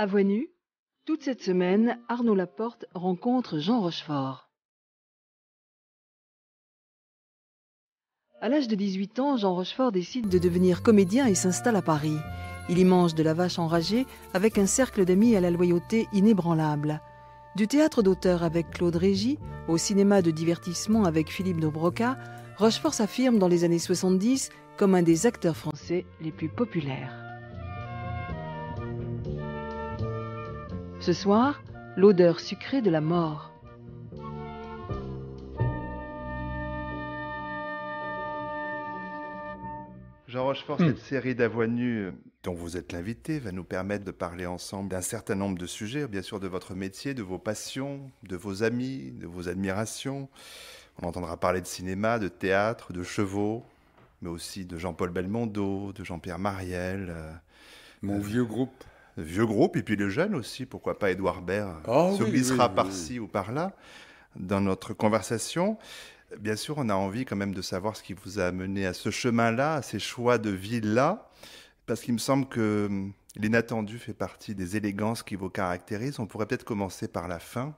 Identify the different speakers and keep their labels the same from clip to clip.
Speaker 1: À voix toute cette semaine, Arnaud Laporte rencontre Jean Rochefort. À l'âge de 18 ans, Jean Rochefort décide de devenir comédien et s'installe à Paris. Il y mange de la vache enragée avec un cercle d'amis à la loyauté inébranlable. Du théâtre d'auteur avec Claude Régis, au cinéma de divertissement avec Philippe de Rochefort s'affirme dans les années 70 comme un des acteurs français les plus populaires. Ce soir, l'odeur sucrée de la mort. Jean Rochefort, hmm. cette série d'avoines nues euh, dont vous êtes l'invité va nous permettre de parler ensemble d'un certain nombre de sujets, bien sûr de votre métier, de vos passions, de vos amis, de vos admirations. On entendra parler de cinéma, de théâtre, de chevaux, mais aussi de Jean-Paul Belmondo, de Jean-Pierre Mariel. Euh, Mon euh, vieux groupe vieux groupe, et puis le jeune aussi, pourquoi pas Edouard Baird ah se glissera par-ci ou par-là dans notre conversation. Bien sûr, on a envie quand même de savoir ce qui vous a amené à ce chemin-là, à ces choix de vie-là, parce qu'il me semble que hum, l'inattendu fait partie des élégances qui vous caractérisent. On pourrait peut-être commencer par la fin,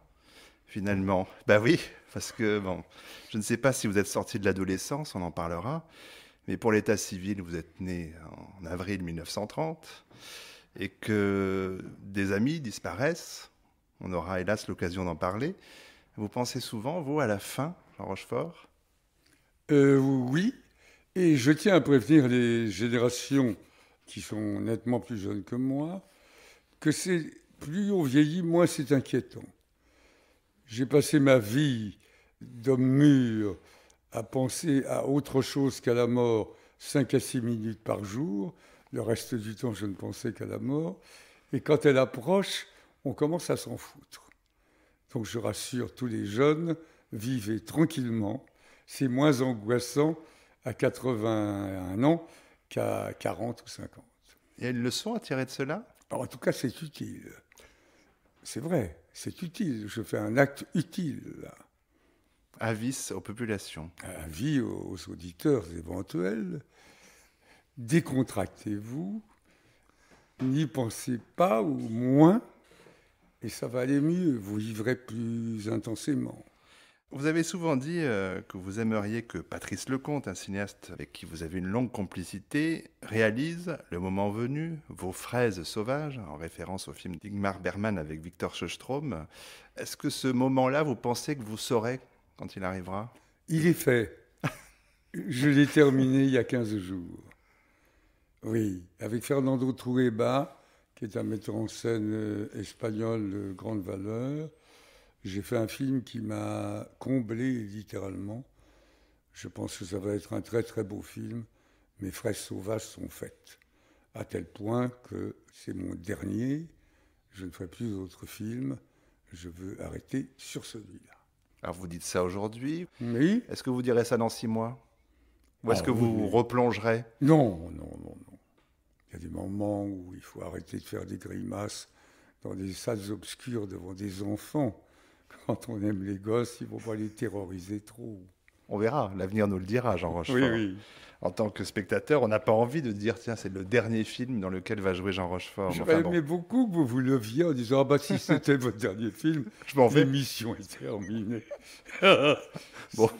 Speaker 1: finalement. Ben oui, parce que bon, je ne sais pas si vous êtes sorti de l'adolescence, on en parlera, mais pour l'état civil, vous êtes né en avril 1930 et que des amis disparaissent, on aura hélas l'occasion d'en parler. Vous
Speaker 2: pensez souvent, vous, à la fin, Jean Rochefort euh, Oui, et je tiens à prévenir les générations qui sont nettement plus jeunes que moi, que c'est plus on vieillit, moins c'est inquiétant. J'ai passé ma vie d'homme mûr à penser à autre chose qu'à la mort 5 à 6 minutes par jour, le reste du temps, je ne pensais qu'à la mort. Et quand elle approche, on commence à s'en foutre. Donc je rassure tous les jeunes, vivez tranquillement. C'est moins angoissant à 81 ans qu'à 40 ou 50. Et y a une leçon à tirer de cela En tout cas, c'est utile. C'est vrai, c'est utile. Je fais un acte utile, Avis aux populations. Avis aux auditeurs éventuels décontractez-vous, n'y pensez pas ou moins, et ça va aller mieux, vous vivrez plus intensément.
Speaker 1: Vous avez souvent dit euh, que vous aimeriez que Patrice Lecomte, un cinéaste avec qui vous avez une longue complicité, réalise, le moment venu, Vos fraises sauvages, en référence au film d'Igmar Berman avec Victor Schoestrom. Est-ce que ce moment-là, vous pensez
Speaker 2: que vous saurez quand il arrivera Il est fait. Je l'ai terminé il y a 15 jours. Oui, avec Fernando Trueba, qui est un metteur en scène euh, espagnol de grande valeur. J'ai fait un film qui m'a comblé littéralement. Je pense que ça va être un très très beau film. Mes fraises sauvages sont faites. À tel point que c'est mon dernier. Je ne ferai plus d'autres films. Je veux arrêter sur celui-là. Alors vous dites ça aujourd'hui. Oui. Est-ce que vous direz ça dans six mois Ou est-ce ah que vous replongerez Non, non, non. non. Il y a des moments où il faut arrêter de faire des grimaces dans des salles obscures devant des enfants. Quand on aime les gosses, il ne faut pas les terroriser trop. On verra, l'avenir nous le dira, Jean Rochefort. oui en
Speaker 1: tant que spectateur, on n'a pas envie de dire tiens, c'est le dernier film dans lequel va jouer Jean Rochefort. J'aurais
Speaker 2: beaucoup que vous vous leviez en disant ah bah si c'était votre dernier film, je m'en vais. mission est terminée.
Speaker 1: bon,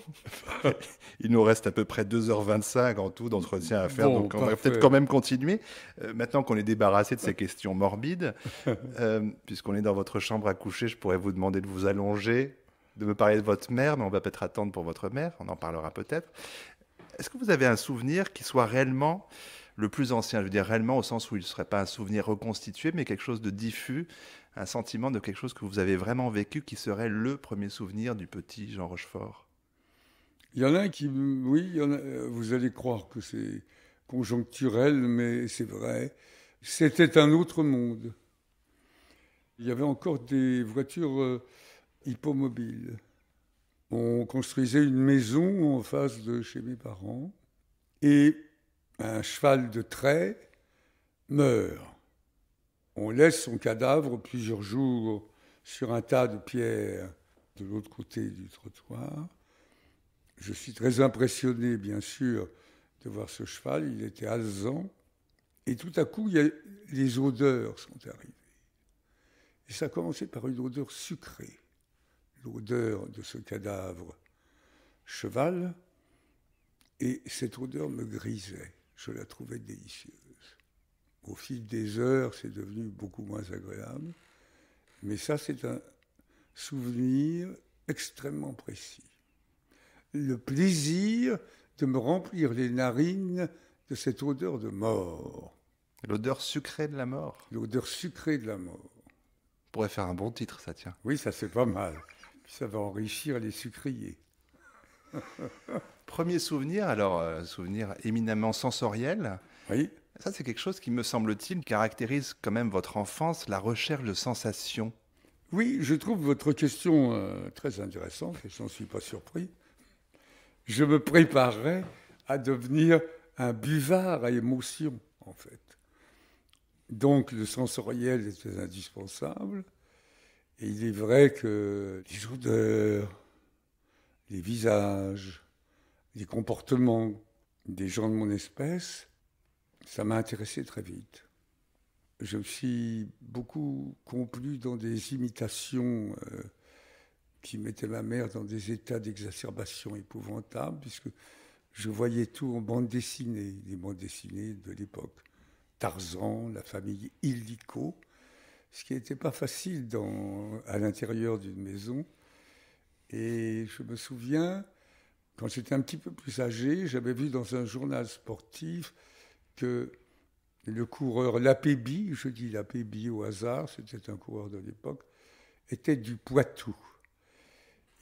Speaker 1: il nous reste à peu près 2h25 en tout d'entretien à faire, donc on va peut-être quand même continuer. Euh, maintenant qu'on est débarrassé de ces questions morbides, euh, puisqu'on est dans votre chambre à coucher, je pourrais vous demander de vous allonger de me parler de votre mère, mais on va peut-être attendre pour votre mère, on en parlera peut-être. Est-ce que vous avez un souvenir qui soit réellement le plus ancien Je veux dire réellement au sens où il ne serait pas un souvenir reconstitué, mais quelque chose de diffus, un sentiment de quelque chose que vous avez vraiment vécu qui serait le premier souvenir du petit Jean Rochefort
Speaker 2: Il y en a un qui, oui, euh, vous allez croire que c'est conjoncturel, mais c'est vrai. C'était un autre monde. Il y avait encore des voitures euh, hippomobiles on construisait une maison en face de chez mes parents et un cheval de trait meurt. On laisse son cadavre plusieurs jours sur un tas de pierres de l'autre côté du trottoir. Je suis très impressionné, bien sûr, de voir ce cheval. Il était alezan. Et tout à coup, il les odeurs sont arrivées. Et ça a commencé par une odeur sucrée l'odeur de ce cadavre cheval, et cette odeur me grisait. Je la trouvais délicieuse. Au fil des heures, c'est devenu beaucoup moins agréable, mais ça, c'est un souvenir extrêmement précis. Le plaisir de me remplir les narines de cette odeur de mort. L'odeur sucrée de la mort. L'odeur sucrée de la mort. On pourrait faire un bon titre, ça tient. Oui, ça c'est pas mal ça va enrichir les sucriers. Premier souvenir, alors euh, souvenir
Speaker 1: éminemment sensoriel. Oui. Ça, c'est quelque chose qui, me semble-t-il, caractérise quand même votre
Speaker 2: enfance, la recherche de sensations. Oui, je trouve votre question euh, très intéressante et je n'en suis pas surpris. Je me préparais à devenir un buvard à émotions, en fait. Donc le sensoriel était indispensable. Et il est vrai que les odeurs, les visages, les comportements des gens de mon espèce, ça m'a intéressé très vite. Je me suis beaucoup complu dans des imitations euh, qui mettaient ma mère dans des états d'exacerbation épouvantables, puisque je voyais tout en bande dessinée, les bandes dessinées de l'époque. Tarzan, la famille Illico, ce qui n'était pas facile à l'intérieur d'une maison. Et je me souviens, quand j'étais un petit peu plus âgé, j'avais vu dans un journal sportif que le coureur Lapébi, je dis Lapébi au hasard, c'était un coureur de l'époque, était du Poitou.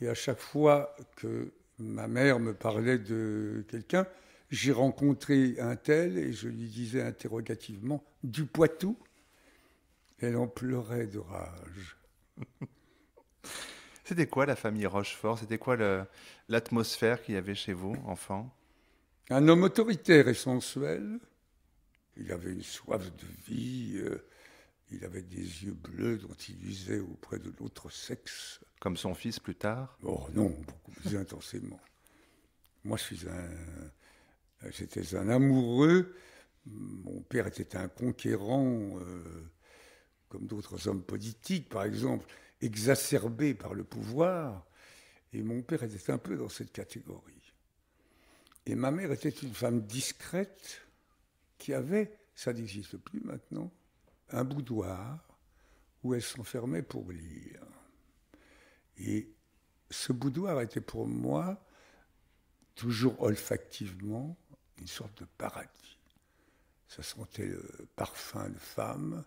Speaker 2: Et à chaque fois que ma mère me parlait de quelqu'un, j'ai rencontré un tel et je lui disais interrogativement du Poitou. Elle en pleurait de rage.
Speaker 1: C'était quoi la famille Rochefort C'était quoi l'atmosphère qu'il y avait chez vous, enfant
Speaker 2: Un homme autoritaire et sensuel. Il avait une soif de vie. Euh, il avait des yeux bleus dont il usait auprès de l'autre sexe. Comme son fils plus tard Oh non, beaucoup plus intensément. Moi, je suis un. J'étais un amoureux. Mon père était un conquérant. Euh, comme d'autres hommes politiques, par exemple, exacerbés par le pouvoir. Et mon père était un peu dans cette catégorie. Et ma mère était une femme discrète qui avait, ça n'existe plus maintenant, un boudoir où elle s'enfermait pour lire. Et ce boudoir était pour moi, toujours olfactivement, une sorte de paradis. Ça sentait le parfum de femme,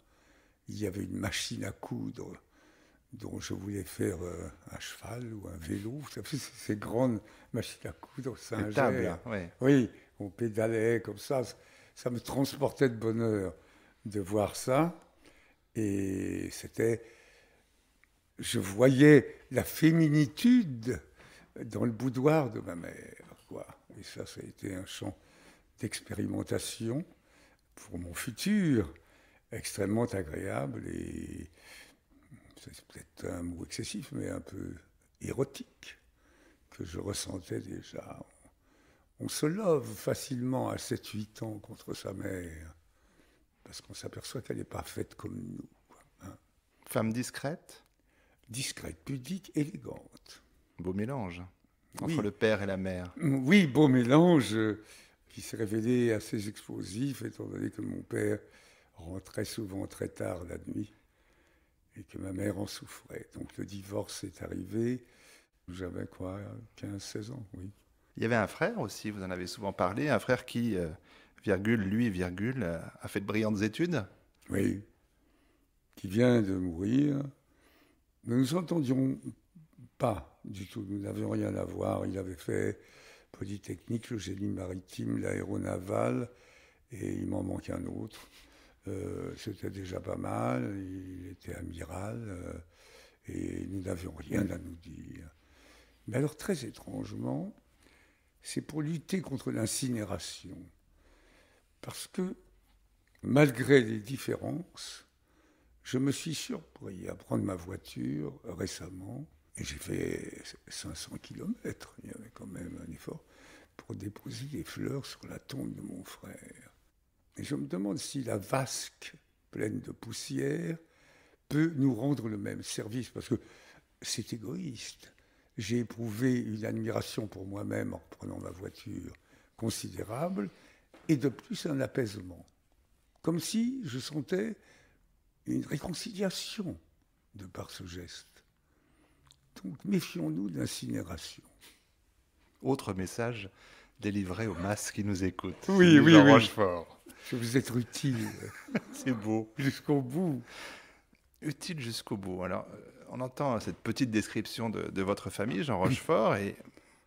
Speaker 2: il y avait une machine à coudre dont je voulais faire euh, un cheval ou un vélo. Vous savez, ces grandes machines à coudre, c'est table, hein. Oui, on pédalait comme ça. Ça me transportait de bonheur de voir ça. Et c'était. Je voyais la féminitude dans le boudoir de ma mère. Quoi. Et ça, ça a été un champ d'expérimentation pour mon futur extrêmement agréable et c'est peut-être un mot excessif, mais un peu érotique que je ressentais déjà. On se love facilement à 7-8 ans contre sa mère parce qu'on s'aperçoit qu'elle n'est pas faite comme nous. Hein. Femme discrète Discrète, pudique, élégante. Beau mélange entre le père et la mère. Oui, beau mélange euh, qui s'est révélé assez explosif, étant donné que mon père très souvent très tard la nuit et que ma mère en souffrait. Donc le divorce est arrivé, j'avais quoi, 15-16 ans, oui.
Speaker 1: Il y avait un frère aussi, vous en avez souvent parlé, un frère qui, euh, virgule, lui, virgule, euh, a fait de brillantes études. Oui,
Speaker 2: qui vient de mourir. Nous nous entendions pas du tout, nous n'avions rien à voir. Il avait fait Polytechnique, le génie maritime, l'aéronaval, et il m'en manque un autre. Euh, c'était déjà pas mal, il était amiral euh, et nous n'avions rien à nous dire. Mais alors très étrangement, c'est pour lutter contre l'incinération. Parce que malgré les différences, je me suis surpris à prendre ma voiture récemment, et j'ai fait 500 km, il y avait quand même un effort, pour déposer des fleurs sur la tombe de mon frère je me demande si la vasque pleine de poussière peut nous rendre le même service, parce que c'est égoïste. J'ai éprouvé une admiration pour moi-même en prenant ma voiture considérable, et de plus un apaisement, comme si je sentais une réconciliation de par ce geste. Donc méfions-nous d'incinération.
Speaker 1: Autre message délivré aux masses qui nous écoutent. Oui, oui, oui. Rochefort.
Speaker 2: Je vous être utile. C'est beau. Jusqu'au bout.
Speaker 1: Utile jusqu'au bout. Alors, euh, on entend cette petite description de, votre famille, Jean Rochefort, et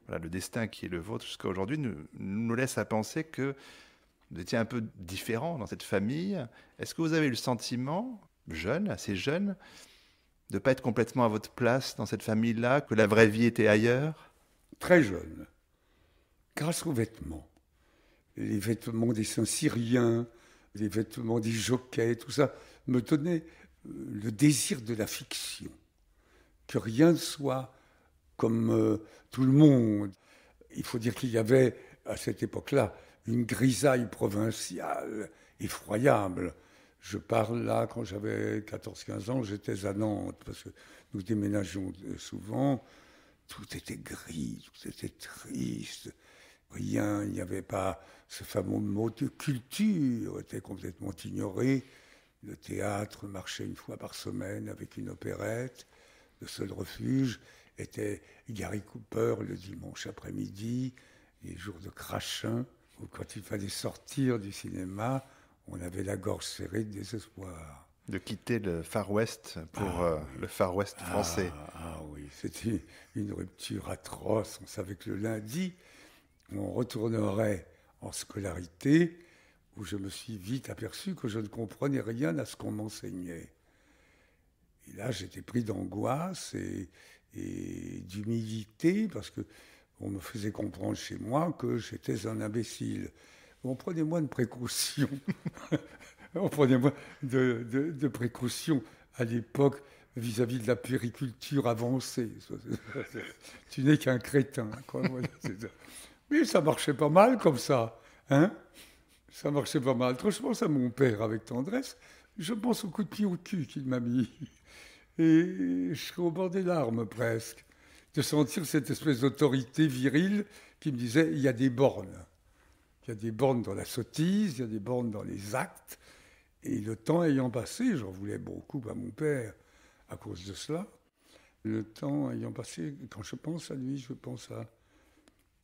Speaker 1: voilà, le destin qui est le vôtre jusqu'à aujourd'hui nous, nous, laisse à penser que vous étiez un peu différent dans cette famille. Est-ce que vous avez eu le sentiment, jeune, assez jeune, de ne pas être complètement à votre place dans cette famille-là, que la vraie vie était
Speaker 2: ailleurs Très jeune, grâce aux vêtements les vêtements des saints syriens, les vêtements des jockeys, tout ça, me donnait euh, le désir de la fiction. Que rien ne soit comme euh, tout le monde. Il faut dire qu'il y avait, à cette époque-là, une grisaille provinciale effroyable. Je parle là, quand j'avais 14-15 ans, j'étais à Nantes, parce que nous déménageons euh, souvent. Tout était gris, tout était triste rien, il n'y avait pas ce fameux mot de culture, était complètement ignoré. Le théâtre marchait une fois par semaine avec une opérette. Le seul refuge était Gary Cooper le dimanche après-midi, les jours de crachin, où quand il fallait sortir du cinéma, on avait la gorge serrée de désespoir. De quitter le Far West pour ah euh, le Far West ah, français. ah oui, c'était une rupture atroce. On savait que le lundi, on retournerait en scolarité, où je me suis vite aperçu que je ne comprenais rien à ce qu'on m'enseignait. Et là, j'étais pris d'angoisse et, d'humilité, parce que on me faisait comprendre chez moi que j'étais un imbécile. On prenait moins de précautions. on prenait moins de, précautions à l'époque vis-à-vis de la puériculture avancée. tu n'es qu'un crétin ça marchait pas mal comme ça. Hein ça marchait pas mal. Trop, je pense à mon père avec tendresse. Je pense au coup de pied au cul qu'il m'a mis. Et je suis au bord des larmes presque, de sentir cette espèce d'autorité virile qui me disait il y a des bornes. Il y a des bornes dans la sottise, il y a des bornes dans les actes. Et le temps ayant passé, j'en voulais beaucoup à mon père à cause de cela. Le temps ayant passé, quand je pense à lui, je pense à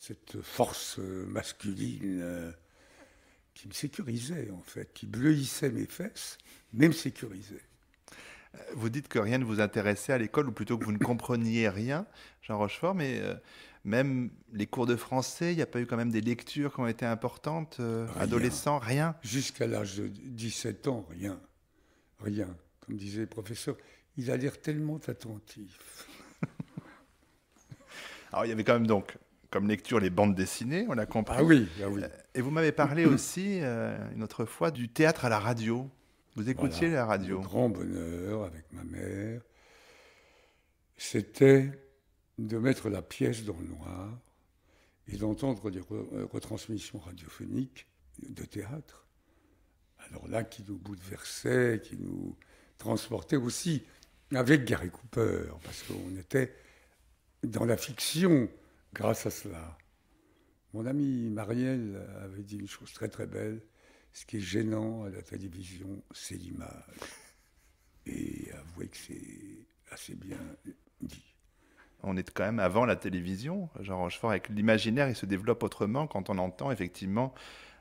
Speaker 2: cette force euh, masculine euh, qui me sécurisait en fait, qui bleuissait mes fesses, mais me sécurisait.
Speaker 1: Vous dites que rien ne vous intéressait à l'école, ou plutôt que vous ne compreniez rien, Jean Rochefort, mais euh, même les cours de français, il n'y a pas eu quand même des lectures qui ont été importantes, adolescents, rien. adolescent,
Speaker 2: rien Jusqu'à l'âge de 17 ans, rien. Rien. Comme disait le professeur, il a l'air tellement attentif.
Speaker 1: Alors il y avait quand même donc comme lecture les bandes dessinées, on l'a compris. Ah oui, ah oui. Euh,
Speaker 2: et vous m'avez parlé
Speaker 1: aussi, euh, une autre fois, du théâtre à la radio. Vous écoutiez la radio. Grand bonheur
Speaker 2: avec ma mère. C'était de mettre la pièce dans le noir et d'entendre des euh, retransmissions radiophoniques de théâtre. Alors là, qui nous bouleversait, qui nous transportait aussi avec Gary Cooper, parce qu'on était dans la fiction grâce à cela. Mon ami Marielle avait dit une chose très très belle, ce qui est gênant à la télévision, c'est l'image. Et avouez que c'est assez bien dit. On est quand même avant la
Speaker 1: télévision, Jean Rochefort, avec l'imaginaire, il se développe autrement quand on entend effectivement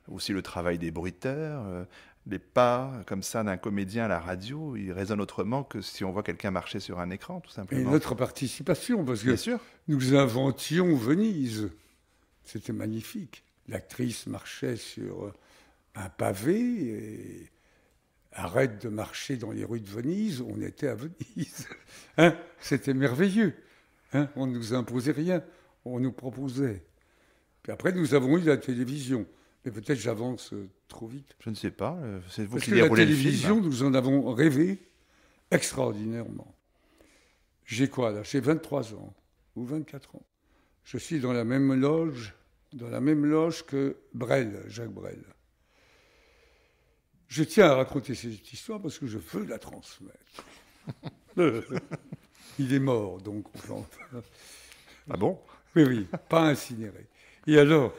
Speaker 1: aussi le travail des bruiteurs, euh, les pas comme ça d'un comédien à la radio, il résonne autrement que si on voit quelqu'un marcher sur un écran, tout simplement. Et notre
Speaker 2: participation, parce que sûr. nous inventions Venise. C'était magnifique. L'actrice marchait sur un pavé et arrête de marcher dans les rues de Venise, on était à Venise. Hein C'était merveilleux. Hein, on ne nous imposait rien, on nous proposait. Puis après, nous avons eu la télévision. Mais peut-être j'avance Trop vite.
Speaker 1: Je ne sais pas. Euh, c'est vous Parce que la télévision,
Speaker 2: nous en avons rêvé extraordinairement. J'ai quoi là J'ai 23 ans ou 24 ans. Je suis dans la même loge, dans la même loge que Brel, Jacques Brel. Je tiens à raconter cette histoire parce que je veux la transmettre. Il est mort, donc. ah bon Oui, oui, pas incinéré. Et alors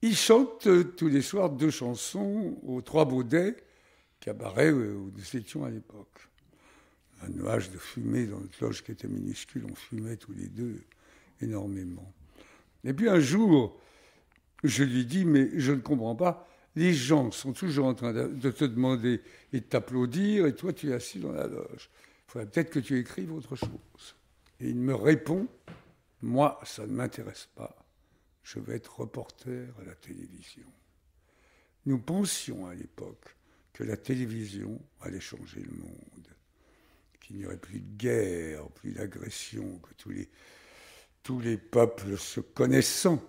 Speaker 2: il chante euh, tous les soirs deux chansons aux Trois Baudets, cabaret où euh, nous étions à l'époque. Un nuage de fumée dans notre loge qui était minuscule, on fumait tous les deux énormément. Et puis un jour, je lui dis, mais je ne comprends pas, les gens sont toujours en train de te demander et de t'applaudir, et toi tu es assis dans la loge. Il faudrait peut-être que tu écrives autre chose. Et il me répond, moi, ça ne m'intéresse pas je vais être reporter à la télévision. Nous pensions à l'époque que la télévision allait changer le monde, qu'il n'y aurait plus de guerre, plus d'agression, que tous les, tous les peuples se connaissant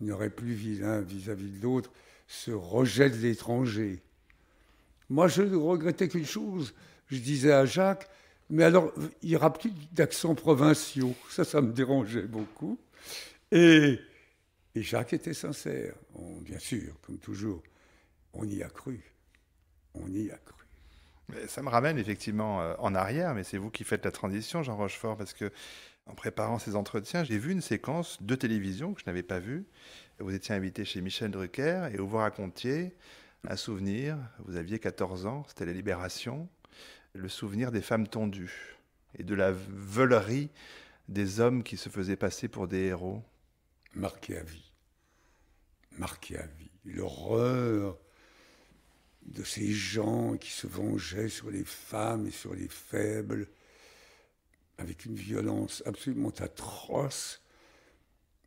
Speaker 2: n'auraient plus vilain vis-à-vis de l'autre se rejet de l'étranger. Moi, je regrettais qu'une chose, je disais à Jacques, mais alors, il n'y aura plus d'accents provinciaux. Ça, ça me dérangeait beaucoup. Et et Jacques était sincère. bien sûr, comme toujours, on y a cru. On y a cru. Ça me ramène effectivement euh,
Speaker 1: en arrière, mais c'est vous qui faites la transition, Jean Rochefort, parce que en préparant ces entretiens, j'ai vu une séquence de télévision que je n'avais pas vue. Vous étiez invité chez Michel Drucker et vous vous racontiez un souvenir. Vous aviez 14 ans, c'était la Libération, le souvenir des femmes tondues et de la veulerie des hommes qui se faisaient passer pour des
Speaker 2: héros marqué à vie. Marqué à vie. L'horreur de ces gens qui se vengeaient sur les femmes et sur les faibles avec une violence absolument atroce.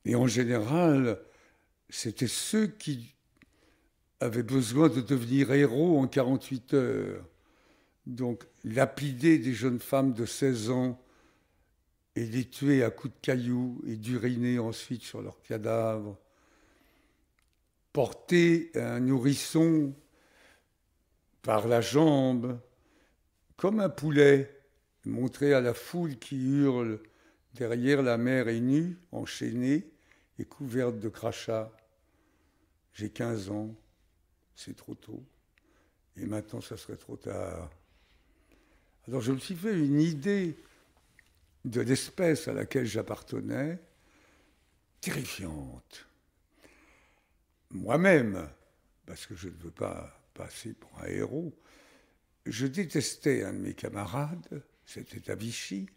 Speaker 2: Et en général, c'était ceux qui avaient besoin de devenir héros en 48 heures. Donc, lapider des jeunes femmes de 16 ans et les tuer à coups de cailloux et d'uriner ensuite sur leurs cadavres. Porter un nourrisson par la jambe, comme un poulet, montrer à la foule qui hurle derrière la mer est nue, enchaînée et couverte de crachats. J'ai 15 ans, c'est trop tôt, et maintenant ça serait trop tard. Alors je me suis fait une idée de l'espèce à laquelle j'appartenais terrifiante. Moi-même, parce que je ne veux pas passer pour un héros, je détestais un de mes camarades, c'était à Vichy,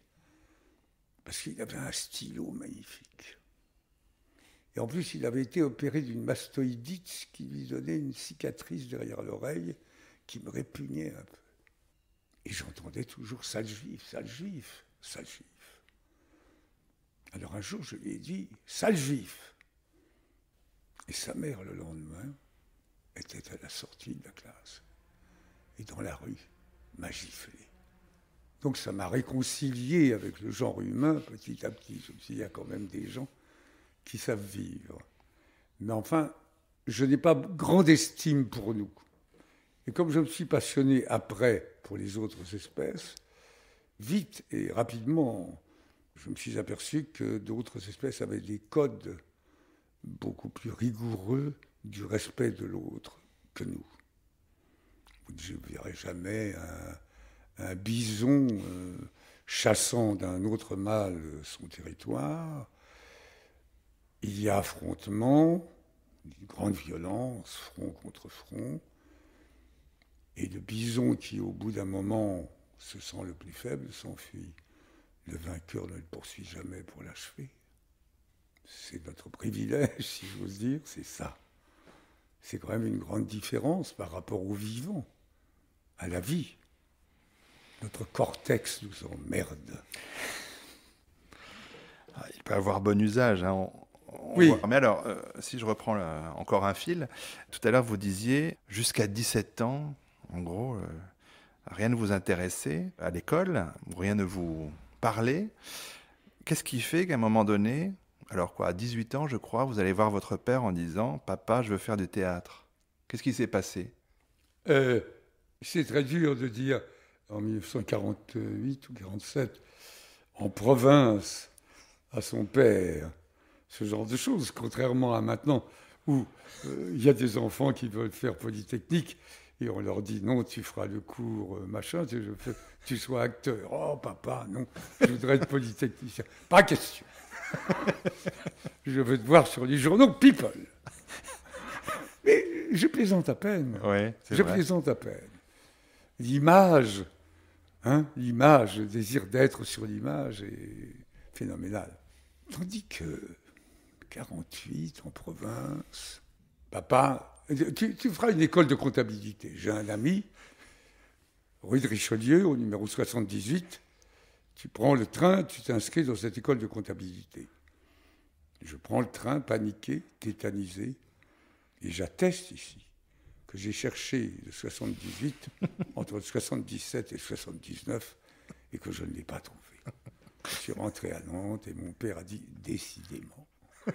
Speaker 2: parce qu'il avait un stylo magnifique. Et en plus, il avait été opéré d'une mastoïdite qui lui donnait une cicatrice derrière l'oreille qui me répugnait un peu. Et j'entendais toujours sale juif, sale juif, sale alors un jour, je lui ai dit sale Et sa mère, le lendemain, était à la sortie de la classe et dans la rue m'a giflé. Donc ça m'a réconcilié avec le genre humain petit à petit. Je me y a quand même des gens qui savent vivre. Mais enfin, je n'ai pas grande estime pour nous. Et comme je me suis passionné après pour les autres espèces, vite et rapidement, je me suis aperçu que d'autres espèces avaient des codes beaucoup plus rigoureux du respect de l'autre que nous. Je ne verrai jamais un, bison euh, chassant d'un autre mâle son territoire. Il y a affrontement, une grande violence, front contre front, et le bison qui, au bout d'un moment, se sent le plus faible, s'enfuit. Le vainqueur ne le poursuit jamais pour l'achever. C'est notre privilège, si j'ose dire, c'est ça. C'est quand même une grande différence par rapport au vivant, à la vie. Notre cortex nous emmerde.
Speaker 1: Ah, il peut avoir bon usage. Hein. Mais alors, euh, si je reprends encore un fil, tout à l'heure vous disiez jusqu'à 17 ans, en gros, euh, rien ne vous intéressait à l'école, rien ne vous parler. Qu'est-ce qui fait qu'à un moment donné, alors quoi, à 18 ans, je crois, vous allez voir votre père en disant Papa, je veux faire du théâtre. Qu'est-ce qui s'est
Speaker 2: passé euh, C'est très dur de dire en 1948 ou 47, en province, à son père, ce genre de choses, contrairement à maintenant où euh, il y a des enfants qui veulent faire Polytechnique on leur dit non, tu feras le cours, euh, machin, tu sois acteur. Oh papa, non, je voudrais être polytechnicien. Pas question. je veux te voir sur les journaux People. Mais je plaisante à peine. Ouais, je vrai. plaisante à peine. L'image, hein, l'image, le désir d'être sur l'image est phénoménal. Tandis que 48 en province, papa tu, feras une école de comptabilité. J'ai un ami, rue de Richelieu, au numéro 78. Tu prends le train, tu t'inscris dans cette école de comptabilité. Je prends le train, paniqué, tétanisé, et j'atteste ici que j'ai cherché le 78 entre le 77 et le 79 et que je ne l'ai pas trouvé. Je suis rentré à Nantes et mon père a dit décidément.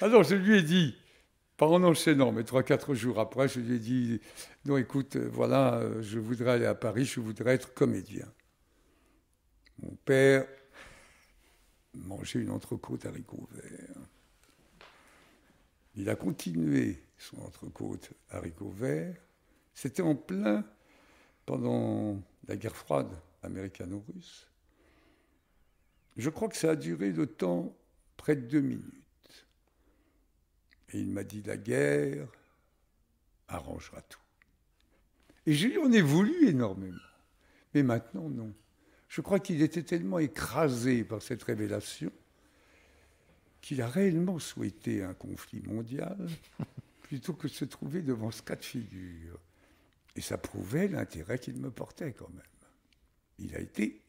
Speaker 2: Alors je lui ai dit, pas en enchaînant, mais trois, quatre jours après, je lui ai dit Non, écoute, euh, voilà, euh, je voudrais aller à Paris, je voudrais être comédien. Mon père mangeait une entrecôte haricots verts. Il a continué son entrecôte haricots verts. C'était en plein pendant la guerre froide américano-russe. Je crois que ça a duré de temps près de deux minutes. Et il m'a dit La guerre arrangera tout. Et j'ai lui en ai voulu énormément. Mais maintenant, non. Je crois qu'il était tellement écrasé par cette révélation qu'il a réellement souhaité un conflit mondial plutôt que de se trouver devant ce cas de figure. Et ça prouvait l'intérêt qu'il me portait quand même. Il a été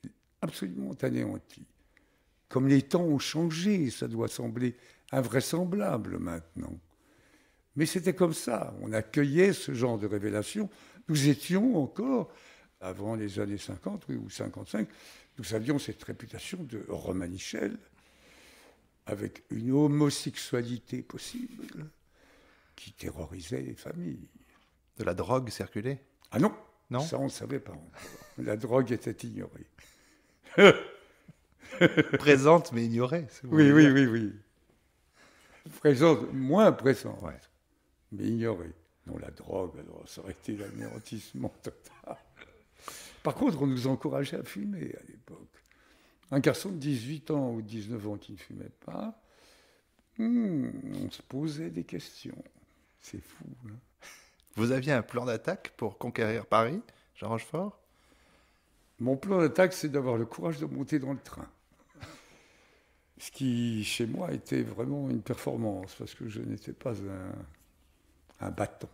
Speaker 2: absolument anéanti. Comme les temps ont changé, ça doit sembler invraisemblable maintenant. Mais c'était comme ça, on accueillait ce genre de révélation. Nous étions encore, avant les années 50 ou 55, nous avions cette réputation de romanichel, avec une homosexualité possible qui terrorisait les familles. De la drogue circulait Ah non Non Ça, on ne savait pas La drogue était ignorée. Présente, mais ignorée. oui, oui, oui, oui présente, moins présent, ouais. mais ignorée. Non, la drogue, ça aurait été l'anéantissement total. Par contre, on nous encourageait à fumer à l'époque. Un garçon de 18 ans ou 19 ans qui ne fumait pas, hmm, on se posait des questions. C'est
Speaker 1: fou. Hein. Vous aviez un plan d'attaque pour conquérir Paris, Jean Rochefort
Speaker 2: Mon plan d'attaque, c'est d'avoir le courage de monter dans le train. Ce qui, chez moi, était vraiment une performance, parce que je n'étais pas un, bâton.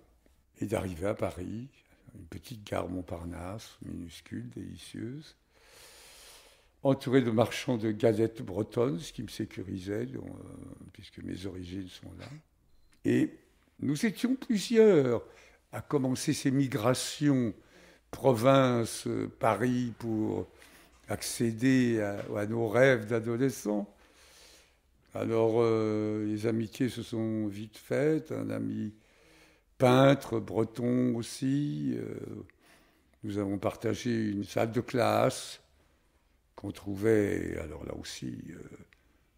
Speaker 2: Et d'arriver à Paris, une petite gare Montparnasse, minuscule, délicieuse, entourée de marchands de galettes bretonnes, ce qui me sécurisait, euh, puisque mes origines sont là. Et nous étions plusieurs à commencer ces migrations province, euh, Paris, pour accéder à nos rêves d'adolescents. Alors, euh, les amitiés se sont vite faites. Un ami peintre, breton aussi. Euh, nous avons partagé une salle de classe qu'on trouvait, alors là aussi, euh,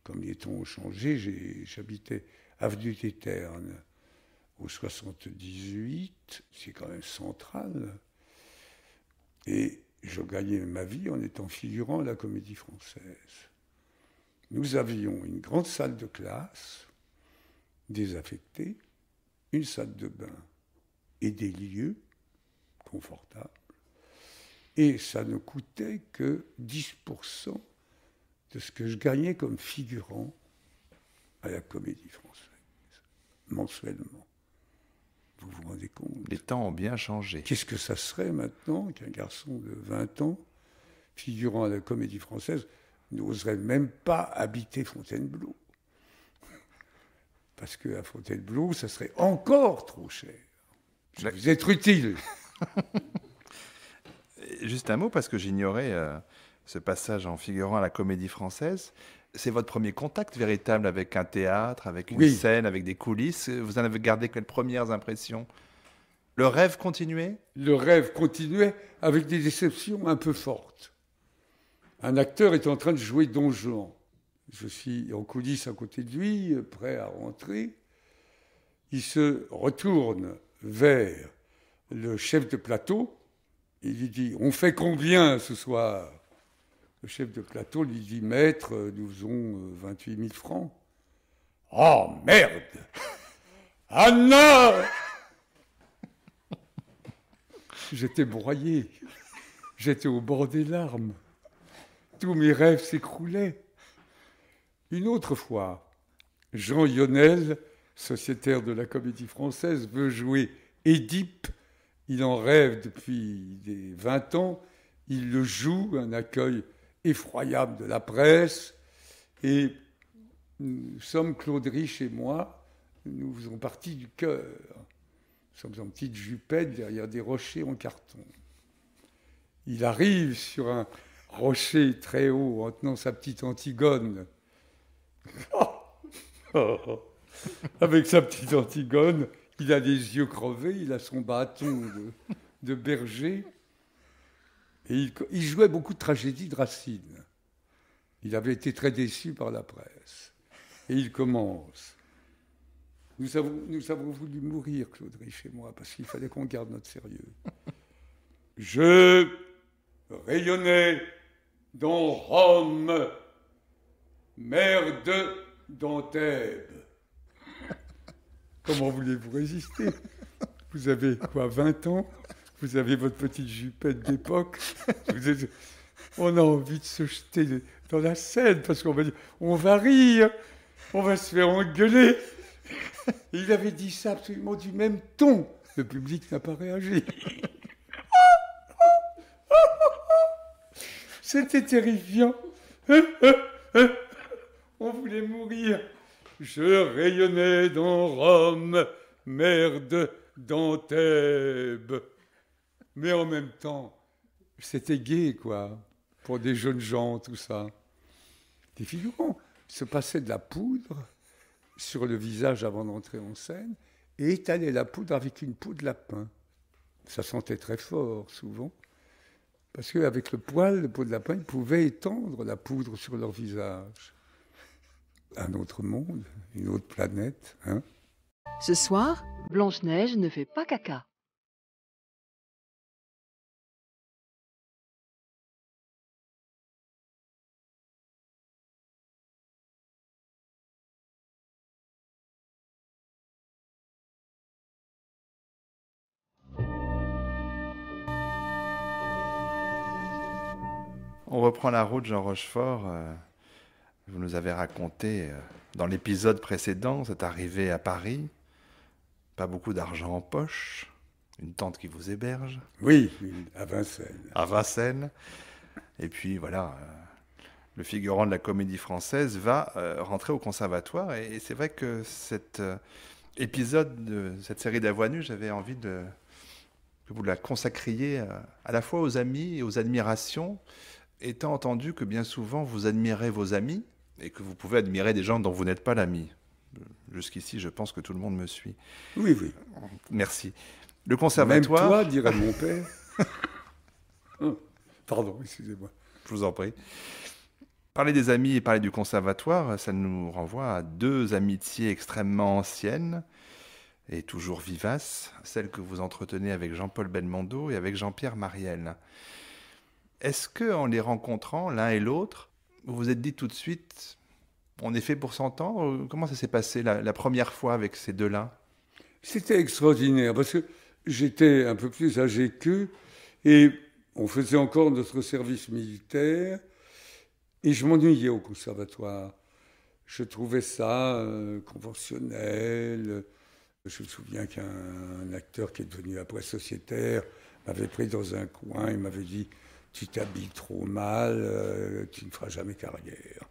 Speaker 2: comme les temps ont changé, j'habitais avenue des Ternes au 78, c'est quand même central. Et je gagnais ma vie en étant figurant à la comédie française. Nous avions une grande salle de classe désaffectée, une salle de bain et des lieux confortables. Et ça ne coûtait que 10% de ce que je gagnais comme figurant à la comédie française, mensuellement. Vous vous rendez compte Les temps ont bien changé. Qu'est-ce que ça serait maintenant qu'un garçon de 20 ans figurant à la comédie française n'oserait même pas habiter Fontainebleau. Parce qu'à Fontainebleau, ça serait encore trop cher. vous être utile. Juste
Speaker 1: un mot, parce que j'ignorais euh, ce passage en figurant à la comédie française. C'est votre premier contact véritable avec un théâtre, avec une scène, avec des coulisses. Vous en avez gardé quelles premières
Speaker 2: impressions Le rêve continuait Le rêve continuait avec des déceptions un peu fortes. Un acteur est en train de jouer Don Juan. Je suis en coulisses à côté de lui, prêt à rentrer. Il se retourne vers le chef de plateau. Il lui dit On fait combien ce soir Le chef de plateau lui dit Maître, nous faisons 28 euh, 000 francs. Oh merde Ah non J'étais broyé. J'étais au bord des larmes tous mes rêves s'écroulaient. Une autre fois, Jean Yonel, sociétaire de la comédie française, veut jouer Édipe. Il en rêve depuis des 20 ans. Il le joue, un accueil effroyable de la presse. Et nous sommes, Claude Rich et moi, nous faisons partie du cœur. Nous sommes en petite jupette derrière des rochers en carton. Il arrive sur un, rocher très haut en tenant sa petite Antigone. Avec sa petite Antigone, il a des yeux crevés, il a son bâton de, berger. Et il, jouait beaucoup de tragédies de Racine. Il avait été très déçu par la presse. Et il commence. Nous avons, voulu mourir, Claude chez moi, parce qu'il fallait qu'on garde notre sérieux. Je rayonnais dont Rome, merde de Thèbes. Comment voulez-vous résister Vous avez quoi, 20 ans Vous avez votre petite jupette d'époque On a envie de se jeter dans la scène parce qu'on va dire on va rire, on va se faire engueuler. Il avait dit ça absolument du même ton. Le public n'a pas réagi. C'était terrifiant. Hein, hein, hein. On voulait mourir. Je rayonnais dans Rome, merde Thèbes. Mais en même temps, c'était gai, quoi, pour des jeunes gens, tout ça. Des figurants se passaient de la poudre sur le visage avant d'entrer en scène et étalaient la poudre avec une poudre de lapin. Ça sentait très fort, souvent parce qu'avec le poil, le pot de lapin, ils pouvaient étendre la poudre sur leur visage. Un autre monde, une autre planète. Hein. Ce soir,
Speaker 1: Blanche-Neige
Speaker 2: ne fait pas caca.
Speaker 1: on reprend la route, Jean Rochefort. Euh, vous nous avez raconté euh, dans l'épisode précédent, cette arrivée à Paris, pas beaucoup d'argent en poche, une tante qui vous héberge. Oui, à Vincennes. À Vincennes. Et puis voilà, euh, le figurant de la comédie française va rentrer au conservatoire. Et c'est vrai que cet épisode de cette série d'Avoinu, j'avais envie de, que vous la consacriez à la fois aux amis et aux admirations étant entendu que bien souvent vous admirez vos amis et que vous pouvez admirer des gens dont vous n'êtes pas l'ami. Jusqu'ici, je pense que tout le monde me suit. Oui, oui. Merci. Le conservatoire. Même toi, dirait mon père.
Speaker 2: Oh,
Speaker 1: pardon, excusez-moi. Je vous en prie. Parler des amis et parler du conservatoire, ça nous renvoie à deux amitiés extrêmement anciennes et toujours vivaces, celles que vous entretenez avec Jean-Paul Belmondo et avec Jean-Pierre Marielle. Est-ce que en les rencontrant l'un et l'autre, vous vous êtes dit tout de suite, on
Speaker 2: est fait pour s'entendre Comment ça s'est passé la, première fois avec ces deux-là C'était extraordinaire parce que j'étais un peu plus âgé qu'eux et on faisait encore notre service militaire et je m'ennuyais au conservatoire. Je trouvais ça euh, conventionnel. Je me souviens qu'un acteur qui est devenu après sociétaire m'avait pris dans un coin, et m'avait dit tu t'habilles trop mal, tu euh, ne feras jamais carrière.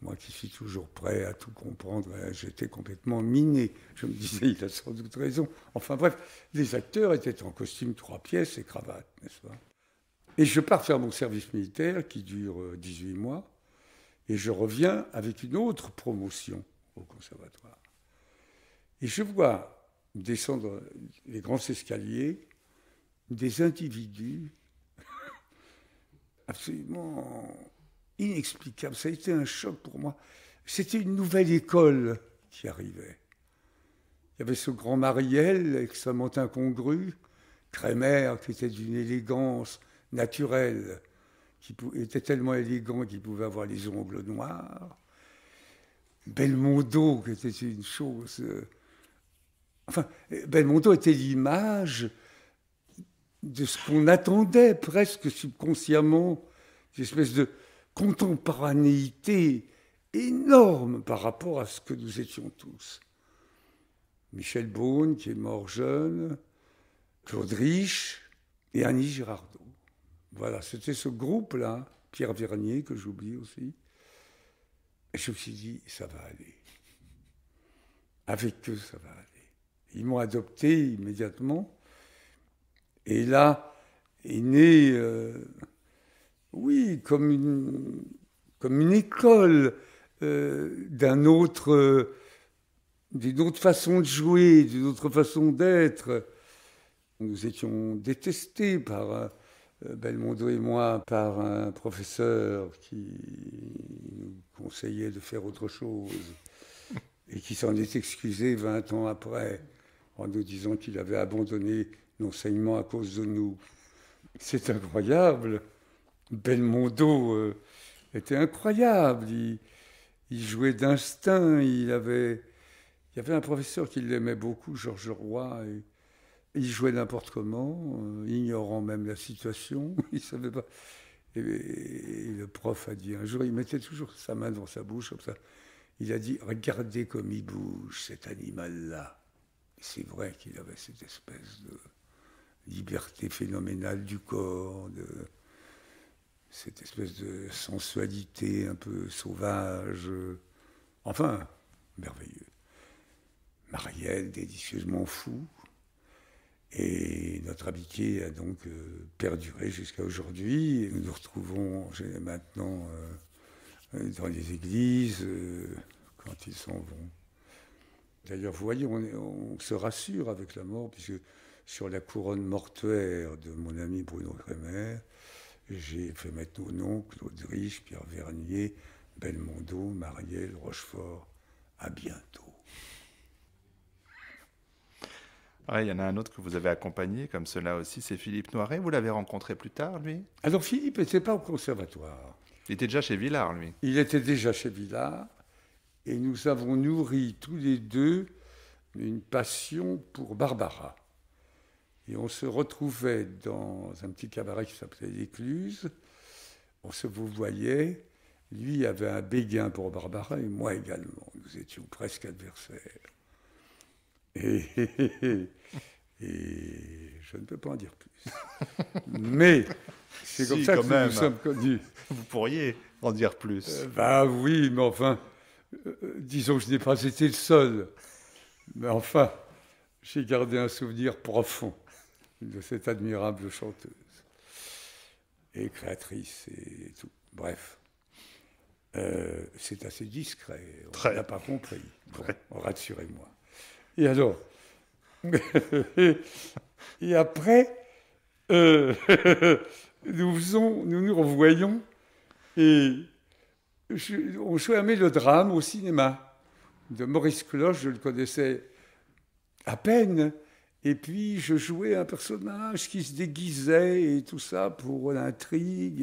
Speaker 2: Moi qui suis toujours prêt à tout comprendre, euh, j'étais complètement miné. Je me disais, il a sans doute raison. Enfin bref, les acteurs étaient en costume trois pièces et cravate, n'est-ce pas Et je pars faire mon service militaire qui dure 18 euh, mois, et je reviens avec une autre promotion au conservatoire. Et je vois descendre les grands escaliers des individus absolument inexplicable. Ça a été un choc pour moi. C'était une nouvelle école qui arrivait. Il y avait ce grand Mariel, extrêmement incongru, Crémer, qui était d'une élégance naturelle, qui était tellement élégant qu'il pouvait avoir les ongles noirs. Belmondo, qui était une chose. Euh, enfin, Belmondo était l'image de ce qu'on attendait presque subconsciemment, une espèce de contemporanéité énorme par rapport à ce que nous étions tous. Michel Beaune, qui est mort jeune, Claude Rich et Annie Girardot. Voilà, c'était ce groupe-là, Pierre Vernier, que j'oublie aussi. Et je me suis dit, ça va aller. Avec eux, ça va aller. Ils m'ont adopté immédiatement. Et là est né, euh, oui, comme une, comme une école euh, d'un autre, d'une autre façon de jouer, d'une autre façon d'être. Nous étions détestés par euh, Belmondo et moi par un professeur qui nous conseillait de faire autre chose et qui s'en est excusé 20 ans après en nous disant qu'il avait abandonné l'enseignement à cause de nous. C'est incroyable. Belmondo euh, était incroyable. Il, jouait d'instinct. Il avait, il y avait un professeur qui l'aimait beaucoup, Georges Roy. Et, il jouait n'importe comment, euh, ignorant même la situation. il savait pas. le prof a dit un jour, il mettait toujours sa main dans sa bouche comme ça. Il a dit Regardez comme il bouge cet animal-là. C'est vrai qu'il avait cette espèce de liberté phénoménale du corps, de cette espèce de sensualité un peu sauvage. Enfin, merveilleux. Marielle, délicieusement fou. Et notre habité a donc euh, perduré jusqu'à aujourd'hui. Nous nous retrouvons maintenant euh, dans les églises euh, quand ils s'en vont. D'ailleurs, vous voyez, on, se rassure avec la mort, puisque sur la couronne mortuaire de mon ami Bruno Kremer, j'ai fait mettre nos noms Claude Rich, Pierre Vernier, Belmondo, Marielle, Rochefort. À bientôt.
Speaker 1: il y en a un autre que vous avez accompagné, comme cela aussi, c'est Philippe Noiret. Vous l'avez rencontré plus tard, lui Alors
Speaker 2: Philippe n'était pas au conservatoire.
Speaker 1: Il était déjà chez Villard, lui.
Speaker 2: Il était déjà chez Villard. Et nous avons nourri tous les deux une passion pour Barbara. Et on se retrouvait dans un petit cabaret qui s'appelait l'Écluse. On se vous voyait. Lui avait un béguin pour Barbara et moi également. Nous étions presque adversaires. Et, je ne peux pas en dire plus. Mais c'est comme ça que nous sommes connus. Vous pourriez en dire plus. Euh, bah oui, mais enfin, euh, euh, disons que je n'ai pas été le seul. Mais enfin, j'ai gardé un souvenir profond de cette admirable chanteuse et créatrice et tout. Bref. Euh, c'est assez discret. On n'a pas compris. Rassurez-moi. Et alors Et après, euh, nous, nous nous revoyons et on jouait un mélodrame au cinéma de Maurice Cloche. Je le connaissais à peine. Et puis, je jouais un personnage qui se déguisait et tout ça pour l'intrigue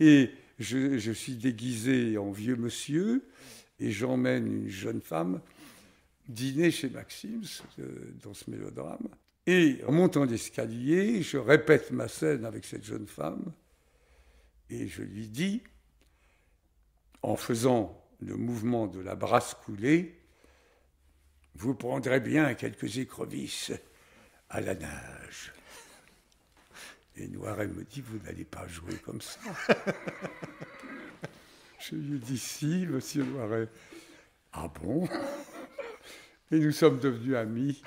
Speaker 2: et je, suis déguisé en vieux monsieur et j'emmène une jeune femme dîner chez Maxime euh, dans ce mélodrame. Et en montant l'escalier, je répète ma scène avec cette jeune femme et je lui dis, en faisant le mouvement de la brasse coulée, vous prendrez bien quelques écrevisses à la nage. Et Noiret me dit, vous n'allez pas jouer comme ça. Je lui dis, « si, monsieur Noiret. Ah bon Et nous sommes devenus amis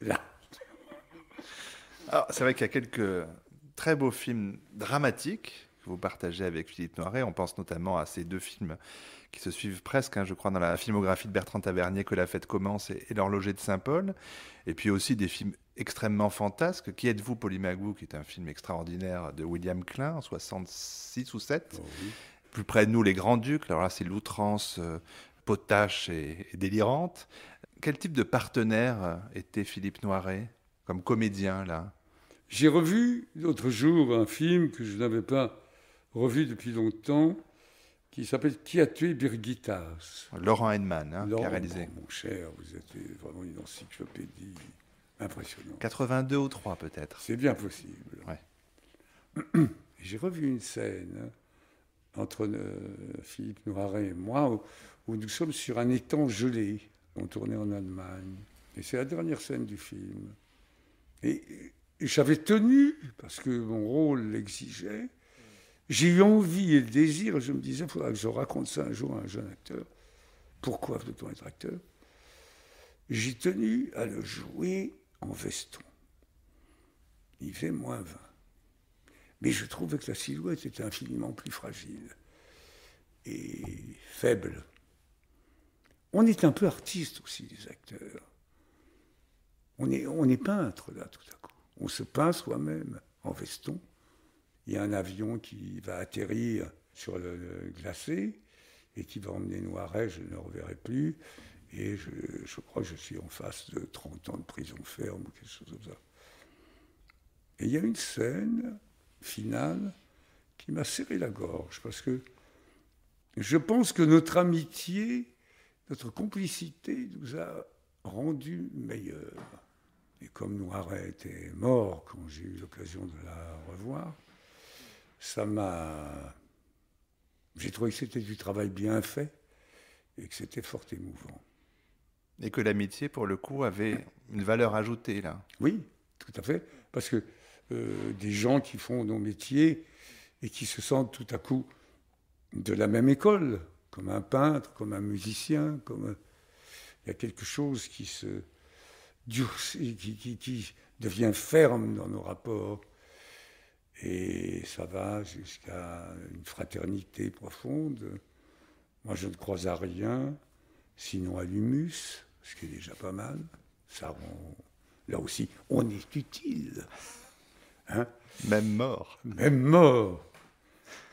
Speaker 1: là. Alors, c'est vrai qu'il y a quelques très beaux films dramatiques que vous partagez avec Philippe Noiret. On pense notamment à ces deux films qui se suivent presque, hein, je crois, dans la filmographie de Bertrand Tavernier, Que la fête commence et, L'horloger de Saint-Paul. Et puis aussi des films extrêmement fantasques. « Qui êtes-vous, Polymagou, qui est un film extraordinaire de William Klein en 66 ou 7. Plus près de nous, Les Grands-Ducs. Alors là, c'est l'outrance euh, potache et, et, délirante. Quel type de partenaire euh, était Philippe
Speaker 2: Noiret comme comédien, là J'ai revu l'autre jour un film que je n'avais pas revu depuis longtemps, qui s'appelle Qui a tué Birgitta? Laurent Edman, hein, qui a réalisé. Mon cher, vous êtes vraiment une encyclopédie impressionnante. 82 ou 3 peut-être. C'est bien possible. J'ai revu une scène hein, entre euh, Philippe Noiret et moi où, nous sommes sur un étang gelé. On tournait en Allemagne. Et c'est la dernière scène du film. et j'avais tenu, parce que mon rôle l'exigeait, j'ai eu envie et le désir, je me disais, il faudra que je raconte ça un jour à un jeune acteur. Pourquoi veut-on être acteur J'ai tenu à le jouer en veston. Il fait moins 20. Mais je trouvais que la silhouette était infiniment plus fragile et faible. On est un peu artiste aussi, les acteurs. On est, on est peintre, là, tout à coup. On se peint soi-même en veston il y a un avion qui va atterrir sur le, glacé et qui va emmener Noiret, je ne le reverrai plus. Et je, je, crois que je suis en face de 30 ans de prison ferme ou quelque chose comme ça. Et il y a une scène finale qui m'a serré la gorge parce que je pense que notre amitié, notre complicité nous a rendus meilleurs. Et comme Noiret était mort quand j'ai eu l'occasion de la revoir, ça m'a. J'ai trouvé que c'était du travail bien fait et que c'était fort émouvant. Et que l'amitié, pour le coup, avait une valeur ajoutée, là. Oui, tout à fait. Parce que euh, des gens qui font nos métiers et qui se sentent tout à coup de la même école, comme un peintre, comme un musicien, comme. Il y a quelque chose qui se qui devient ferme dans nos rapports. Et ça va jusqu'à une fraternité profonde. Moi, je ne croise à rien, sinon à l'humus, ce qui est déjà pas mal. Ça, là aussi, on est utile. Hein Même mort. Même mort.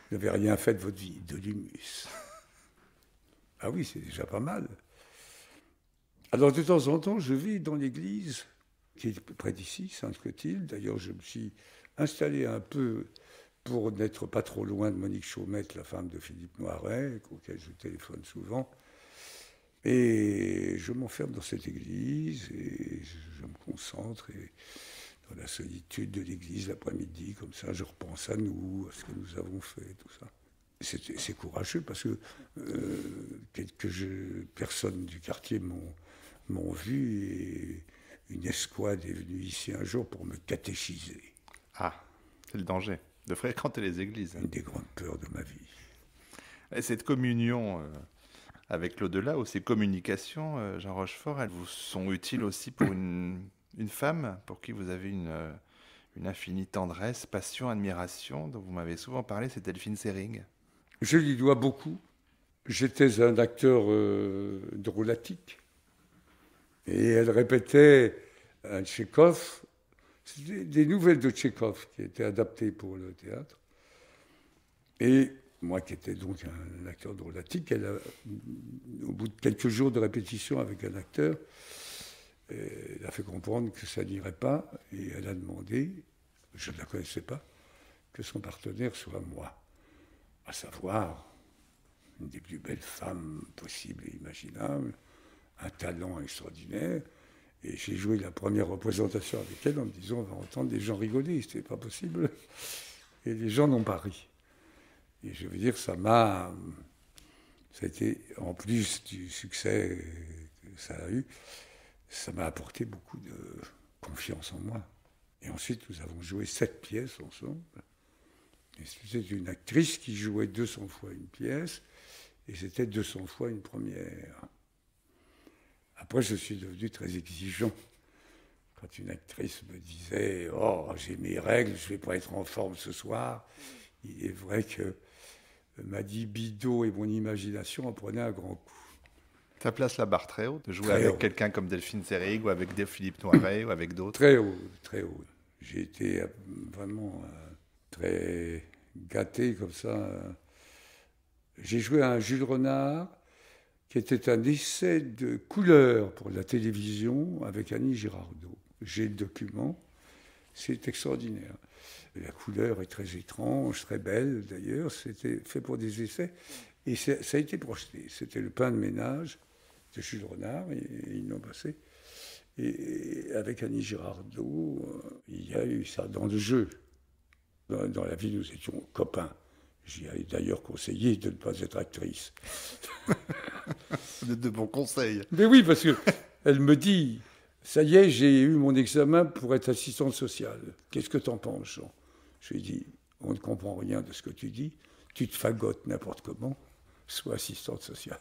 Speaker 2: Vous n'avez rien fait de votre vie, de l'humus. Ah oui, c'est déjà pas mal. Alors de temps en temps, je vis dans l'église qui est près d'ici, Sainte-Clotilde. D'ailleurs, je me suis installé un peu pour n'être pas trop loin de Monique Chaumette, la femme de Philippe Noiret, auquel je téléphone souvent. Et je m'enferme dans cette église et je me concentre. dans la solitude de l'église l'après-midi, comme ça, je repense à nous, à ce que nous avons fait, tout ça. C'est courageux parce que euh, quelques personnes du quartier m'ont vu et une escouade est venue ici un jour pour me catéchiser. Ah, c'est le danger de fréquenter les
Speaker 1: églises. Hein. Une des grandes peurs de ma vie. cette communion euh, avec l'au-delà ou ces communications, euh, Jean Rochefort, elles vous sont utiles aussi pour une, femme pour qui vous avez euh, une, infinie tendresse, passion, admiration, dont vous m'avez souvent parlé, c'est Delphine Sering.
Speaker 2: Je lui dois beaucoup. J'étais un acteur drôlatique. Et elle répétait à Tchékov c'était des nouvelles de Tchékov qui étaient adaptées pour le théâtre. Et moi, qui étais donc un acteur drôlatique, elle au bout de quelques jours de répétition avec un acteur, elle a fait comprendre que ça n'irait pas et elle a demandé, je ne la connaissais pas, que son partenaire soit moi, à savoir une des plus belles femmes possibles et imaginables, un talent extraordinaire, j'ai joué la première représentation avec elle en me disant on va entendre des gens rigoler, c'était pas possible. Et les gens n'ont pas ri. Et je veux dire, ça m'a. Ça a été, en plus du succès que ça a eu, ça m'a apporté beaucoup de confiance en moi. Et ensuite, nous avons joué sept pièces ensemble. c'était une actrice qui jouait 200 fois une pièce, et c'était 200 fois une première. Après, je suis devenu très exigeant. Quand une actrice me disait Oh, j'ai mes règles, je ne vais pas être en forme ce soir, il est vrai que euh, ma libido et mon imagination en prenaient un grand coup. Ta place la barre très haut de jouer avec
Speaker 1: quelqu'un comme Delphine Zerig ou avec Philippe Noiret ou avec
Speaker 2: d'autres Très haut, très haut. J'ai été euh, vraiment euh, très gâté comme ça. J'ai joué à un Jules Renard qui était un essai de couleur pour la télévision avec Annie Girardot. J'ai le document, c'est extraordinaire. La couleur est très étrange, très belle d'ailleurs, c'était fait pour des essais et ça, a été projeté. C'était le pain de ménage de Jules Renard et, ils l'ont passé. Et, avec Annie Girardot, euh, il y a eu ça dans le jeu. dans la vie, nous étions copains. J'y ai d'ailleurs conseillé de ne pas être actrice. de bons conseils. Mais oui, parce qu'elle me dit, ça y est, j'ai eu mon examen pour être assistante sociale. Qu'est-ce que t'en penses, Jean Je lui ai dit, on ne comprend rien de ce que tu dis. Tu te fagotes n'importe comment. Sois assistante sociale.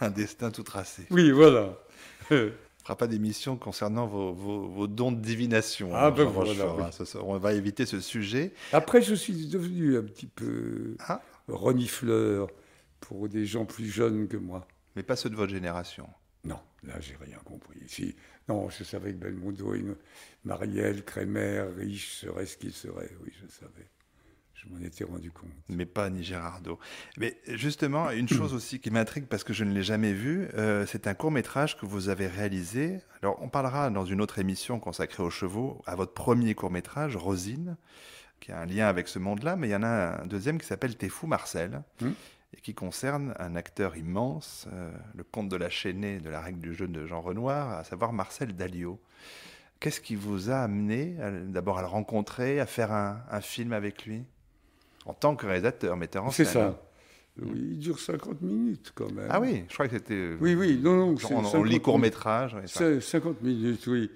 Speaker 1: Un destin tout tracé. Oui,
Speaker 2: voilà.
Speaker 1: pas d'émission concernant vos, dons de divination. Ah, ben hein, on va éviter
Speaker 2: ce sujet. Après, je suis devenu un petit peu ah. renifleur pour des gens plus jeunes que moi. Mais pas ceux de votre génération. Non, là, j'ai rien compris. non, je savais que Belmondo, Marielle, Crémer, riche serait ce qu'il serait. Oui, je savais. Je m'en étais rendu compte. Mais pas ni Gérardo.
Speaker 1: Mais justement, une chose aussi qui m'intrigue parce que je ne l'ai jamais vu, euh, c'est un court métrage que vous avez réalisé. Alors, on parlera dans une autre émission consacrée aux chevaux à votre premier court métrage, Rosine, qui a un lien avec ce monde-là. Mais il y en a un deuxième qui s'appelle T'es fou, Marcel. Hum. et qui concerne un acteur immense, euh, le comte de la chaînée de la règle du jeu de Jean Renoir, à savoir Marcel Dalio. Qu'est-ce qui vous a amené d'abord à le rencontrer, à faire un, un film avec lui en tant que réalisateur, metteur en scène. C'est ça.
Speaker 2: Oui, il dure 50 minutes quand même. Ah oui, je crois que c'était. Euh, oui, oui, non, non. On, on, lit court-métrage. 50 minutes, oui.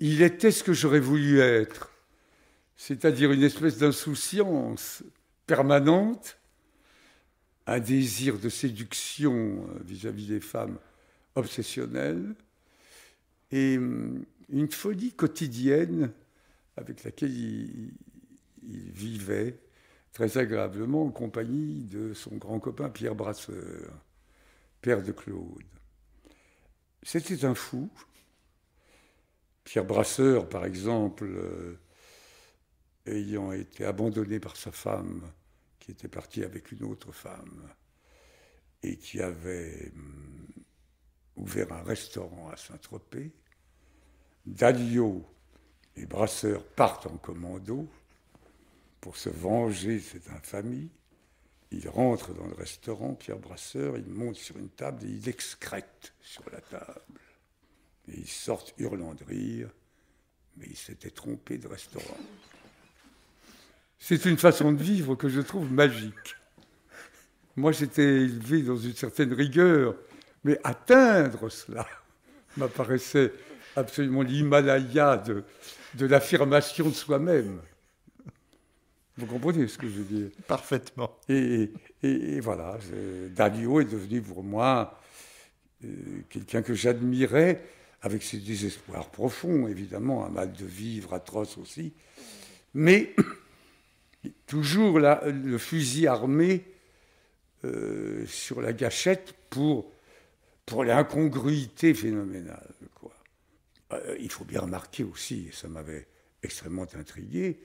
Speaker 2: Il était ce que j'aurais voulu être, c'est-à-dire une espèce d'insouciance permanente, un désir de séduction euh, vis-à-vis des femmes obsessionnelles, et hum, une folie quotidienne avec laquelle il vivait très agréablement en compagnie de son grand copain Pierre Brasseur, père de Claude. C'était un fou. Pierre Brasseur, par exemple, euh, ayant été abandonné par sa femme, qui était partie avec une autre femme, et qui avait hum, ouvert un restaurant à Saint-Tropez, Dalio et Brasseur partent en commando pour se venger de cette infamie. Il rentre dans le restaurant, Pierre Brasseur, il monte sur une table et il excrète sur la table. Et il sort hurlant de rire, mais il s'était trompé de restaurant. C'est une façon de vivre que je trouve magique. Moi, j'étais élevé dans une certaine rigueur, mais atteindre cela m'apparaissait absolument l'Himalaya de l'affirmation de soi-même. Vous comprenez ce que je dis Parfaitement. Et, voilà, Dalio est devenu pour moi euh, quelqu'un que j'admirais avec ses désespoirs profonds, évidemment, un mal de vivre atroce aussi, mais toujours le fusil armé euh, sur la gâchette pour, pour l'incongruité phénoménale. Quoi. Euh, il faut bien remarquer aussi, et ça m'avait extrêmement intrigué,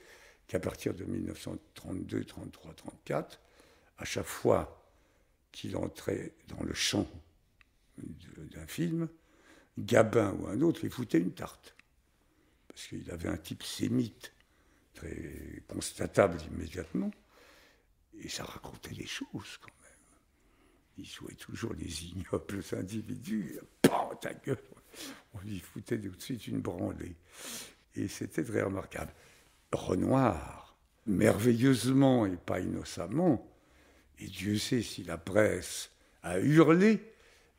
Speaker 2: à partir de 1932, 33, 34, à chaque fois qu'il entrait dans le champ d'un film, Gabin ou un autre, lui foutait une tarte. Parce qu'il avait un type sémite très constatable immédiatement, et ça racontait des choses quand même. Il jouait toujours les ignobles individus, Pan, ta gueule On lui foutait tout de suite une branlée. Et c'était très remarquable. Renoir, merveilleusement et pas innocemment, et Dieu sait si la presse a hurlé,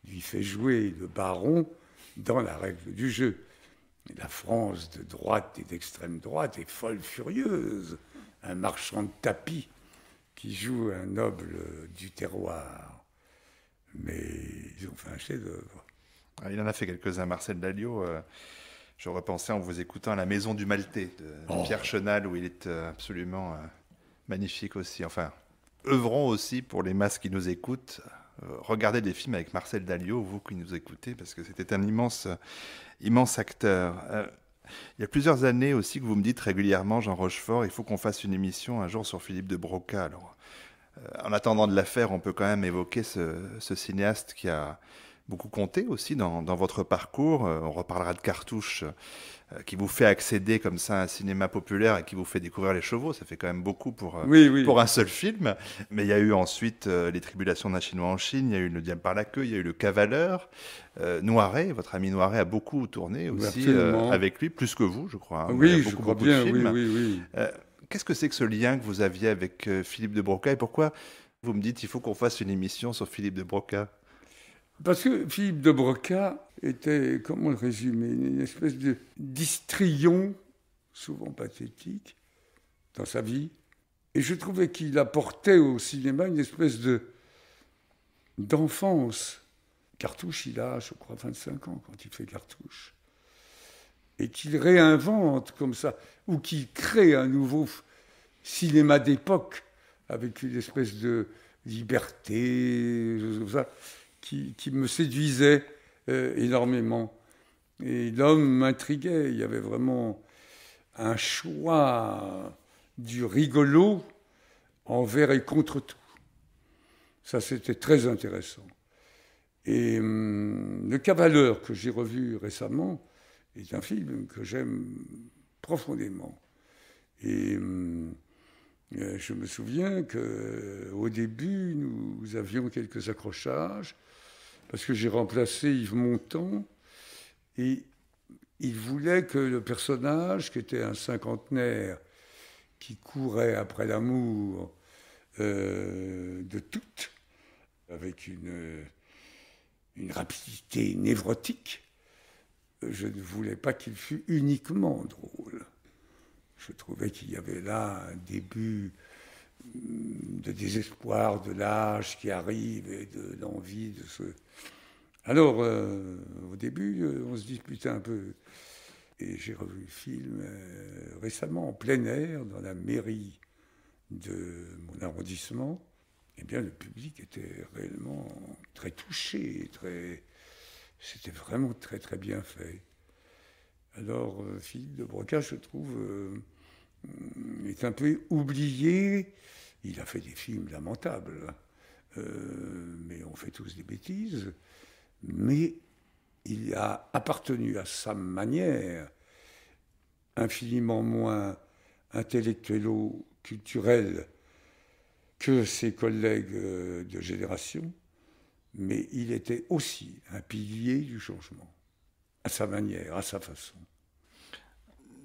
Speaker 2: lui fait jouer le baron dans la règle du jeu. La France de droite et d'extrême droite est folle furieuse. Un marchand de tapis qui joue un noble du terroir. Mais ils ont fait un chef-d'œuvre. Ah, il en a fait quelques-uns,
Speaker 1: Marcel Dalliot. Euh, je repensais en vous écoutant à La Maison du Maltais de oh. Pierre Chenal, où il est euh, absolument euh, magnifique aussi. Enfin, œuvrons aussi pour les masses qui nous écoutent. Euh, regardez des films avec Marcel Dalio, vous qui nous écoutez, parce que c'était un immense, immense acteur. Il y a plusieurs années aussi que vous me dites régulièrement, Jean Rochefort, il faut qu'on fasse une émission un jour sur Philippe de Broca. Alors, en attendant de la faire, on peut quand même évoquer ce cinéaste qui a, beaucoup compté aussi dans, votre parcours. Euh, on reparlera de Cartouche euh, qui vous fait accéder comme ça à un cinéma populaire et qui vous fait découvrir les chevaux. Ça fait quand même beaucoup pour, euh, pour un seul film. Mais il y a eu ensuite Les Tribulations d'un Chinois en Chine, il y a eu Le Diable par la queue, il y a eu Le Cavaleur. Noiré, votre ami Noiré a beaucoup tourné aussi avec lui, plus que vous, je crois. Oui, de films. Qu'est-ce que c'est que ce lien que vous aviez avec Philippe de Broca et pourquoi vous me dites qu'il faut qu'on
Speaker 2: fasse une émission sur Philippe de Broca parce que Philippe de Broca était, comment le résumer, une espèce de distrion, souvent pathétique, dans sa vie. Et je trouvais qu'il apportait au cinéma une espèce de d'enfance. Cartouche, il a, je crois, 25 ans quand il fait Cartouche. Et qu'il réinvente comme ça, ou qu'il crée un nouveau cinéma d'époque avec une espèce de liberté, ça qui, me séduisait euh, énormément. Et l'homme m'intriguait. Il y avait vraiment un choix du rigolo envers et contre tout. Ça, c'était très intéressant. Et hum, Le Cavaleur, que j'ai revu récemment, est un film que j'aime profondément. Et hum, euh, je me souviens qu'au début, nous avions quelques accrochages parce que j'ai remplacé Yves Montand, et il voulait que le personnage, qui était un cinquantenaire, qui courait après l'amour euh, de toutes, avec une, une rapidité névrotique, je ne voulais pas qu'il fût uniquement drôle. Je trouvais qu'il y avait là un début de désespoir de l'âge qui arrive et de l'envie de ce... Alors, euh, au début, euh, on se disputait un peu. Et j'ai revu le film euh, récemment en plein air, dans la mairie de mon arrondissement. Eh bien, le public était réellement très touché, très. C'était vraiment très très bien fait. Alors, Philippe de Broca, je trouve, est un peu oublié il a fait des films lamentables, hein. euh, mais on fait tous des bêtises. Mais il a appartenu à sa manière, infiniment moins intellectuel culturel que ses collègues euh, de génération, mais il était aussi un pilier du changement, à sa manière, à sa façon.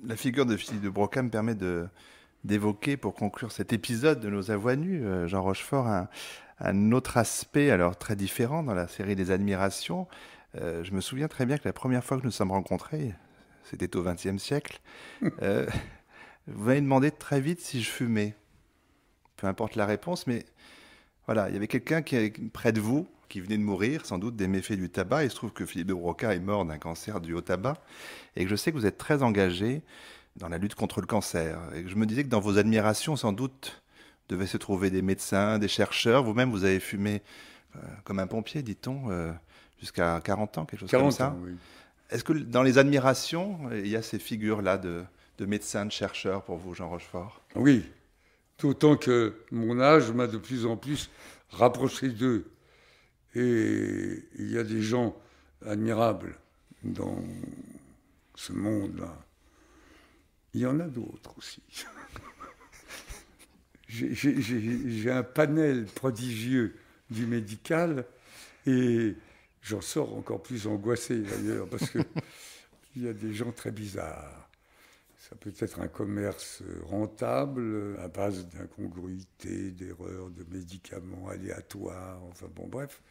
Speaker 2: La figure de Philippe de Brocam permet de,
Speaker 1: d'évoquer pour conclure cet épisode de Nos avoines Nues, euh, Jean Rochefort, un, autre aspect, alors très différent dans la série des admirations. Euh, je me souviens très bien que la première fois que nous sommes rencontrés, c'était au XXe siècle, euh, vous m'avez demandé très vite si je fumais. Peu importe la réponse, mais voilà, il y avait quelqu'un qui est près de vous, qui venait de mourir, sans doute des méfaits du tabac. Il se trouve que Philippe de Broca est mort d'un cancer dû au tabac, et que je sais que vous êtes très engagé dans la lutte contre le cancer. Et je me disais que dans vos admirations, sans doute, devaient se trouver des médecins, des chercheurs. Vous-même, vous avez fumé euh, comme un pompier, dit-on, euh, jusqu'à 40 ans, quelque chose comme ça. Ans, oui. Est-ce que dans les admirations, il y a ces figures-là de, de médecins, de chercheurs pour vous, Jean
Speaker 2: Rochefort Oui, autant que mon âge m'a de plus en plus rapproché d'eux. Et il y a des gens admirables dans ce monde-là. Il y en a d'autres aussi. J'ai un panel prodigieux du médical et j'en sors encore plus angoissé d'ailleurs parce qu'il y a des gens très bizarres. Ça peut être un commerce rentable à base d'incongruités, d'erreurs, de médicaments aléatoires, enfin bon bref.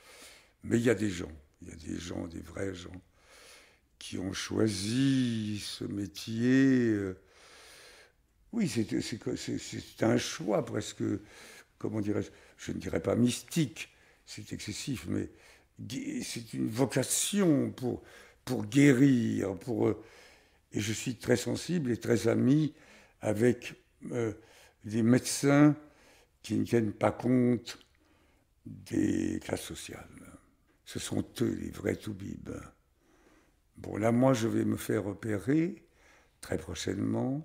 Speaker 2: Mais il y a des gens, il y a des gens, des vrais gens, qui ont choisi ce métier euh, oui, c'est un choix presque, comment dirais-je, je ne dirais pas mystique, c'est excessif, mais c'est une vocation pour, pour guérir, pour... Euh, et je suis très sensible et très ami avec euh, des médecins qui ne tiennent pas compte des classes sociales. Ce sont eux les vrais toubibs. Bon, là, moi, je vais me faire opérer très prochainement.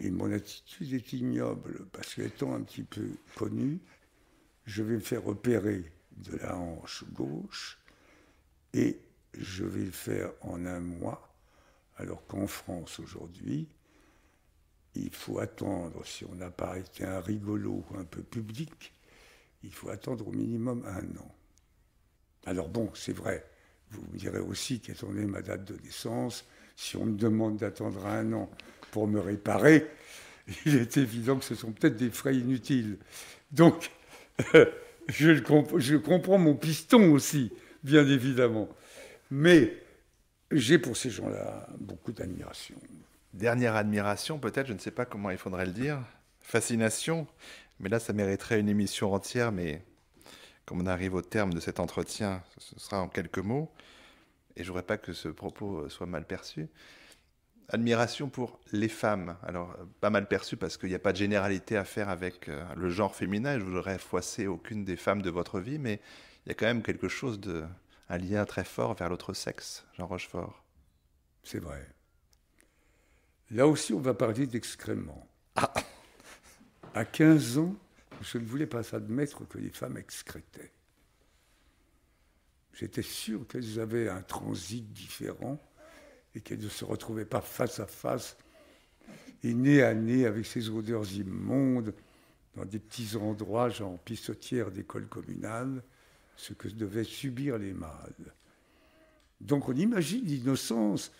Speaker 2: Et mon attitude est ignoble, parce qu'étant un petit peu connu, je vais me faire opérer de la hanche gauche et je vais le faire en un mois, alors qu'en France aujourd'hui, il faut attendre, si on n'a pas été un rigolo un peu public, il faut attendre au minimum un an. Alors bon, c'est vrai, vous me direz aussi qu'étant donné ma date de naissance, si on me demande d'attendre un an pour me réparer, il est évident que ce sont peut-être des frais inutiles. Donc, je, comprends mon piston aussi, bien évidemment. Mais j'ai pour ces gens-là beaucoup d'admiration. Dernière admiration, peut-être, je ne sais pas
Speaker 1: comment il faudrait le dire. Fascination, mais là, ça mériterait une émission entière, mais comme on arrive au terme de cet entretien, ce sera en quelques mots. Et je voudrais pas que ce propos soit mal perçu admiration pour les femmes. Alors, euh, pas mal perçue parce qu'il n'y a pas de généralité à faire avec euh, le genre féminin. je je voudrais foisser aucune des femmes de votre vie, mais il y a quand même quelque chose de un lien très fort vers l'autre sexe, Jean
Speaker 2: Rochefort. C'est vrai. Là aussi, on va parler d'excréments. Ah. À 15 ans, je ne voulais pas admettre que les femmes excrétaient. J'étais sûr qu'elles avaient un transit différent et qu'elle ne se retrouvait pas face à face et nez à nez avec ces odeurs immondes dans des petits endroits, genre pissotières d'école communale, ce que devaient subir les mâles. Donc on imagine l'innocence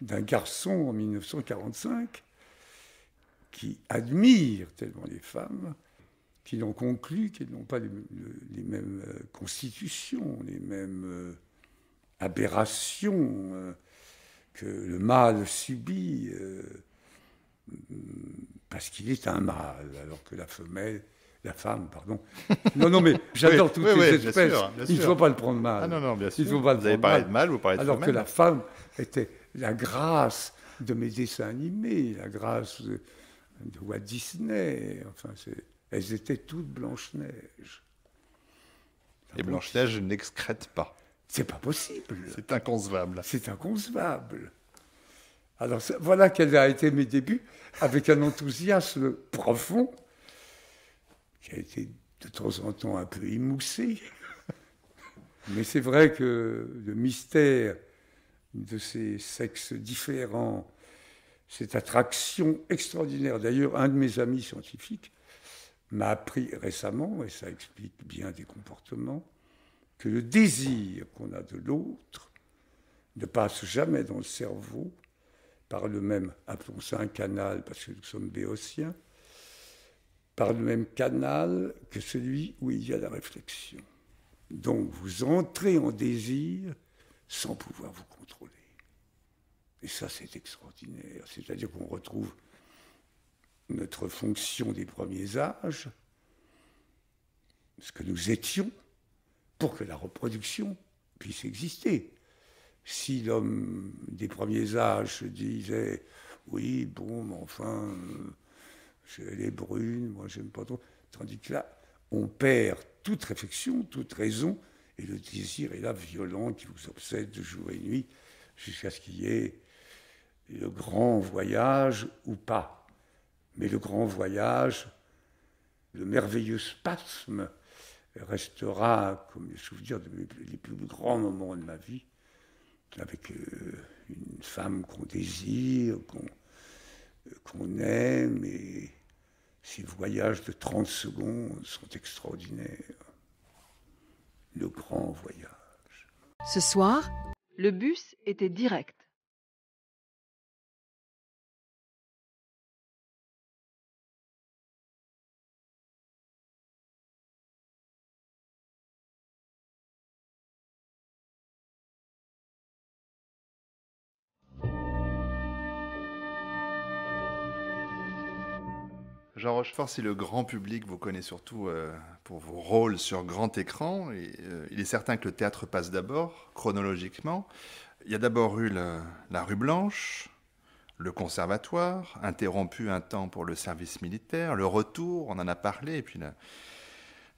Speaker 2: d'un garçon en 1945 qui admire tellement les femmes qui en conclu qu'elles n'ont pas les, mêmes euh, constitutions, les mêmes euh, aberrations, euh, que le mâle subit euh, parce qu'il est un mâle, alors que la femelle, la femme, pardon. Non, non, mais j'adore toutes les espèces. Il ne faut pas le prendre mal. Ah non, non, bien pas vous avez parlé de mal, vous parlez de Alors que la femme était la grâce de mes dessins animés, la grâce de, de Walt Disney. Enfin, elles étaient toutes Blanche-Neige. Et Blanche-Neige n'excrète pas. C'est pas possible. C'est inconcevable. C'est inconcevable. Alors voilà quels ont été mes débuts, avec un enthousiasme profond, qui a été de temps en temps un peu émoussé. Mais c'est vrai que le mystère de ces sexes différents, cette attraction extraordinaire, d'ailleurs un de mes amis scientifiques m'a appris récemment, et ça explique bien des comportements, que le désir qu'on a de l'autre ne passe jamais dans le cerveau par le même, appelons ça un canal parce que nous sommes béotiens, par le même canal que celui où il y a la réflexion. Donc vous entrez en désir sans pouvoir vous contrôler. Et ça, c'est extraordinaire. C'est-à-dire qu'on retrouve notre fonction des premiers âges, ce que nous étions, pour que la reproduction puisse exister. Si l'homme des premiers âges se disait oui, bon, mais enfin, euh, elle est brune, moi j'aime pas trop, tandis que là, on perd toute réflexion, toute raison, et le désir est là violent qui vous obsède jour et nuit jusqu'à ce qu'il y ait le grand voyage ou pas. Mais le grand voyage, le merveilleux spasme restera comme le souvenir de plus grands moments de ma vie, avec euh, une femme qu'on désire, euh, qu'on aime, et ces voyages de 30 secondes sont extraordinaires. Le grand voyage. Ce soir, le bus était direct.
Speaker 1: Jean Rochefort, si le grand public vous connaît surtout euh, pour vos rôles sur grand écran, euh, il est certain que le théâtre passe d'abord, chronologiquement. Il y a d'abord eu la rue Blanche, le conservatoire, interrompu un temps pour le service militaire, le retour, on en a parlé, et puis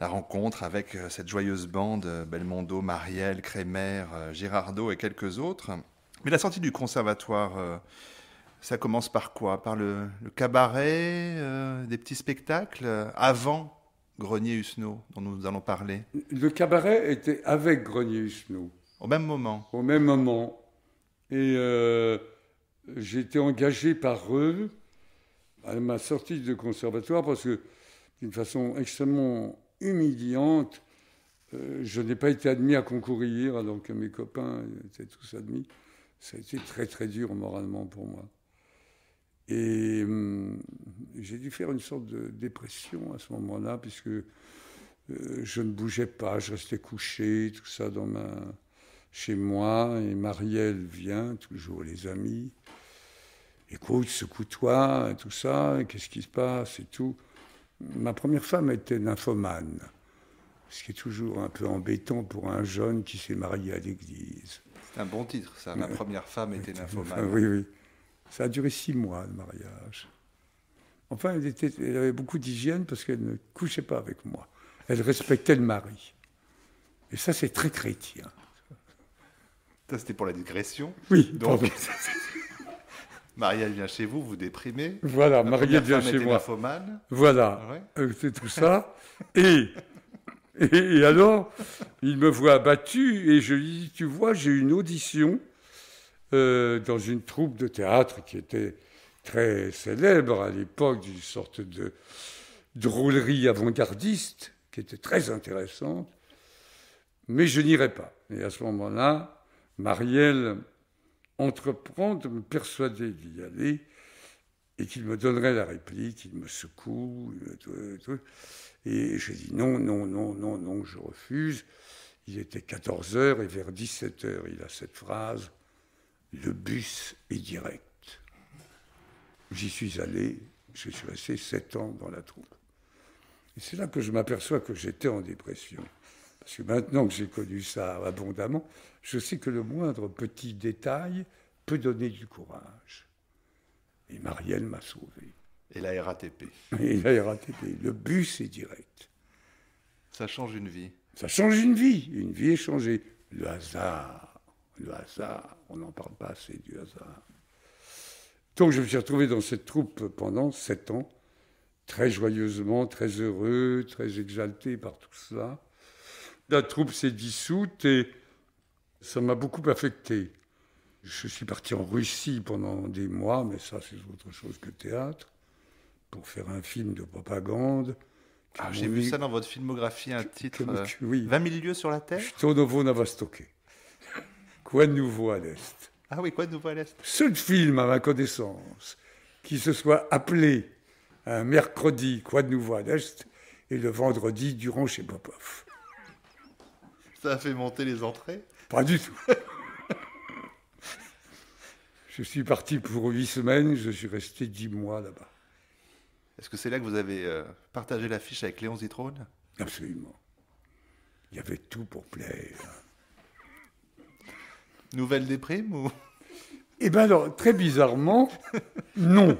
Speaker 1: la, rencontre avec euh, cette joyeuse bande, Belmondo, Marielle, Crémer, Girardot et quelques autres. Mais la sortie du conservatoire... Ça commence par quoi Par le, cabaret, euh, des petits spectacles euh, avant Grenier-Husneau dont nous allons parler
Speaker 2: Le cabaret était avec Grenier-Husneau. Au même moment Au même moment. Et euh, j'ai été engagé par eux à ma sortie de conservatoire parce que, d'une façon extrêmement humiliante, euh, je n'ai pas été admis à concourir alors que mes copains étaient tous admis. Ça a été très très dur moralement pour moi. Et hum, j'ai dû faire une sorte de dépression à ce moment-là, puisque euh, je ne bougeais pas, je restais couché, tout ça dans ma, chez moi. Et Marielle vient, toujours les amis. Écoute, secoue-toi, tout ça, qu'est-ce qui se passe, et tout. Ma première femme était nymphomane, ce qui est toujours un peu embêtant pour un jeune qui s'est marié à l'église.
Speaker 1: C'est un bon titre, ça. Ma première
Speaker 2: femme était nymphomane. Oui, oui. Ça a duré six mois, le mariage. Enfin, elle, était, avait beaucoup d'hygiène parce qu'elle ne couchait pas avec moi. Elle respectait le mari. Et ça, c'est très chrétien.
Speaker 1: Ça, c'était pour la digression.
Speaker 2: Oui, donc.
Speaker 1: Marielle vient chez vous, vous déprimez. Voilà, Marielle vient chez moi. Voilà,
Speaker 2: ah euh, c'est tout ça. et, et, et, alors, il me voit abattu et je lui dis, tu vois, j'ai une audition euh, dans une troupe de théâtre qui était très célèbre à l'époque, d'une sorte de drôlerie avant-gardiste qui était très intéressante, mais je n'irai pas. Et à ce moment-là, Marielle entreprend de me persuader d'y aller et qu'il me donnerait la réplique, il me secoue, et je dis non, non, non, non, non, je refuse. Il était 14 h et vers 17 h il a cette phrase le bus est direct. J'y suis allé, je suis resté sept ans dans la troupe. Et c'est là que je m'aperçois que j'étais en dépression. Parce que maintenant que j'ai connu ça abondamment, je sais que le moindre petit détail peut donner du courage. Et Marielle m'a sauvé. Et la RATP. Et la RATP. Le bus est direct.
Speaker 1: Ça change une vie.
Speaker 2: Ça change une vie. Une vie est changée. Le hasard. Le hasard, on n'en parle pas assez du hasard. Donc je me suis retrouvé dans cette troupe pendant sept ans, très joyeusement, très heureux, très exalté par tout cela. La troupe s'est dissoute et ça m'a beaucoup affecté. Je suis parti en Russie pendant des mois, mais ça c'est autre chose que théâtre, pour faire un film de propagande. Ah, J'ai vu ça
Speaker 1: dans votre filmographie, un titre euh,
Speaker 2: oui. 20 000 lieux sur la Terre Stonovo Navastoké. Quoi de nouveau à l'Est Ah oui, quoi de nouveau à l'Est Seul film, à ma connaissance, qui se soit appelé un mercredi, quoi de nouveau à l'Est, et le vendredi, Durant chez Popov.
Speaker 1: Ça a fait monter les entrées
Speaker 2: Pas du tout. je suis parti pour huit semaines, je suis resté dix mois là-bas. Est-ce que c'est là que vous avez euh, partagé l'affiche avec Léon Zitrone Absolument. Il y avait tout pour plaire. Nouvelle déprime Eh bien alors, très bizarrement, non.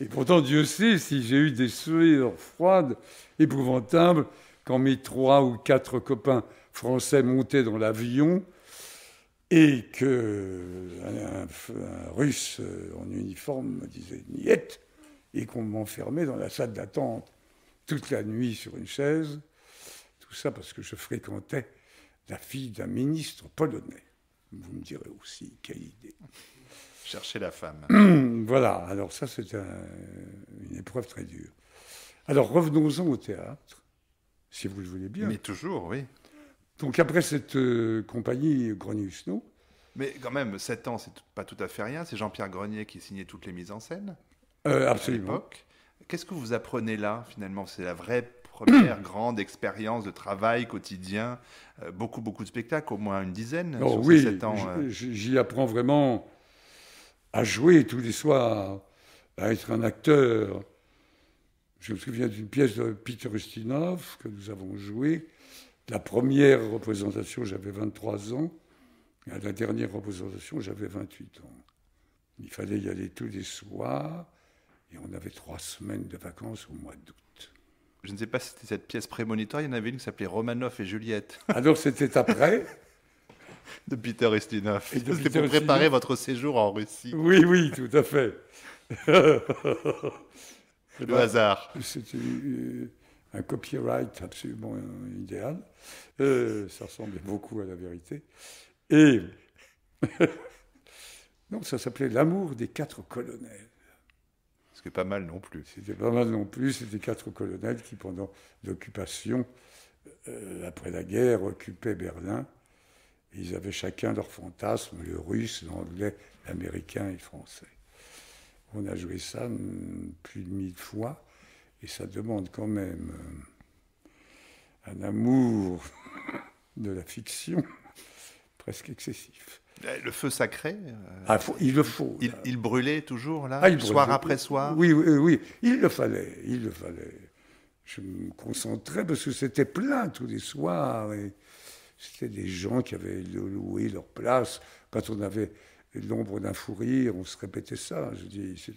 Speaker 2: Et pourtant, Dieu sait si j'ai eu des sueurs froides épouvantables quand mes trois ou quatre copains français montaient dans l'avion et que russe euh, en uniforme me disait niette et qu'on m'enfermait dans la salle d'attente toute la nuit sur une chaise. Tout ça parce que je fréquentais la fille d'un ministre polonais. Vous me direz aussi, quelle idée. Chercher la femme. voilà, alors ça c'est une épreuve très dure. Alors revenons-en au théâtre, si vous le voulez bien. Mais toujours, oui. Donc après cette euh, compagnie grenier non
Speaker 1: Mais quand même, 7 ans, c'est pas tout à fait rien. C'est Jean-Pierre Grenier qui signait toutes les mises en scène.
Speaker 2: Euh, à absolument.
Speaker 1: Qu'est-ce que vous apprenez là, finalement C'est la vraie première grande expérience de travail quotidien, euh, beaucoup, beaucoup de spectacles, au moins une dizaine oh sur oui, ans. Euh.
Speaker 2: J'y apprends vraiment à jouer tous les soirs, à être un acteur. Je me souviens d'une pièce de Peter Ustinov que nous avons jouée. La première représentation, j'avais 23 ans. Et à la dernière représentation, j'avais 28 ans. Il fallait y aller tous les soirs. Et on avait trois semaines de vacances au mois d'août
Speaker 1: je ne sais pas si c'était cette pièce prémonitoire, il y en avait une qui s'appelait Romanov et Juliette. Ah donc c'était après De Peter Ustinov. C'était pour préparer votre séjour en Russie. Oui, oui, tout
Speaker 2: à fait. Le hasard. C'était euh, un copyright absolument idéal. Euh, ça ressemblait beaucoup à la vérité. Et. non, ça s'appelait L'amour des quatre colonels. C'était pas mal non plus. C'était pas mal non plus. C'était quatre colonels qui, pendant l'occupation, euh, après la guerre, occupaient Berlin. Ils avaient chacun leur fantasme, le russe, l'anglais, l'américain et le français. On a joué ça mm, plus de mille fois, et ça demande quand même euh, un amour de la fiction presque excessif.
Speaker 1: Euh, le feu sacré euh,
Speaker 2: ah, Il le faut. Il, brûlait toujours, là, ah, soir après soir Oui, oui, euh, oui. Il le fallait, il le fallait. Je me concentrais parce que c'était plein tous les soirs. Et c'était des gens qui avaient loué leur place. Quand on avait l'ombre d'un fou rire, on se répétait ça. Je dis,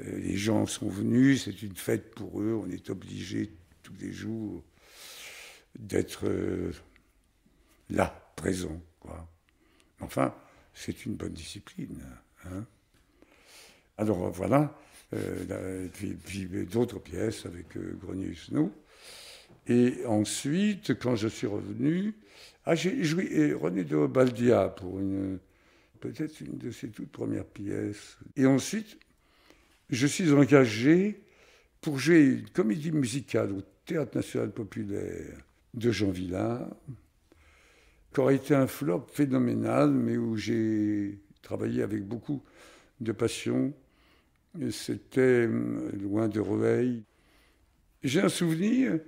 Speaker 2: les gens sont venus, c'est une fête pour eux, on est obligé tous les jours d'être là, présent. Quoi. Enfin, c'est une bonne discipline. Hein. Alors voilà, j'ai euh, d'autres pièces avec euh, Grenier et ensuite, quand je suis revenu, ah, j'ai joué René de Baldia pour peut-être une de ses toutes premières pièces. Et ensuite, je suis engagé pour jouer une comédie musicale au Théâtre national populaire de Jean Villard, qui aurait été un flop phénoménal, mais où j'ai travaillé avec beaucoup de passion. c'était hum, loin de Reveil. J'ai un souvenir,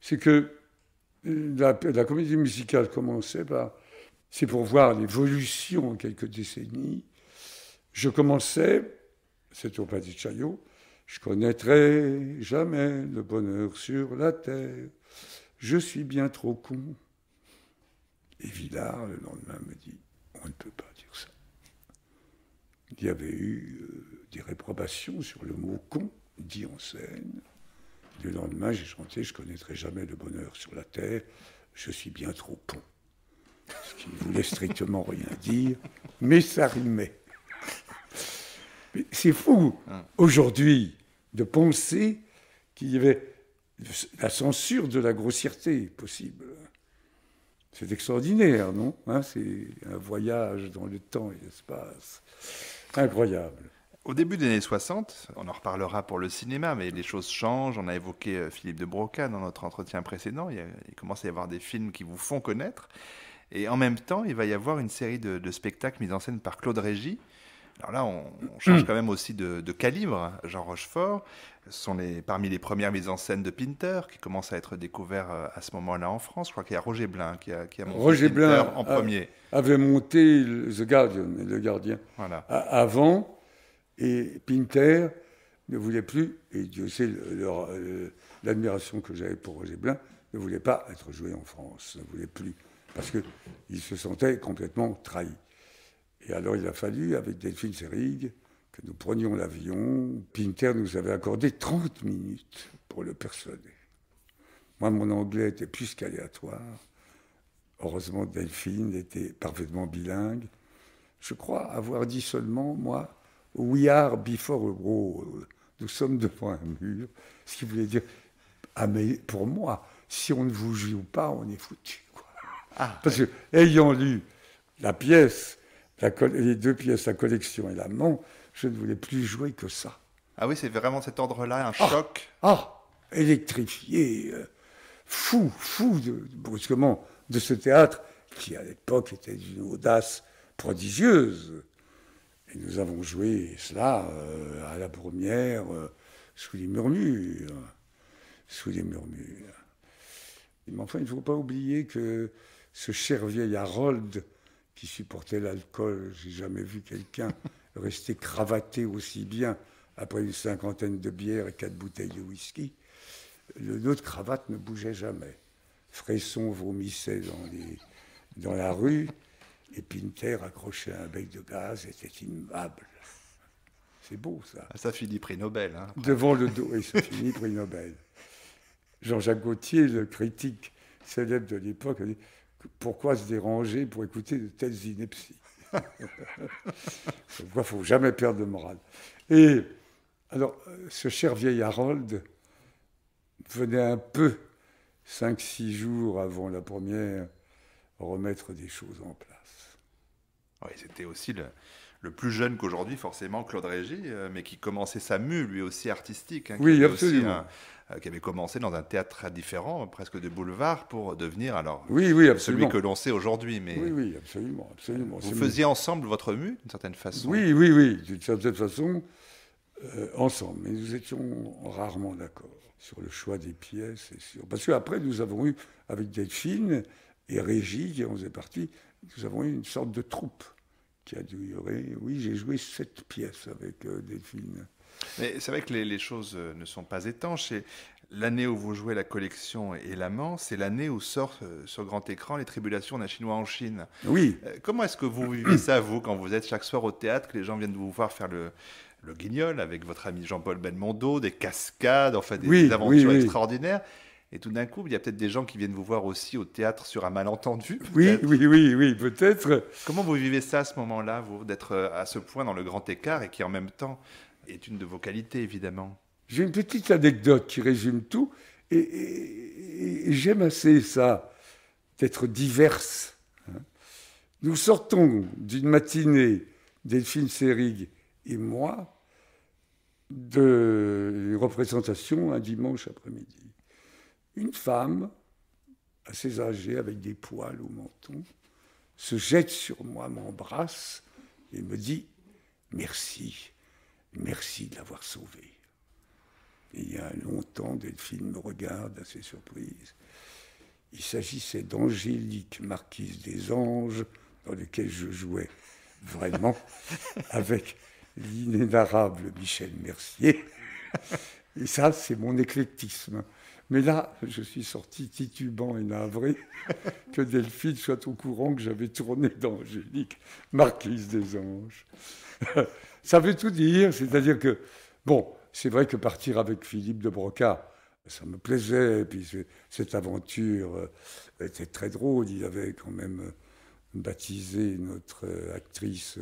Speaker 2: c'est que euh, la, comédie musicale commençait par. C'est pour voir l'évolution en quelques décennies. Je commençais, c'est au pas de Chaillot, je connaîtrai jamais le bonheur sur la terre. Je suis bien trop con et Villard, le lendemain, me dit On ne peut pas dire ça. Il y avait eu euh, des réprobations sur le mot con dit en scène. Le lendemain, j'ai chanté Je connaîtrai jamais le bonheur sur la terre, je suis bien trop con. Ce qui ne voulait strictement rien dire, mais ça rimait. C'est fou, ah. aujourd'hui, de penser qu'il y avait la censure de la grossièreté possible. C'est extraordinaire, non hein, C'est un voyage dans le temps et l'espace.
Speaker 1: Incroyable. Au début des années 60, on en reparlera pour le cinéma, mais les choses changent. On a évoqué euh, Philippe de Broca dans notre entretien précédent. Il, commence à y avoir des films qui vous font connaître. Et en même temps, il va y avoir une série de, de spectacles mis en scène par Claude Régis, alors là, on, change hmm. quand même aussi de, calibre. Jean Rochefort sont les, parmi les premières mises en scène de Pinter qui commencent à être découvertes euh, à ce moment-là en France. Je crois qu'il y a Roger Blin qui a,
Speaker 2: monté Roger Pinter Blin en premier. avait monté The Guardian, Le Gardien, avant, et Pinter ne voulait plus, et Dieu sait l'admiration que j'avais pour Roger Blin, ne voulait pas être joué en France, ne voulait plus, parce qu'il se sentait complètement trahi. Et alors il a fallu, avec Delphine Serig, que nous prenions l'avion. Pinter nous avait accordé 30 minutes pour le persuader. Moi, mon anglais était plus qu'aléatoire. Heureusement, Delphine était parfaitement bilingue. Je crois avoir dit seulement, moi, We are before a wall. Nous sommes devant un mur. Ce qui voulait dire, ah, mais pour moi, si on ne vous joue pas, on est foutu. Ah, Parce que, ayant lu la pièce les deux pièces, la collection et l'amant, je ne voulais plus jouer que ça. Ah oui, c'est
Speaker 1: vraiment cet ordre-là, un ah,
Speaker 2: choc. Ah, électrifié, euh, fou, fou de, brusquement de ce théâtre qui à l'époque était d'une audace prodigieuse. Et nous avons joué cela euh, à la première euh, sous les murmures, sous les murmures. Mais enfin, il ne faut pas oublier que ce cher vieil Harold qui supportait l'alcool. J'ai jamais vu quelqu'un rester cravaté aussi bien après une cinquantaine de bières et quatre bouteilles de whisky. Le nœud de cravate ne bougeait jamais. Fresson vomissait dans, dans la rue et Pinter accroché à un bec de gaz était immuable. C'est beau ça. Ah, ça finit prix Nobel. Hein, Devant le dos, et ça finit prix Nobel. Jean-Jacques Gauthier, le critique célèbre de l'époque, a dit pourquoi se déranger pour écouter de telles inepties Il ne faut jamais perdre de morale. Et alors, ce cher vieil Harold venait un peu, 5-6 jours avant la première, remettre des choses en place. Oui, c'était aussi
Speaker 1: le, plus jeune qu'aujourd'hui, forcément, Claude Régis, euh, mais qui commençait sa mue, lui aussi artistique. Hein, oui, absolument. Euh, qui avait commencé dans un théâtre très différent, presque de boulevard, pour devenir alors oui, oui, celui que l'on
Speaker 2: sait aujourd'hui. Mais oui, oui, absolument, Vous faisiez ensemble votre mue, d'une certaine façon. Oui, oui, oui, d'une certaine façon, euh, ensemble. Mais nous étions rarement d'accord sur le choix des pièces et sur parce qu'après nous avons eu avec Delphine et Régie qui en faisait partie, nous avons eu une sorte de troupe qui a duré. Oui, j'ai joué sept pièces avec euh, Delphine.
Speaker 1: Mais C'est vrai que les, choses euh, ne sont pas étanches. l'année où vous jouez la collection et l'amant, c'est l'année où sort euh, sur grand écran les tribulations d'un Chinois en Chine. Oui. Euh, comment est-ce que vous vivez ça, vous, quand vous êtes chaque soir au théâtre, que les gens viennent vous voir faire le, guignol avec votre ami Jean-Paul Belmondo, des cascades, enfin des, aventures extraordinaires et tout d'un coup, il y a peut-être des gens qui viennent vous voir aussi au théâtre sur un malentendu.
Speaker 2: Oui, oui, oui, oui, peut-être. Comment vous vivez ça
Speaker 1: à ce moment-là, vous, d'être à ce point dans le grand écart et qui en même temps est une de vos qualités, évidemment.
Speaker 2: J'ai une petite anecdote qui résume tout, et, j'aime assez ça, d'être diverse. Hein. Nous sortons d'une matinée, Delphine Serig et moi, d'une représentation un dimanche après-midi. Une femme, assez âgée, avec des poils au menton, se jette sur moi, m'embrasse et me dit merci. Merci de l'avoir sauvé. il y a longtemps, Delphine me regarde à ses surprises. Il s'agissait d'Angélique, marquise des anges, dans lequel je jouais vraiment, avec l'inénarrable Michel Mercier. Et ça, c'est mon éclectisme. Mais là, je suis sorti titubant et navré que Delphine soit au courant que j'avais tourné d'Angélique, marquise des anges ça veut tout dire. C'est-à-dire que, bon, c'est vrai que partir avec Philippe de Broca, ça me plaisait. puis cette aventure euh, était très drôle. Il avait quand même euh, baptisé notre euh, actrice,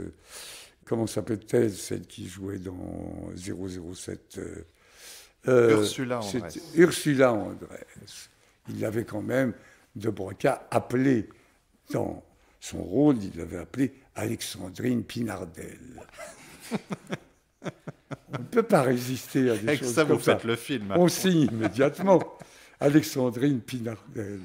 Speaker 2: comment s'appelait-elle, celle qui jouait dans 007 euh, Ursula Andrés. Ursula Andrés. Il l'avait quand même, de Broca, appelé dans son rôle, il l'avait appelé Alexandrine Pinardel. On ne peut pas résister à des choses ça, vous faites ça. le film. On signe immédiatement Alexandrine Pinardel.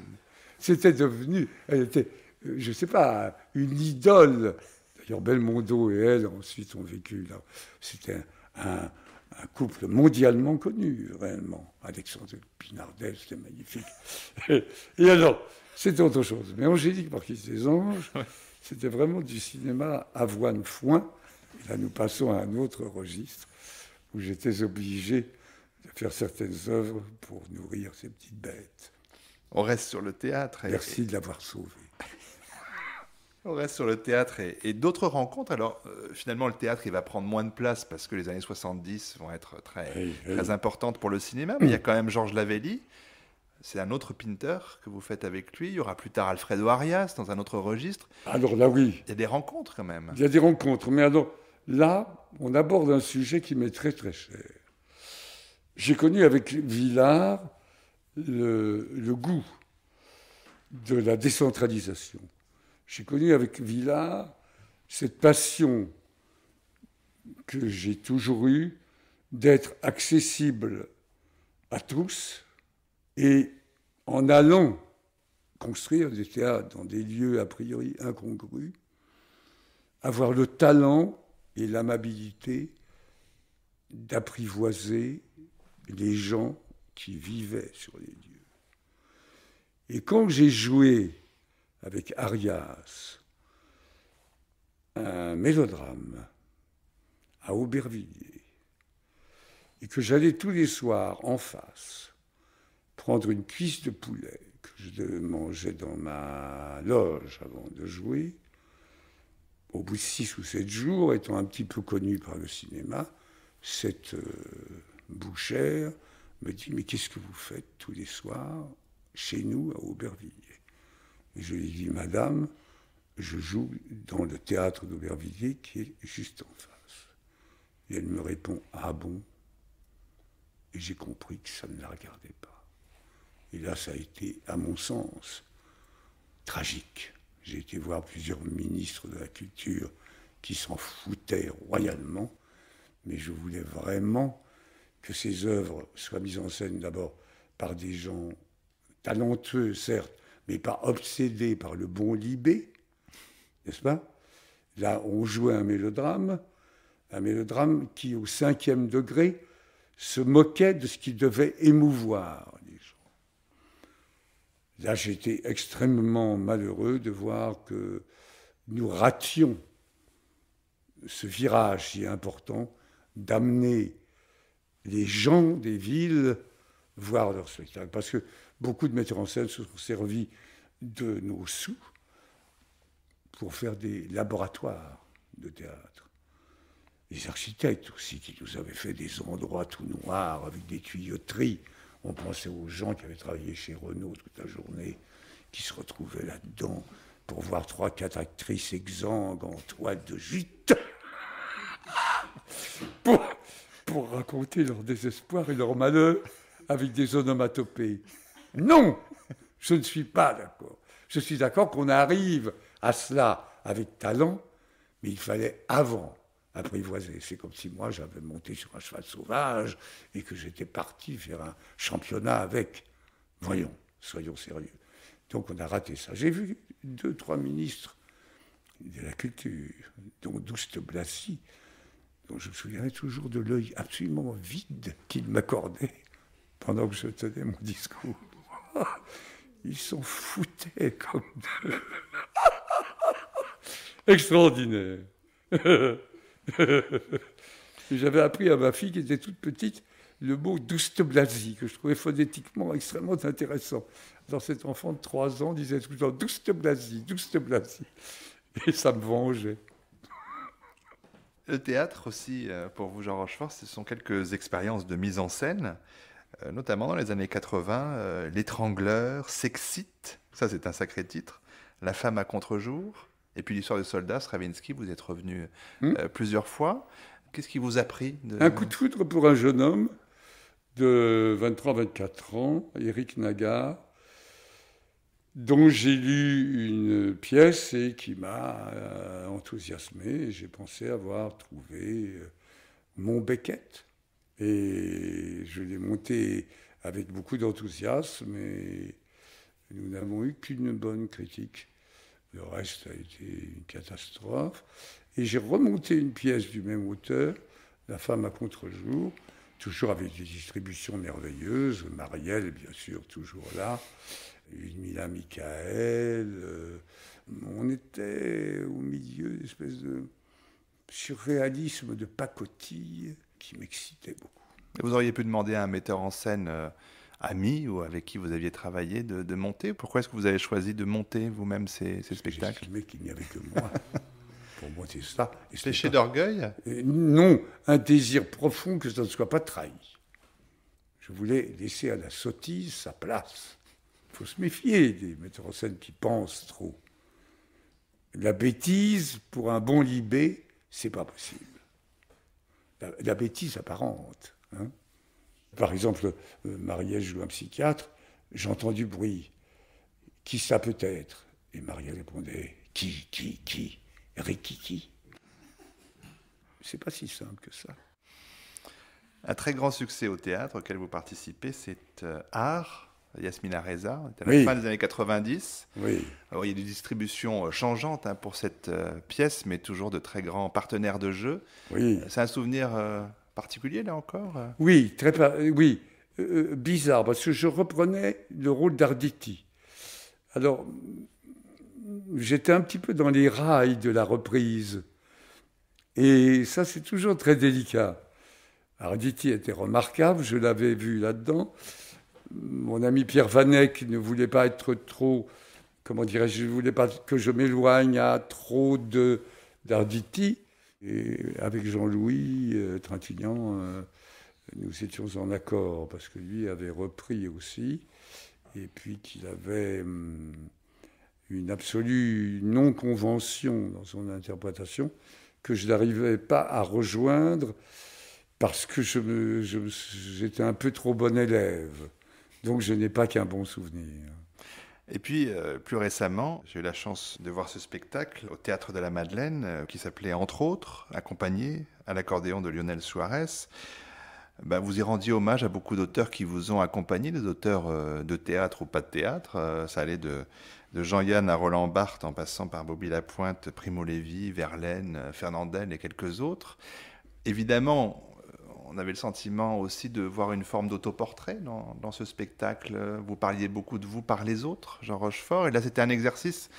Speaker 2: C'était devenu, elle était, euh, je ne sais pas, une idole. D'ailleurs, Belmondo et elle, ensuite, ont vécu là. C'était un, couple mondialement connu, réellement. Alexandrine Pinardel, c'était magnifique. Et, et alors, c'était autre chose. Mais Angélique Marquise des Anges, c'était vraiment du cinéma avoine-foin. Là, nous passons à un autre registre où j'étais obligé de faire certaines œuvres pour nourrir ces petites bêtes. On reste sur le théâtre. Merci de l'avoir sauvé.
Speaker 1: On reste sur le théâtre et, d'autres rencontres. Alors, euh, finalement, le théâtre, il va prendre moins de place parce que les années 70 vont être très, très importantes pour le cinéma. Mais il y a quand même Georges Lavelli. C'est un autre Pinter que vous faites avec lui. Il y aura plus tard
Speaker 2: Alfredo Arias dans un autre registre. Alors là, oui. Il y a des rencontres quand même. Il y a des rencontres. Mais alors, Là, on aborde un sujet qui m'est très très cher. J'ai connu avec Villard le, goût de la décentralisation. J'ai connu avec Villard cette passion que j'ai toujours eue d'être accessible à tous et en allant construire des théâtres dans des lieux a priori incongrus, avoir le talent et l'amabilité d'apprivoiser les gens qui vivaient sur les lieux. Et quand j'ai joué avec Arias un mélodrame à Aubervilliers, et que j'allais tous les soirs en face prendre une cuisse de poulet que je mangeais dans ma loge avant de jouer, au bout de six ou sept jours, étant un petit peu connu par le cinéma, cette euh, bouchère me dit Mais qu'est-ce que vous faites tous les soirs chez nous à Aubervilliers Et je lui dis Madame, je joue dans le théâtre d'Aubervilliers qui est juste en face. Et elle me répond Ah bon Et j'ai compris que ça ne la regardait pas. Et là, ça a été, à mon sens, tragique. J'ai été voir plusieurs ministres de la culture qui s'en foutaient royalement, mais je voulais vraiment que ces œuvres soient mises en scène d'abord par des gens talentueux, certes, mais pas obsédés par le bon libé, n'est-ce pas Là, on jouait un mélodrame, un mélodrame qui, au cinquième degré, se moquait de ce qui devait émouvoir. Là, j'étais extrêmement malheureux de voir que nous rations ce virage si important d'amener les gens des villes voir leur spectacle. Parce que beaucoup de metteurs en scène se sont servis de nos sous pour faire des laboratoires de théâtre. Les architectes aussi qui nous avaient fait des endroits tout noirs avec des tuyauteries. On pensait aux gens qui avaient travaillé chez Renault toute la journée, qui se retrouvaient là-dedans pour voir trois, quatre actrices exsangues en toile de jute pour, pour raconter leur désespoir et leur malheur avec des onomatopées. Non, je ne suis pas d'accord. Je suis d'accord qu'on arrive à cela avec talent, mais il fallait avant apprivoisé. C'est comme si moi j'avais monté sur un cheval sauvage et que j'étais parti faire un championnat avec. Voyons, soyons sérieux. Donc on a raté ça. J'ai vu deux, trois ministres de la culture, dont Douste Blassy, dont je me souviendrai toujours de l'œil absolument vide qu'il m'accordait pendant que je tenais mon discours. Ils s'en foutaient comme deux. Extraordinaire. J'avais appris à ma fille, qui était toute petite, le mot dousteblazi que je trouvais phonétiquement extrêmement intéressant. Dans cet enfant de 3 ans, disait tout le temps dousteblazi, dousteblazi, Et ça me vengeait.
Speaker 1: Le théâtre aussi, euh, pour vous, Jean Rochefort, ce sont quelques expériences de mise en scène, euh, notamment dans les années 80, euh, L'étrangleur, Sexite, ça c'est un sacré titre, La femme à contre-jour, et puis l'histoire des soldats, Stravinsky, vous êtes revenu euh, hmm plusieurs
Speaker 2: fois. Qu'est-ce qui vous a pris Un coup de foudre pour un jeune homme de 23-24 ans, Eric Naga, dont j'ai lu une pièce et qui m'a euh, enthousiasmé. J'ai pensé avoir trouvé euh, mon Beckett. Et je l'ai monté avec beaucoup d'enthousiasme et nous n'avons eu qu'une bonne critique. Le reste a été une catastrophe. Et j'ai remonté une pièce du même auteur, La femme à contre-jour, toujours avec des distributions merveilleuses. Marielle, bien sûr, toujours là. une Michael. Euh, on était au milieu d'une espèce de surréalisme de pacotille qui m'excitait beaucoup.
Speaker 1: vous auriez pu demander à un metteur en scène. Euh, amis ou avec qui vous aviez travaillé de, monter Pourquoi est-ce que vous avez choisi de monter
Speaker 2: vous-même ces, spectacles spectacles J'estimais qu'il n'y avait que moi. Pour moi, c'est ça. d'orgueil euh, Non, un désir profond que ça ne soit pas trahi. Je voulais laisser à la sottise sa place. Il faut se méfier des metteurs en scène qui pensent trop. La bêtise, pour un bon libé, c'est pas possible. La, la bêtise apparente. Hein par exemple, euh, Marielle joue un psychiatre, j'entends du bruit. Qui ça peut être Et Marielle répondait Qui, qui, qui Rikiki.
Speaker 1: C'est pas si simple que ça. Un très grand succès au théâtre auquel vous participez, c'est euh, Art, Yasmina Reza, à la fin des années 90. Oui. il y a des distributions euh, changeantes hein, pour cette pièce, mais toujours de très grands partenaires de jeu.
Speaker 2: Oui. C'est un souvenir
Speaker 1: particulier là encore euh
Speaker 2: Oui, très euh, oui. Euh, bizarre, parce que je reprenais le rôle d'Arditi. Alors, j'étais un petit peu dans les rails de la reprise. Et ça, c'est toujours très délicat. Arditi était remarquable, je l'avais vu là-dedans. Mon ami Pierre Vanek ne voulait pas être trop, comment dirais-je, ne voulais pas que je m'éloigne à trop de d'Arditi. Et avec Jean-Louis euh, Trintignant, euh, nous étions en accord parce que lui avait repris aussi, et puis qu'il avait hum, une absolue non-convention dans son interprétation que je n'arrivais pas à rejoindre parce que j'étais un peu trop bon élève. Donc je n'ai pas qu'un bon souvenir. Et puis, euh, plus récemment,
Speaker 1: j'ai eu la chance de voir ce spectacle au Théâtre de la Madeleine, euh, qui s'appelait Entre autres, accompagné à l'accordéon de Lionel Suarez. Bah, vous y rendiez hommage à beaucoup d'auteurs qui vous ont accompagné, des auteurs euh, de théâtre ou pas de théâtre. ça allait de, de Jean-Yann à Roland Barthes, en passant par Bobby Lapointe, Primo Levi, Verlaine, Fernandel et quelques autres. Évidemment, on avait le sentiment aussi de voir une forme d'autoportrait dans, ce spectacle. Vous parliez beaucoup de vous par les autres, Jean Rochefort, et là c'était un exercice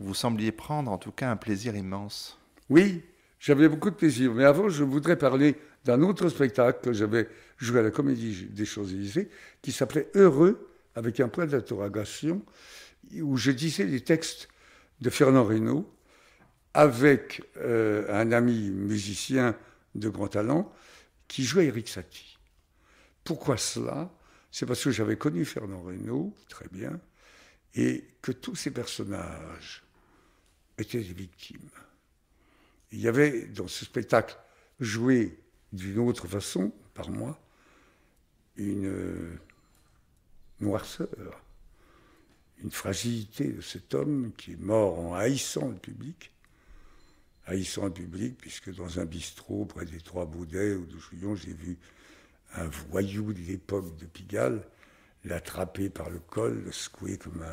Speaker 2: vous sembliez prendre en tout cas un plaisir immense. Oui, j'avais beaucoup de plaisir, mais avant je voudrais parler d'un autre spectacle que j'avais joué à la Comédie des Champs-Élysées, qui s'appelait Heureux, avec un point d'interrogation, où je disais des textes de Fernand Reynaud avec euh, un ami musicien de grand talent qui jouait Eric Satie. Pourquoi cela C'est parce que j'avais connu Fernand Reynaud, très bien, et que tous ces personnages étaient des victimes. Il y avait dans ce spectacle joué d'une autre façon, par moi, une noirceur, une fragilité de cet homme qui est mort en haïssant le public haïssant un public, puisque dans un bistrot près des Trois Baudets ou de Chouillon, j'ai vu un voyou de l'époque de Pigalle l'attraper par le col, le secouer comme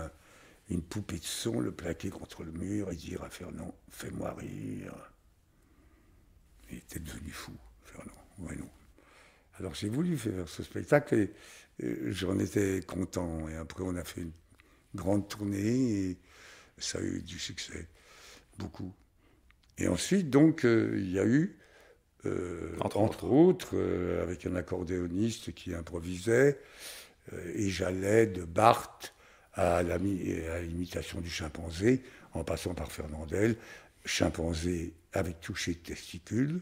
Speaker 2: une poupée de son, le plaquer contre le mur et dire à Fernand Fais-moi rire. Il était devenu fou, Fernand. Alors j'ai voulu faire ce spectacle et euh, j'en étais content. Et après, on a fait une grande tournée et ça a eu du succès, beaucoup. Et ensuite, donc, euh, il y a eu, euh, entre, autres, euh, avec un accordéoniste qui improvisait, et j'allais de Barthes à l'imitation du chimpanzé, en passant par Fernandel, chimpanzé avec touché de testicules,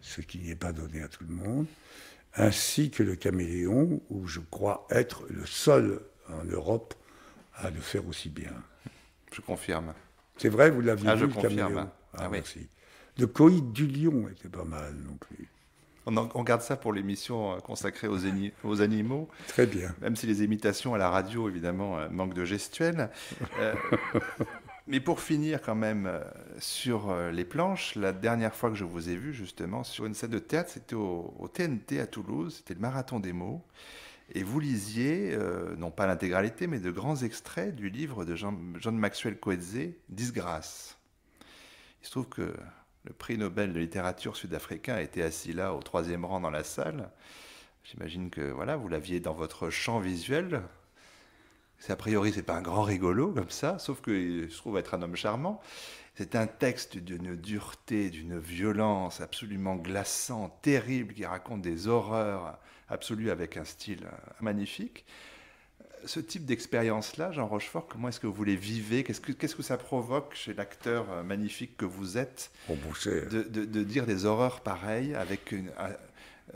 Speaker 2: ce qui n'est pas donné à tout le monde, ainsi que le caméléon, où je crois être le seul en Europe à le faire aussi bien. Je confirme. C'est vrai, vous l'avez ah, vu, le Caméléon. Ah, ah, oui. Le coït du lion
Speaker 1: était pas mal On, garde ça pour l'émission euh, consacrée aux, aux, animaux. Très bien. Même si les imitations à la radio, évidemment, euh, manquent de gestuelle. Euh, mais pour finir quand même sur les planches, la dernière fois que je vous ai vu justement sur une scène de théâtre, c'était au, TNT à Toulouse, c'était le Marathon des mots. Et vous lisiez, non pas l'intégralité, mais de grands extraits du livre de Jean, Jean Coetzee, Disgrâce. Il se trouve que le prix Nobel de littérature sud-africain était assis là, au troisième rang dans la salle. J'imagine que voilà, vous l'aviez dans votre champ visuel. A priori, c'est pas un grand rigolo comme ça, sauf qu'il se trouve être un homme charmant. C'est un texte d'une dureté, d'une violence absolument glaçante, terrible, qui raconte des horreurs absolues avec un style euh, magnifique ce type d'expérience-là, Jean Rochefort, comment est-ce que vous les vivez que, Qu'est-ce que ça provoque chez l'acteur euh, magnifique que vous êtes euh. de, de, dire des horreurs pareilles, avec une,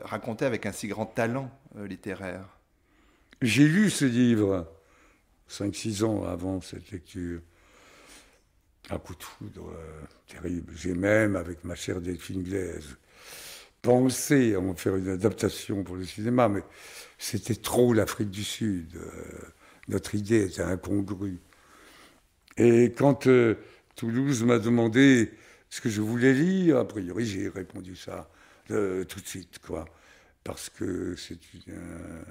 Speaker 1: racontées avec un si grand talent euh, littéraire
Speaker 2: J'ai lu ce livre 5-6 ans avant cette lecture. Un coup de foudre terrible. J'ai même, avec ma chère Delphine Glaise, pensé à en faire une adaptation pour le cinéma, mais c'était trop l'Afrique du Sud. Euh, notre idée était incongrue. Et quand euh, Toulouse m'a demandé ce que je voulais lire, a priori j'ai répondu ça euh, tout de suite, quoi. Parce que c'est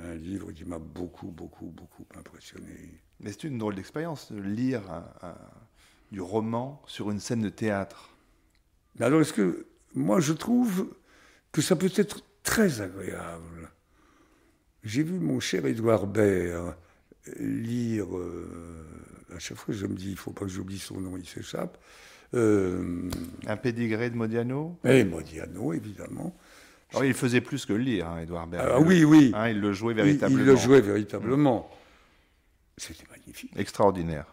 Speaker 2: un, livre qui m'a beaucoup, beaucoup, beaucoup impressionné. Mais c'est une drôle d'expérience de lire du roman sur une scène de théâtre. Alors, est-ce que moi je trouve que ça peut être très agréable j'ai vu mon cher Édouard Baird lire, euh, à chaque fois je me dis, il ne faut pas que j'oublie son nom, il s'échappe. Euh, un pédigré de Modiano Et eh, Modiano, évidemment.
Speaker 1: Oh, il faisait plus que lire, Edouard hein, Édouard Baird. Ah oui, oui. Hein, il le jouait véritablement. Il, le jouait véritablement. C'était magnifique. Extraordinaire.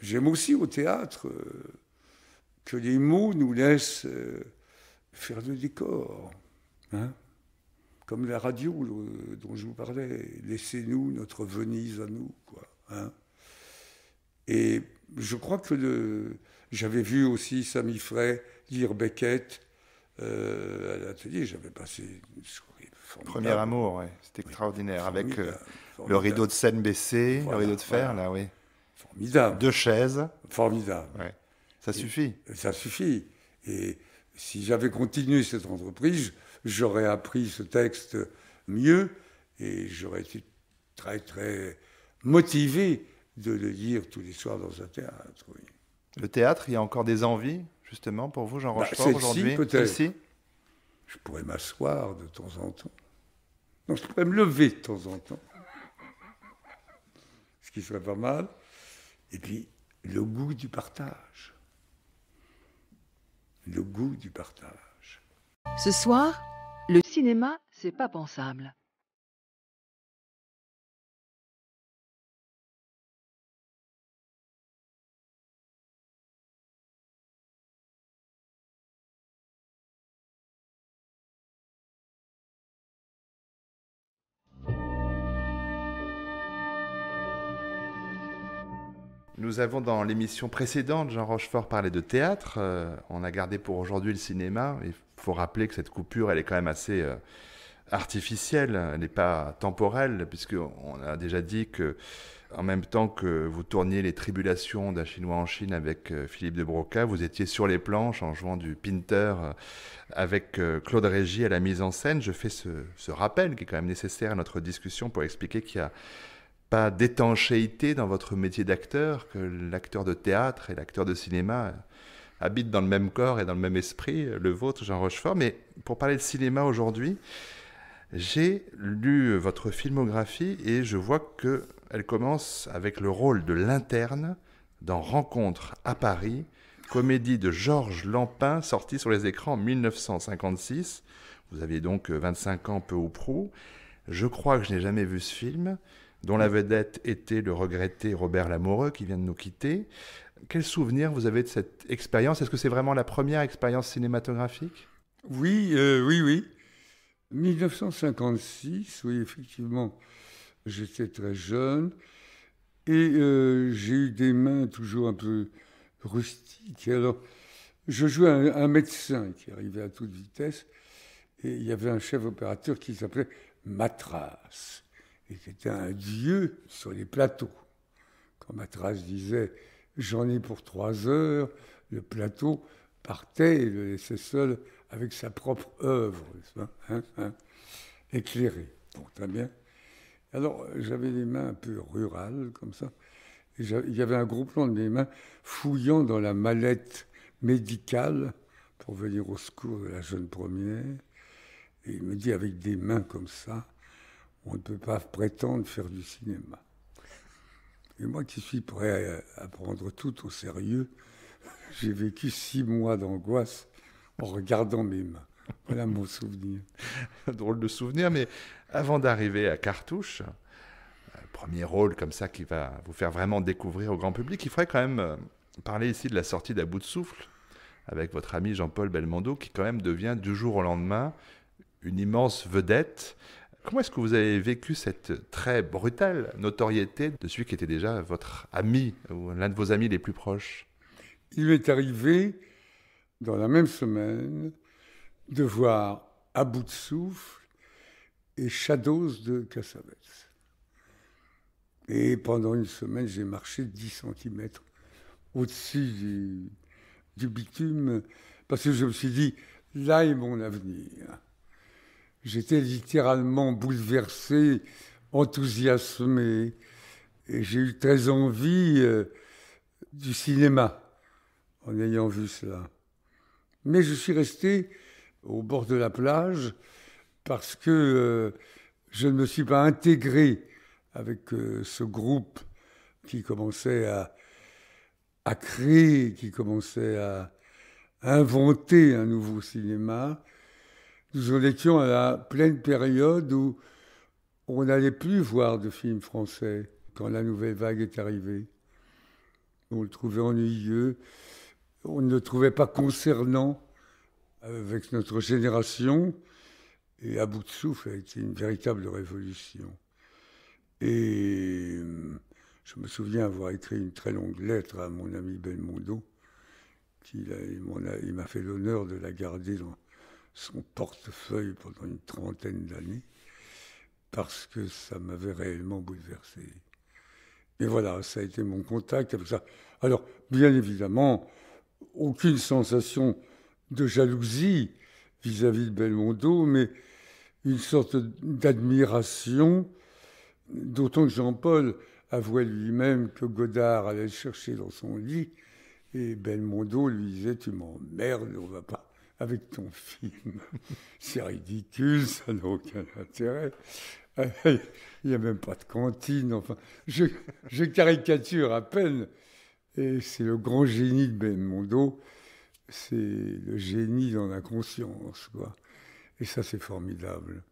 Speaker 2: J'aime aussi au théâtre euh, que les mots nous laissent faire le décor. Hein comme la radio euh, dont je vous parlais. Laissez-nous notre Venise à nous, quoi. Hein. et je crois que j'avais vu aussi Samy Frey lire Beckett euh, à l'atelier. J'avais passé une formidable. Premier amour, c'était extraordinaire.
Speaker 1: avec euh, le rideau de scène baissé, le rideau de fer, là, oui. Formidable. Deux chaises.
Speaker 2: Formidable. Ça suffit. ça suffit. Et si j'avais continué cette entreprise, j'aurais appris ce texte mieux et j'aurais été très très motivé de le lire tous les soirs dans un théâtre.
Speaker 1: Le théâtre, il y a encore des envies, justement, pour vous, Jean bah, Rochefort, aujourd'hui celle
Speaker 2: Je pourrais m'asseoir de temps en temps. Non, je pourrais me lever de temps en temps. Ce qui serait pas mal. Et puis, le goût du partage. Le goût du partage. Ce soir, le cinéma, c'est pas pensable.
Speaker 1: Nous avons dans l'émission précédente, Jean Rochefort parlait de théâtre. Euh, on a gardé pour aujourd'hui le cinéma faut rappeler que cette coupure, elle est quand même assez euh, artificielle, elle n'est pas temporelle, puisqu'on a déjà dit que, en même temps que vous tourniez les tribulations d'un Chinois en Chine avec euh, Philippe de Broca, vous étiez sur les planches en jouant du Pinter euh, avec Claude Régis à la mise en scène. Je fais ce, ce rappel qui est quand même nécessaire à notre discussion pour expliquer qu'il n'y a pas d'étanchéité dans votre métier d'acteur, que l'acteur de théâtre et l'acteur de cinéma habite dans le même corps et dans le même esprit, le vôtre, Jean Rochefort. Mais pour parler de cinéma aujourd'hui, j'ai lu votre filmographie et je vois que elle commence avec le rôle de l'interne dans Rencontre à Paris, comédie de Georges Lampin sortie sur les écrans en 1956. Vous aviez donc 25 ans peu ou prou. Je crois que je n'ai jamais vu ce film, dont la vedette était le regretté Robert Lamoureux qui vient de nous quitter quel souvenir vous avez de cette expérience Est-ce que c'est vraiment la première expérience cinématographique
Speaker 2: euh, Oui, oui, oui. 1956, oui, effectivement, j'étais très jeune et euh, j'ai eu des mains toujours un peu rustiques. alors, je jouais un, médecin qui arrivait à toute vitesse et il y avait un chef opérateur qui s'appelait Matras et qui était un dieu sur les plateaux. Quand Matras disait J'en ai pour trois heures. Le plateau partait et le laissait seul avec sa propre œuvre, hein, hein, éclairée. bien. Alors, j'avais les mains un peu rurales, comme ça. il y avait un gros plan de mes mains fouillant dans la mallette médicale pour venir au secours de la jeune première. Et il me dit avec des mains comme ça, on ne peut pas prétendre faire du cinéma moi qui suis prêt à prendre tout au sérieux, j'ai vécu six mois d'angoisse en regardant mes mains. Voilà mon souvenir. Drôle de souvenir, mais avant d'arriver à Cartouche,
Speaker 1: euh, premier rôle comme ça qui va vous faire vraiment découvrir au grand public, il faudrait quand même euh, parler ici de la sortie d'À bout de souffle avec votre ami Jean-Paul Belmondo, qui quand même devient du jour au lendemain une immense vedette. Comment est-ce que vous avez vécu cette très brutale notoriété de celui qui était déjà votre ami ou l'un de vos amis les plus
Speaker 2: proches Il m'est arrivé, dans la même semaine, de voir Abou bout et Shadows de Cassavetes. Et pendant une semaine, j'ai marché 10 cm au-dessus du bitume parce que je me suis dit, là est mon avenir. J'étais littéralement bouleversé, enthousiasmé, et j'ai eu très envie euh, du cinéma en ayant vu cela. Mais je suis resté au bord de la plage parce que euh, je ne me suis pas intégré avec euh, ce groupe qui commençait à, à créer, qui commençait à inventer un nouveau cinéma. Nous en étions à la pleine période où on n'allait plus voir de films français quand la nouvelle vague est arrivée. On le trouvait ennuyeux, on ne le trouvait pas concernant avec notre génération. Et à bout de souffle, a été une véritable révolution. Et euh, je me souviens avoir écrit une très longue lettre à mon ami Belmondo, qui il m'a fait l'honneur de la garder dans, son portefeuille pendant une trentaine d'années, parce que ça m'avait réellement bouleversé. Et voilà, ça a été mon contact avec ça. Alors, bien évidemment, aucune sensation de jalousie vis-à-vis de Belmondo, mais une sorte d'admiration, d'autant que Jean-Paul avouait lui-même que Godard allait le chercher dans son lit, et Belmondo lui disait, tu m'emmerdes, on va pas avec ton film. C'est ridicule, ça n'a aucun intérêt. Il n'y a même pas de cantine. Enfin, je, caricature à peine. Et c'est le grand génie de Mondo. C'est le génie dans l'inconscience, quoi. Et ça, c'est formidable.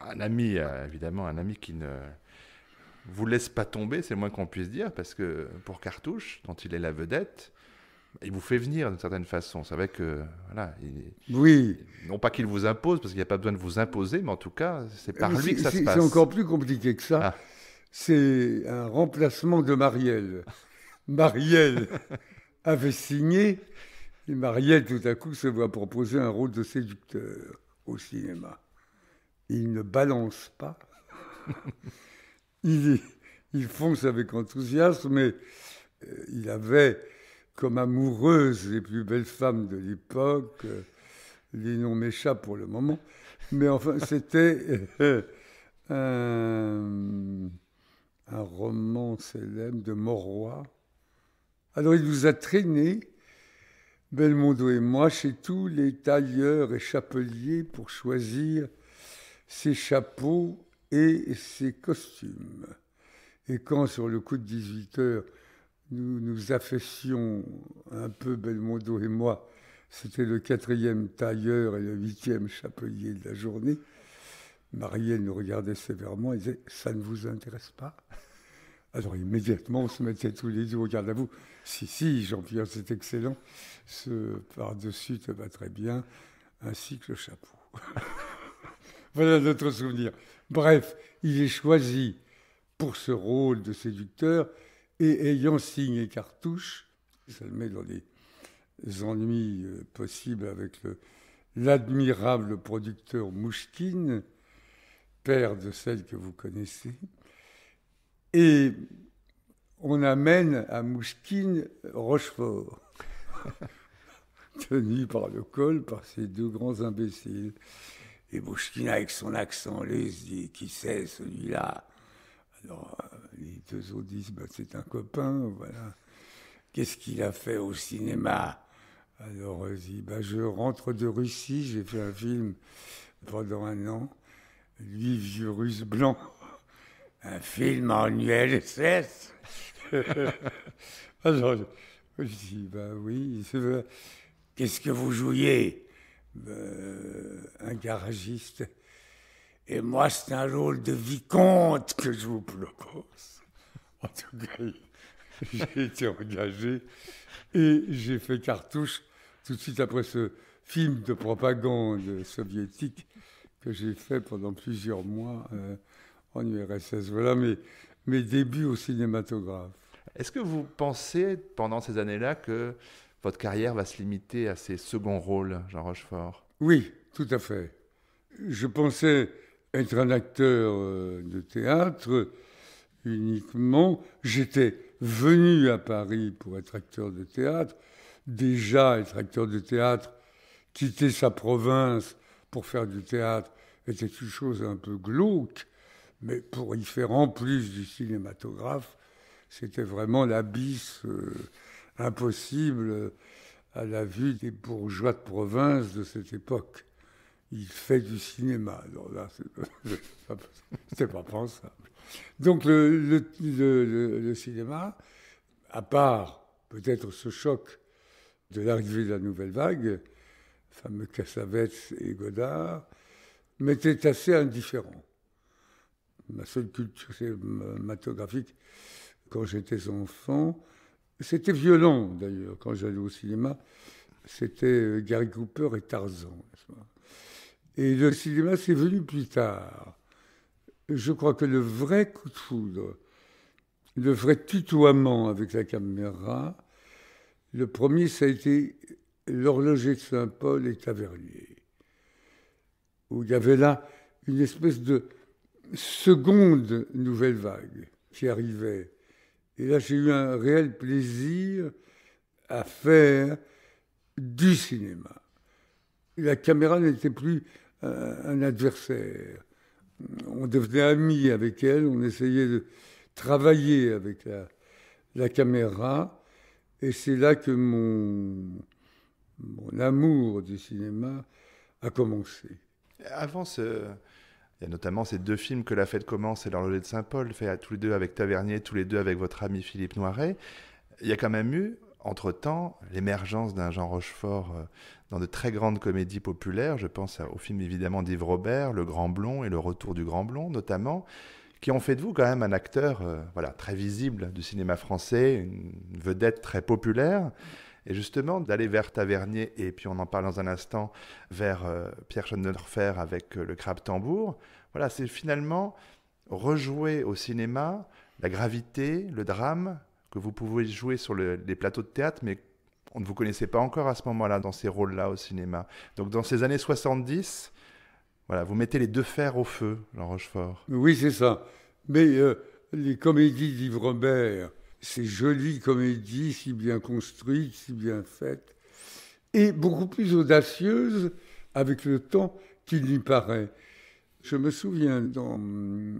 Speaker 2: Un ami, euh, évidemment, un ami qui ne
Speaker 1: vous laisse pas tomber, c'est le moins qu'on puisse dire, parce que pour Cartouche, dont il est la vedette, il vous fait venir d'une certaine façon. C'est vrai que oui, non pas qu'il vous impose parce qu'il n'y a pas besoin de vous imposer, mais en tout cas, c'est par lui que ça se passe. C'est encore
Speaker 2: plus compliqué que ça. Ah. C'est un remplacement de Marielle. Marielle avait signé et Marielle tout à coup se voit proposer un rôle de séducteur au cinéma. Il ne balance pas. il, il fonce avec enthousiasme, mais euh, il avait comme amoureuse les plus belles femmes de l'époque. Euh, les noms m'échappent pour le moment. Mais enfin, c'était euh, un, roman célèbre de Moroy. Alors, il nous a traînés, Belmondo et moi, chez tous les tailleurs et chapeliers pour choisir ses chapeaux et ses costumes. Et quand, sur le coup de 18 heures, nous nous affaissions un peu, Belmondo et moi. C'était le quatrième tailleur et le huitième chapelier de la journée. Marielle nous regardait sévèrement et disait Ça ne vous intéresse pas Alors immédiatement, on se mettait tous les deux, garde à vous. Si, si, Jean-Pierre, c'est excellent. Ce par-dessus te va très bien, ainsi que le chapeau. voilà notre souvenir. Bref, il est choisi pour ce rôle de séducteur et ayant signé cartouche, ça le met dans les ennuis euh, possibles avec l'admirable producteur Mouchkine, père de celle que vous connaissez. Et on amène à Mouchkine Rochefort, tenu par le col par ces deux grands imbéciles. Et Mouchkine, avec son accent les dit Qui c'est celui-là Alors, euh, les deux autres disent bah, c'est un copain, voilà. Qu'est-ce qu'il a fait au cinéma Alors, euh, bah, je rentre de Russie, j'ai fait un film pendant un an. Lui, vieux russe blanc, un film en ULSS. Alors, je dis, bah, oui, qu'est-ce que vous jouiez Un garagiste. Et moi, c'est un rôle de vicomte que je vous propose. En tout cas, j'ai été engagé et j'ai fait cartouche tout de suite après ce film de propagande soviétique que j'ai fait pendant plusieurs mois euh, en URSS. Voilà mes, mes débuts au cinématographe. Est-ce que vous pensez pendant ces
Speaker 1: années-là que votre carrière va se limiter à ces seconds rôles, Jean Rochefort
Speaker 2: Oui, tout à fait. Je pensais être un acteur euh, de théâtre uniquement. J'étais venu à Paris pour être acteur de théâtre. Déjà, être acteur de théâtre, quitter sa province pour faire du théâtre était une chose un peu glauque, mais pour y faire en plus du cinématographe, c'était vraiment l'abysse euh, impossible euh, à la vue des bourgeois de province de cette époque il fait du cinéma. Alors là, c'est pas pensable. Donc le, le, cinéma, à part peut-être ce choc de l'arrivée de la nouvelle vague, fameux Cassavetes et Godard, m'était assez indifférent. Ma seule culture cinématographique, quand j'étais enfant, c'était violent d'ailleurs, quand j'allais au cinéma, c'était euh, Gary Cooper et Tarzan. Et le cinéma, c'est venu plus tard. Je crois que le vrai coup de foudre, le vrai tutoiement avec la caméra, le premier, ça a été l'horloger de Saint-Paul et Tavernier, où il y avait là une espèce de seconde nouvelle vague qui arrivait. Et là, j'ai eu un réel plaisir à faire du cinéma. La caméra n'était plus un adversaire. On devenait amis avec elle, on essayait de travailler avec la, caméra. Et c'est là que mon, amour du cinéma a
Speaker 1: commencé. Avant il y a notamment ces deux films que la fête commence et l'horloger de Saint-Paul, fait tous les deux avec Tavernier, tous les deux avec votre ami Philippe Noiret. Il y a quand même eu entre-temps, l'émergence d'un Jean Rochefort euh, dans de très grandes comédies populaires, je pense au film évidemment d'Yves Robert, Le Grand Blond et Le Retour du Grand Blond notamment, qui ont fait de vous quand même un acteur euh, voilà, très visible du cinéma français, une vedette très populaire. Et justement, d'aller vers Tavernier, et puis on en parle dans un instant, vers euh, Pierre Schoenderfer avec le crabe tambour, voilà, c'est finalement rejouer au cinéma la gravité, le drame, que vous pouvez jouer sur les plateaux de théâtre, mais on ne vous connaissait pas encore à ce moment-là dans ces rôles-là au cinéma. Donc dans ces années 70, voilà, vous mettez les deux fers au feu, Jean Rochefort.
Speaker 2: Oui, c'est ça. Mais euh, les comédies d'Yves Robert, ces jolies comédies, si bien construites, si bien faites, et beaucoup plus audacieuses avec le temps qu'il n'y paraît. Je me souviens dans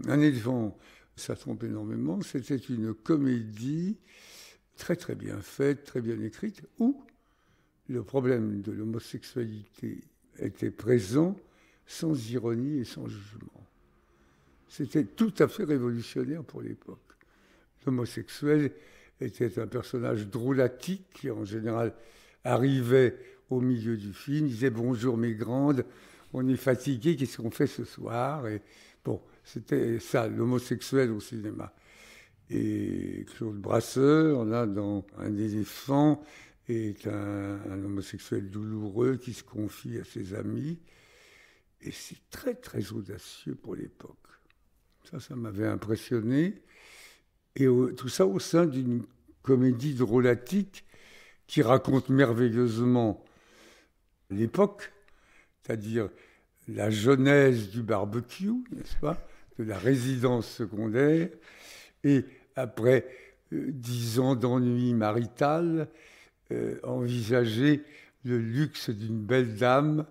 Speaker 2: Un éléphant ça trompe énormément. C'était une comédie très très bien faite, très bien écrite, où le problème de l'homosexualité était présent sans ironie et sans jugement. C'était tout à fait révolutionnaire pour l'époque. L'homosexuel était un personnage drôlatique qui en général arrivait au milieu du film, disait bonjour mes grandes, on est fatigué, qu'est-ce qu'on fait ce soir et c'était ça, l'homosexuel au cinéma. Et Claude Brasseur, là, dans Un éléphant, est un, homosexuel douloureux qui se confie à ses amis. Et c'est très, très audacieux pour l'époque. Ça, ça m'avait impressionné. Et tout ça au sein d'une comédie drôlatique qui raconte merveilleusement l'époque, c'est-à-dire la genèse du barbecue, n'est-ce pas de la résidence secondaire. Et après euh, dix ans d'ennui marital, euh, envisager le luxe d'une belle dame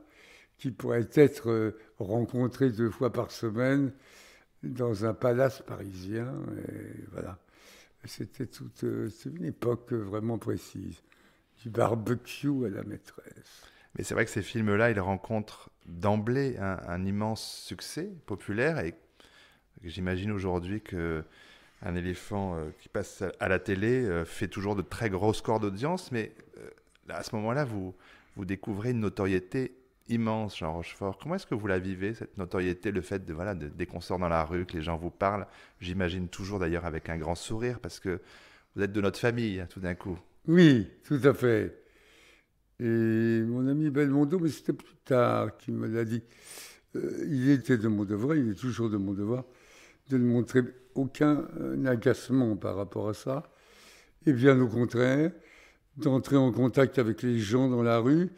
Speaker 2: qui pourrait être euh, rencontrée deux fois par semaine dans un palace parisien. voilà. C'était toute une époque vraiment précise, du barbecue à la maîtresse.
Speaker 1: Mais c'est vrai que ces films-là, ils rencontrent d'emblée un, un, immense succès populaire et j'imagine aujourd'hui que un éléphant euh, qui passe à la télé euh, fait toujours de très gros scores d'audience, mais euh, à ce moment-là, vous, vous découvrez une notoriété immense, Jean Rochefort. Comment est-ce que vous la vivez, cette notoriété, le fait de, voilà, de, dès qu'on sort dans la rue, que les gens vous parlent J'imagine toujours d'ailleurs avec un grand sourire, parce que vous êtes de notre famille, hein, tout d'un coup.
Speaker 2: Oui, tout à fait. Et mon ami Belmondo, mais c'était plus tard qu'il me l'a dit, il était de mon devoir, il est toujours de mon devoir, de ne montrer aucun euh, agacement par rapport à ça, et bien au contraire, d'entrer en contact avec les gens dans la rue,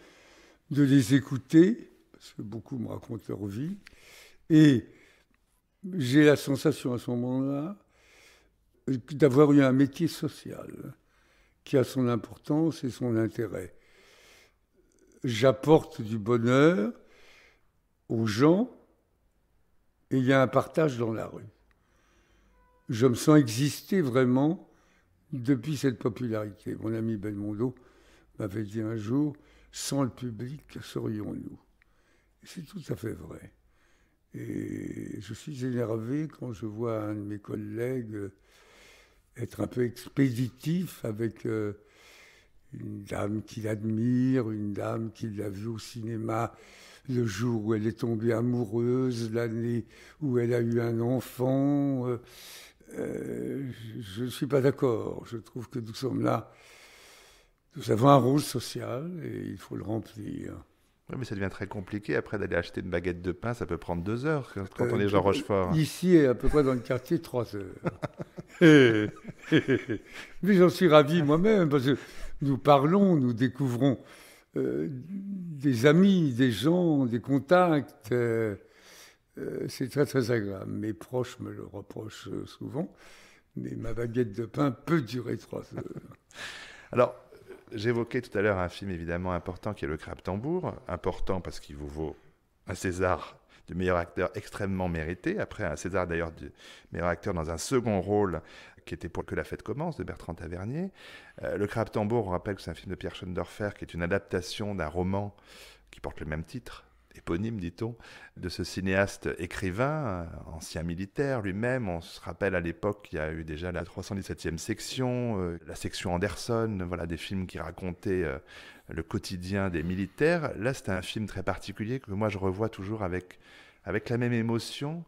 Speaker 2: de les écouter, parce que beaucoup me racontent leur vie, et j'ai la sensation à ce moment-là euh, d'avoir eu un métier social qui a son importance et son intérêt. J'apporte du bonheur aux gens et il y a un partage dans la rue je me sens exister vraiment depuis cette popularité. Mon ami Belmondo m'avait dit un jour, sans le public, que serions-nous C'est tout à fait vrai. Et je suis énervé quand je vois un de mes collègues être un peu expéditif avec euh, une dame qu'il admire, une dame qu'il a vue au cinéma le jour où elle est tombée amoureuse, l'année où elle a eu un enfant, euh, euh, je ne suis pas d'accord. Je trouve que nous sommes là. Nous avons un rôle social et il faut le remplir. Oui, mais ça devient très compliqué après
Speaker 1: d'aller acheter une baguette de pain. Ça peut prendre deux heures quand euh, on est Jean Rochefort.
Speaker 2: Ici et à peu près dans le quartier, trois heures. mais j'en suis ravi moi-même parce que nous parlons, nous découvrons euh, des amis, des gens, des contacts. Euh, c'est très très agréable. Mes proches me le reprochent euh, souvent, mais ma baguette de pain peut durer trois heures. Alors,
Speaker 1: j'évoquais tout à l'heure un film évidemment important qui est Le Crabe Tambour. Important parce qu'il vous vaut un César du meilleur acteur extrêmement mérité, après un César d'ailleurs du meilleur acteur dans un second rôle qui était pour que la fête commence de Bertrand Tavernier. Euh, le Crabe Tambour, on rappelle que c'est un film de Pierre Schoendorfer qui est une adaptation d'un roman qui porte le même titre dit-on, de ce cinéaste écrivain, ancien militaire lui-même. On se rappelle à l'époque qu'il y a eu déjà la 317e section, euh, la section Anderson, voilà des films qui racontaient euh, le quotidien des militaires. Là, c'est un film très particulier que moi je revois toujours avec, avec la même émotion.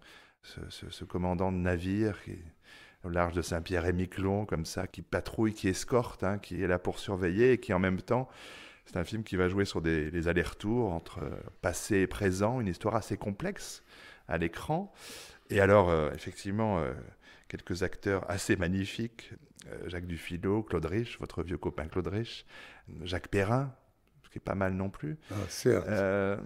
Speaker 1: Ce, commandant de navire qui au large de Saint-Pierre et Miquelon, comme ça, qui patrouille, qui escorte, hein, qui est là pour surveiller et qui en même temps c'est un film qui va jouer sur des, les allers-retours entre euh, passé et présent, une histoire assez complexe à l'écran. Et alors, euh, effectivement, euh, quelques acteurs assez magnifiques. Jacques Dufilo, Claude Rich, votre vieux copain Claude Rich, Jacques Perrin, ce qui est pas mal non plus. Ah,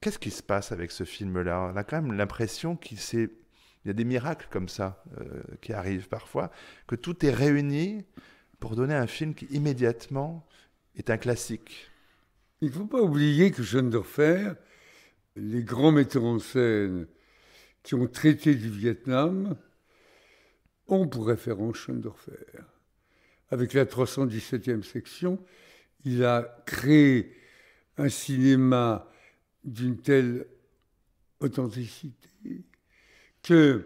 Speaker 1: Qu'est-ce qui se passe avec ce film-là On a quand même l'impression qu'il y a des miracles comme ça qui arrivent parfois, que tout est réuni pour donner un film qui immédiatement
Speaker 2: est un classique. Il ne faut pas oublier que Schoendorfer, les grands metteurs en scène qui ont traité du Vietnam, ont pour référence Schoendorfer. Avec la 317e section, il a créé un cinéma d'une telle authenticité que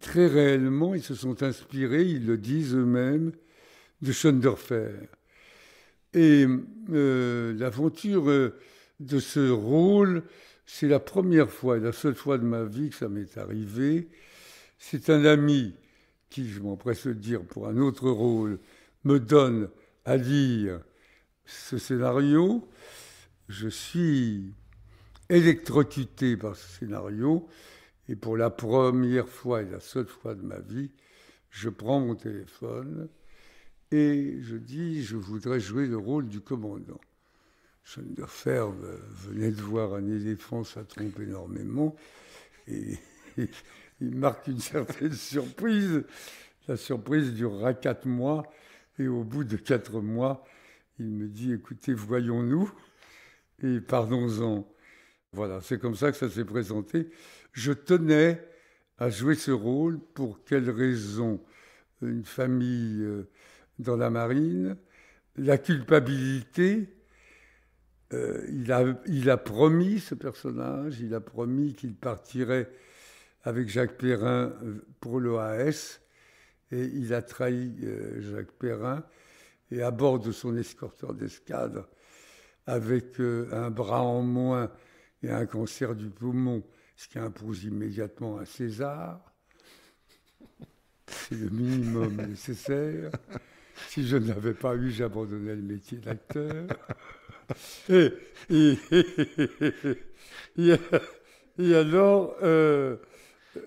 Speaker 2: très réellement, ils se sont inspirés, ils le disent eux-mêmes, de Schoendorfer. Et euh, l'aventure euh, de ce rôle, c'est la première fois et la seule fois de ma vie que ça m'est arrivé. C'est un ami qui, je m'empresse de dire, pour un autre rôle, me donne à lire ce scénario. Je suis électrocuté par ce scénario. Et pour la première fois et la seule fois de ma vie, je prends mon téléphone et je dis, je voudrais jouer le rôle du commandant. Schoenderferb venait de voir un éléphant, ça trompe énormément, et, il marque une certaine surprise. La surprise durera quatre mois, et au bout de quatre mois, il me dit, écoutez, voyons-nous, et pardons en Voilà, c'est comme ça que ça s'est présenté. Je tenais à jouer ce rôle, pour quelle raison Une famille... Euh, dans la marine, la culpabilité, euh, il, a, il a promis ce personnage, il a promis qu'il partirait avec Jacques Perrin euh, pour l'OAS, et il a trahi euh, Jacques Perrin, et à bord de son escorteur d'escadre, avec un bras en moins et un cancer du poumon, ce qui impose immédiatement un César, c'est le minimum nécessaire. Si je ne l'avais pas eu, j'abandonnais le métier d'acteur. et, alors, euh,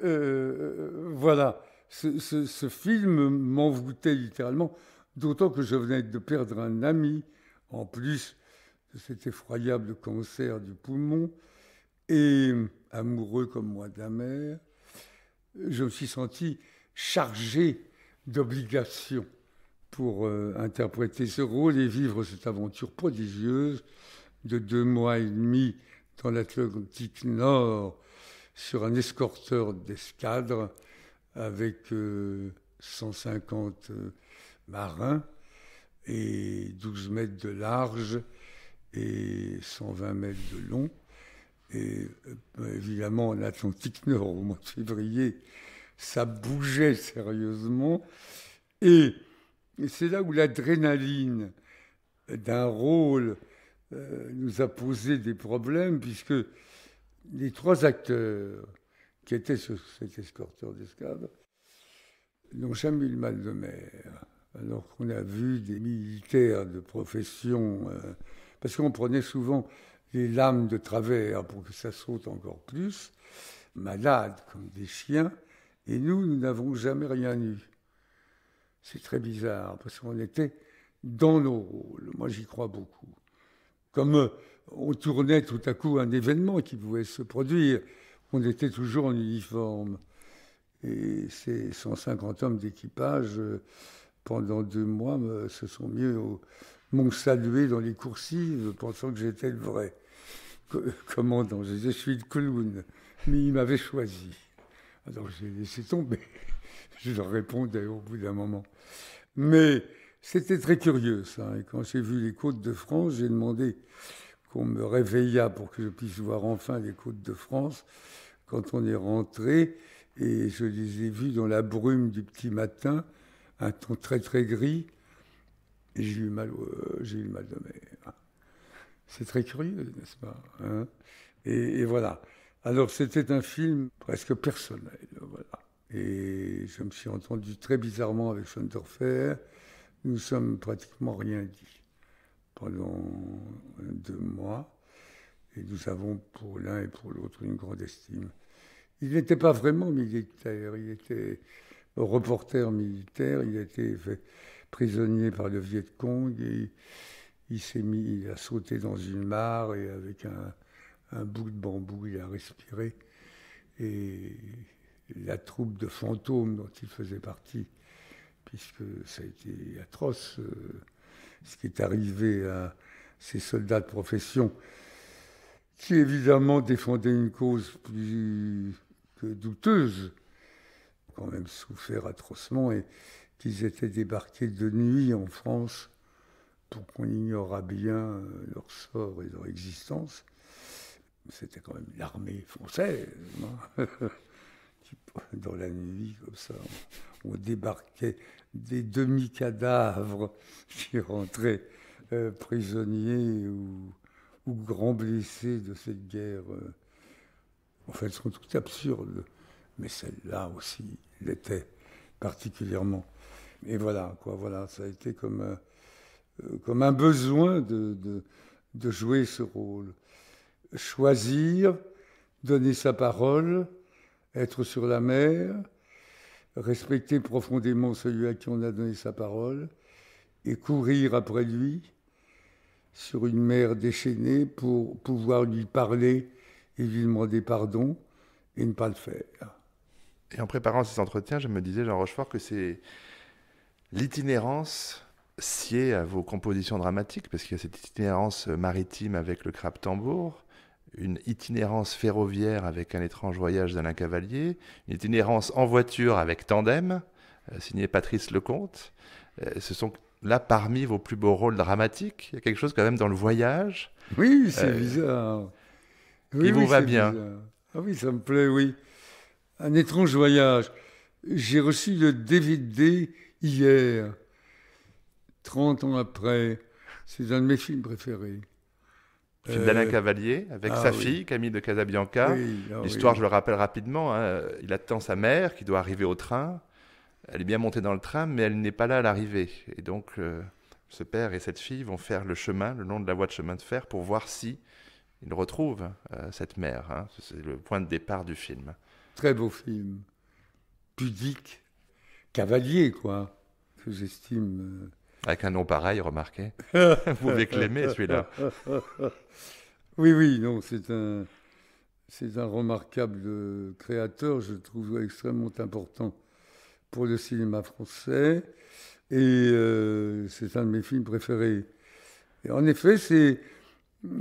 Speaker 2: euh, voilà, ce, ce film m'envoûtait littéralement, d'autant que je venais de perdre un ami, en plus de cet effroyable cancer du poumon, et amoureux comme moi de mère, je me suis senti chargé d'obligations pour euh, interpréter ce rôle et vivre cette aventure prodigieuse de deux mois et demi dans l'Atlantique Nord sur un escorteur d'escadre avec 150 euh, euh, marins et 12 mètres de large et 120 mètres de long. Et évidemment, l'Atlantique Nord, au mois de février, ça bougeait sérieusement. Et c'est là où l'adrénaline d'un rôle euh, nous a posé des problèmes, puisque les trois acteurs qui étaient sur cet escorteur d'escadre n'ont jamais eu le mal de mer. Alors qu'on a vu des militaires de profession, euh, parce qu'on prenait souvent les lames de travers pour que ça saute encore plus, malades comme des chiens, et nous, nous n'avons jamais rien eu. C'est très bizarre, parce qu'on était dans nos rôles. Moi, j'y crois beaucoup. Comme euh, on tournait tout à coup un événement qui pouvait se produire, on était toujours en uniforme. Et ces 150 hommes d'équipage, euh, pendant deux mois, se sont mis m'ont salué dans les coursives, pensant que j'étais le vrai commandant. Je disais, je suis le clown, mais il m'avait choisi. Alors j'ai laissé tomber. Je leur d'ailleurs au bout d'un moment. Mais c'était très curieux, ça. Hein. Et quand j'ai vu les côtes de France, j'ai demandé qu'on me réveillât pour que je puisse voir enfin les côtes de France quand on est rentré. Et je les ai vues dans la brume du petit matin, un ton très très gris. Et j'ai eu mal, j'ai eu mal de mer. C'est très curieux, n'est-ce pas hein et, et, voilà. Alors c'était un film presque personnel. Voilà. Et je me suis entendu très bizarrement avec Schoentorfer. Nous ne sommes pratiquement rien dit pendant deux mois. Et nous avons pour l'un et pour l'autre une grande estime. Il n'était pas vraiment militaire, il était reporter militaire, il était fait prisonnier par le Viet Cong il s'est mis, à sauter dans une mare et avec un, un bout de bambou, il a respiré. Et la troupe de fantômes dont il faisait partie, puisque ça a été atroce euh, ce qui est arrivé à ces soldats de profession, qui évidemment défendaient une cause plus que douteuse, quand même souffert atrocement, et qu'ils étaient débarqués de nuit en France pour qu'on ignorât bien euh, leur sort et leur existence. C'était quand même l'armée française. dans la nuit, comme ça, on débarquait des demi-cadavres qui rentraient euh, prisonniers ou, grands blessés de cette guerre. Euh. En fait, elles sont toutes absurdes, mais celle-là aussi l'était particulièrement. Et voilà, quoi, voilà, ça a été comme, euh, un besoin de jouer ce rôle. Choisir, donner sa parole, être sur la mer, respecter profondément celui à qui on a donné sa parole et courir après lui sur une mer déchaînée pour pouvoir lui parler et lui demander pardon et ne pas le faire.
Speaker 1: Et en préparant ces entretiens, je me disais, Jean Rochefort, que c'est l'itinérance sciée à vos compositions dramatiques, parce qu'il y a cette itinérance maritime avec le crabe tambour, une itinérance ferroviaire avec un étrange voyage d'Alain Cavalier, une itinérance en voiture avec Tandem, euh, signé Patrice Lecomte. Euh, ce sont là parmi vos plus beaux rôles dramatiques. Il y a quelque chose quand même dans le voyage. Oui, c'est euh,
Speaker 2: bizarre. Il vous va bien. Ah oui, ça me plaît, oui. Un étrange voyage. J'ai reçu le DVD hier, 30 ans après. C'est un de mes films préférés film d'Alain euh, Cavalier avec ah sa fille
Speaker 1: Camille de Casabianca. Ah L'histoire, je le rappelle rapidement, hein, il attend sa mère qui doit arriver au train. Elle est bien montée dans le train, mais elle n'est pas là à l'arrivée. Et donc, euh, ce père et cette fille vont faire le chemin le long de la voie de chemin de fer pour voir si ils retrouvent euh, cette mère. Hein. C'est le point de départ du film. Très beau film,
Speaker 2: pudique, cavalier, quoi, que j'estime avec un nom pareil, remarquez. Vous pouvez celui-là. oui, oui, non, c'est un, c'est un remarquable euh, créateur, je trouve extrêmement important pour le cinéma français. Et euh, c'est un de mes films préférés. en effet, c'est,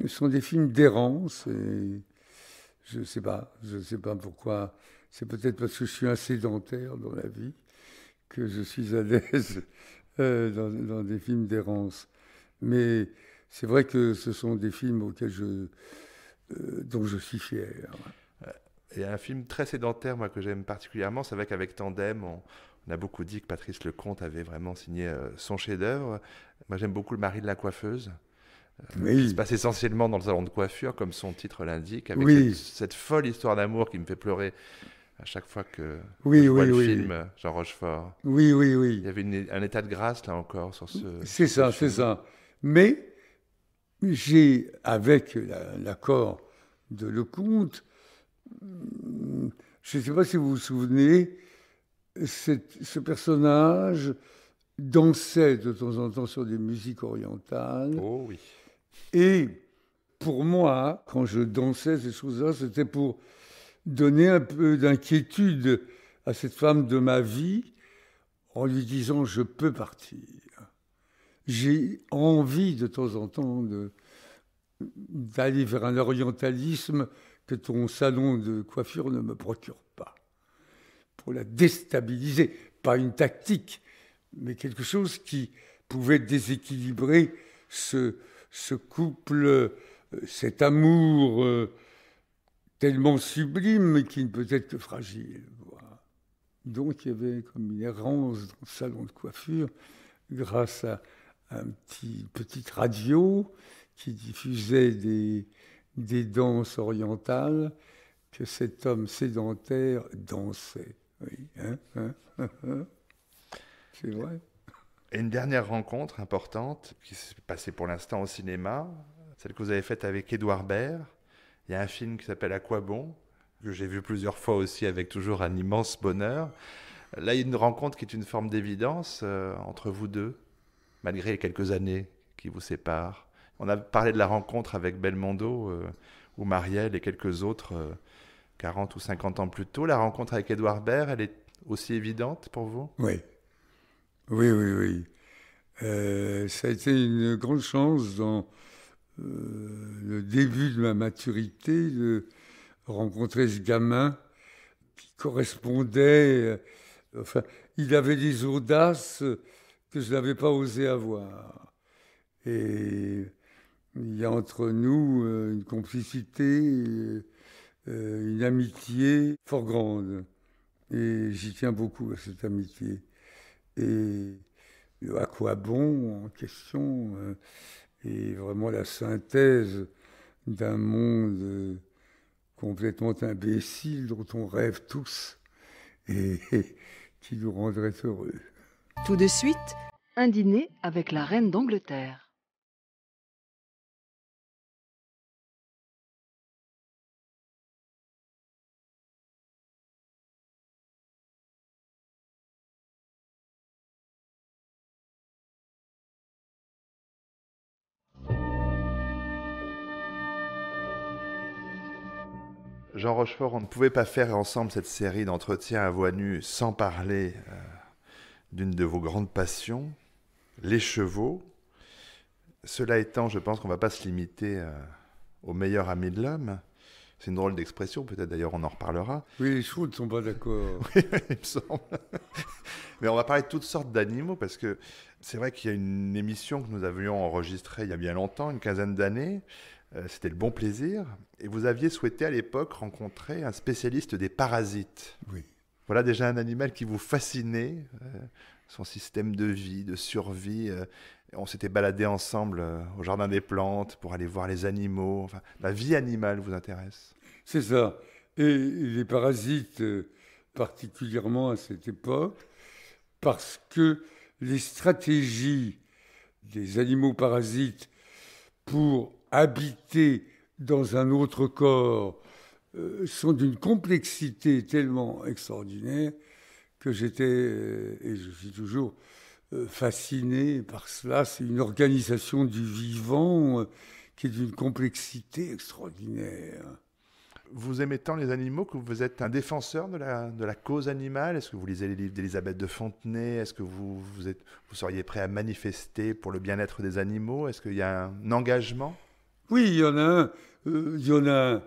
Speaker 2: ce sont des films d'errance. Et je ne sais pas, je sais pas pourquoi. C'est peut-être parce que je suis un sédentaire dans la vie que je suis à l'aise euh, dans, des films d'errance. Mais c'est vrai que ce sont des films auxquels je, euh, dont je suis fier.
Speaker 1: Il y a un film très sédentaire, moi, que j'aime particulièrement. C'est vrai qu'avec Tandem, on, a beaucoup dit que Patrice Lecomte avait vraiment signé euh, son chef-d'œuvre. Moi, j'aime beaucoup Le mari de la coiffeuse. Il se passe essentiellement dans le salon de coiffure, comme son titre l'indique, avec cette, folle histoire d'amour qui me fait pleurer à chaque fois que, oui, je vois le film
Speaker 2: Jean Rochefort. Oui, oui, oui. Il y avait un état de grâce là encore sur ce. C'est ça, c'est ça. Mais j'ai, avec l'accord de Lecomte, je ne sais pas si vous vous souvenez, ce personnage dansait de temps en temps sur des musiques orientales. Oh oui. Et pour moi, quand je dansais ces choses-là, c'était pour donner un peu d'inquiétude à cette femme de ma vie en lui disant je peux partir. J'ai envie de temps en temps d'aller vers un orientalisme que ton salon de coiffure ne me procure pas, pour la déstabiliser. Pas une tactique, mais quelque chose qui pouvait déséquilibrer ce, couple, euh, cet amour. Euh, tellement sublime qu'il ne peut être que fragile. Donc il y avait comme une errance dans le salon de coiffure grâce à un petit, petite radio qui diffusait des, des danses orientales que cet homme sédentaire dansait. Oui, hein, hein, hein, c'est vrai.
Speaker 1: Et une dernière rencontre importante qui s'est passée pour l'instant au cinéma, celle que vous avez faite avec Édouard Baird, il y a un film qui s'appelle À quoi bon que j'ai vu plusieurs fois aussi avec toujours un immense bonheur. Là, il y a une rencontre qui est une forme d'évidence euh, entre vous deux, malgré les quelques années qui vous séparent. On a parlé de la rencontre avec Belmondo euh, ou Marielle et quelques autres 40 euh, ou 50 ans plus tôt. La rencontre avec Edouard Baird, elle est aussi évidente pour vous
Speaker 2: Oui. Oui, oui, oui. ça a été une grande chance dans euh, le début de ma maturité, de rencontrer ce gamin qui correspondait. Euh, enfin, il avait des audaces que je n'avais pas osé avoir. Et il y a entre nous euh, une complicité, une amitié fort grande. Et j'y tiens beaucoup à cette amitié. Et à quoi bon en question et vraiment la synthèse d'un monde euh, complètement imbécile dont on rêve tous et qui nous rendrait heureux. Tout de suite, un dîner avec la reine d'Angleterre.
Speaker 1: Jean Rochefort, on ne pouvait pas faire ensemble cette série d'entretiens à voix nue sans parler euh, d'une de vos grandes passions, les chevaux. Cela étant, je pense qu'on ne va pas se limiter aux euh, au meilleur ami de l'homme. C'est une drôle d'expression, peut-être d'ailleurs on en reparlera.
Speaker 2: Oui, les chevaux ne sont pas d'accord. oui, il me semble.
Speaker 1: Mais on va parler de toutes sortes d'animaux parce que c'est vrai qu'il y a une émission que nous avions enregistrée il y a bien longtemps, une quinzaine d'années, euh, c'était le bon plaisir. Et vous aviez souhaité à l'époque rencontrer un spécialiste des parasites. Oui. Voilà déjà un animal qui vous fascinait, euh, son système de vie, de survie. Euh. on s'était baladé ensemble au jardin des plantes pour aller voir les animaux. la vie animale vous intéresse.
Speaker 2: C'est ça. Et les parasites, particulièrement à cette époque, parce que les stratégies des animaux parasites pour habiter dans un autre corps euh, sont d'une complexité tellement extraordinaire que j'étais, euh, et je suis toujours, euh, fasciné par cela. C'est une organisation du vivant qui est d'une complexité extraordinaire.
Speaker 1: Vous aimez tant les animaux que vous êtes un défenseur de la, de la cause animale Est-ce que vous lisez les livres d'Elisabeth de Fontenay Est-ce que vous, vous, êtes, vous seriez prêt à manifester pour le bien-être des
Speaker 2: animaux Est-ce qu'il y a un engagement oui, il y en a un. Euh, il y en a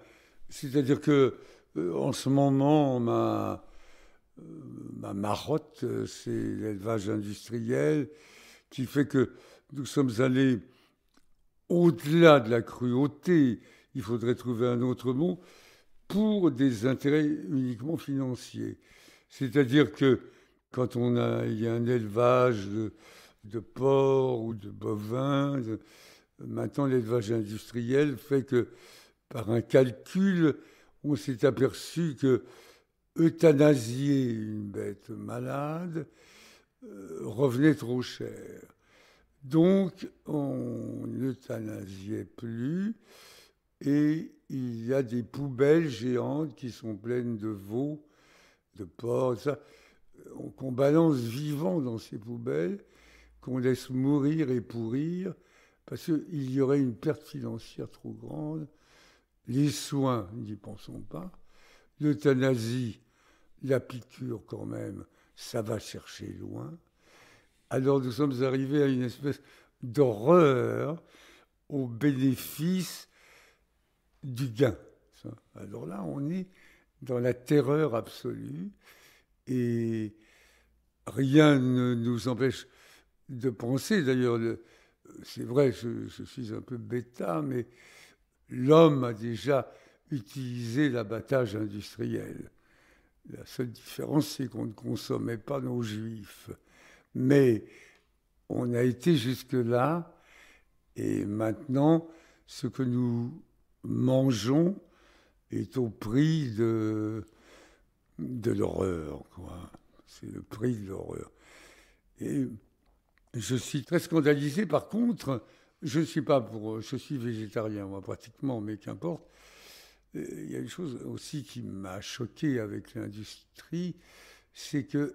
Speaker 2: C'est-à-dire que euh, en ce moment, ma, euh, ma marotte, c'est l'élevage industriel qui fait que nous sommes allés au-delà de la cruauté, il faudrait trouver un autre mot, pour des intérêts uniquement financiers. C'est-à-dire que quand on a, il y a un élevage de, de porcs ou de bovins, Maintenant, l'élevage industriel fait que, par un calcul, on s'est aperçu que euthanasier une bête malade euh, revenait trop cher. Donc, on n'euthanasiait plus et il y a des poubelles géantes qui sont pleines de veaux, de porcs, euh, qu'on balance vivant dans ces poubelles, qu'on laisse mourir et pourrir parce qu'il y aurait une perte financière trop grande. Les soins, n'y pensons pas. L'euthanasie, la piqûre quand même, ça va chercher loin. Alors nous sommes arrivés à une espèce d'horreur au bénéfice du gain. Alors là, on est dans la terreur absolue et rien ne nous empêche de penser. D'ailleurs, c'est vrai, je, suis un peu bêta, mais l'homme a déjà utilisé l'abattage industriel. La seule différence, c'est qu'on ne consommait pas nos juifs. Mais on a été jusque-là, et maintenant, ce que nous mangeons est au prix de, de l'horreur. C'est le prix de l'horreur. Et je suis très scandalisé. Par contre, je ne suis pas pour. Je suis végétarien, moi, pratiquement, mais qu'importe. Euh, il y a une chose aussi qui m'a choqué avec l'industrie, c'est que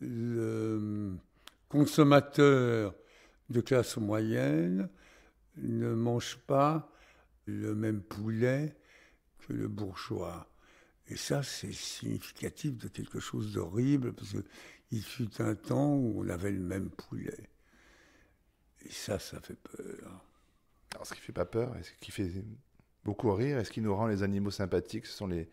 Speaker 2: le consommateur de classe moyenne ne mange pas le même poulet que le bourgeois. Et ça, c'est significatif de quelque chose d'horrible, parce que il fut un temps où on avait le même poulet. Et ça, ça fait peur. Alors, ce qui fait pas peur, et ce qui fait beaucoup rire, est ce qui nous rend les
Speaker 1: animaux sympathiques, ce sont les,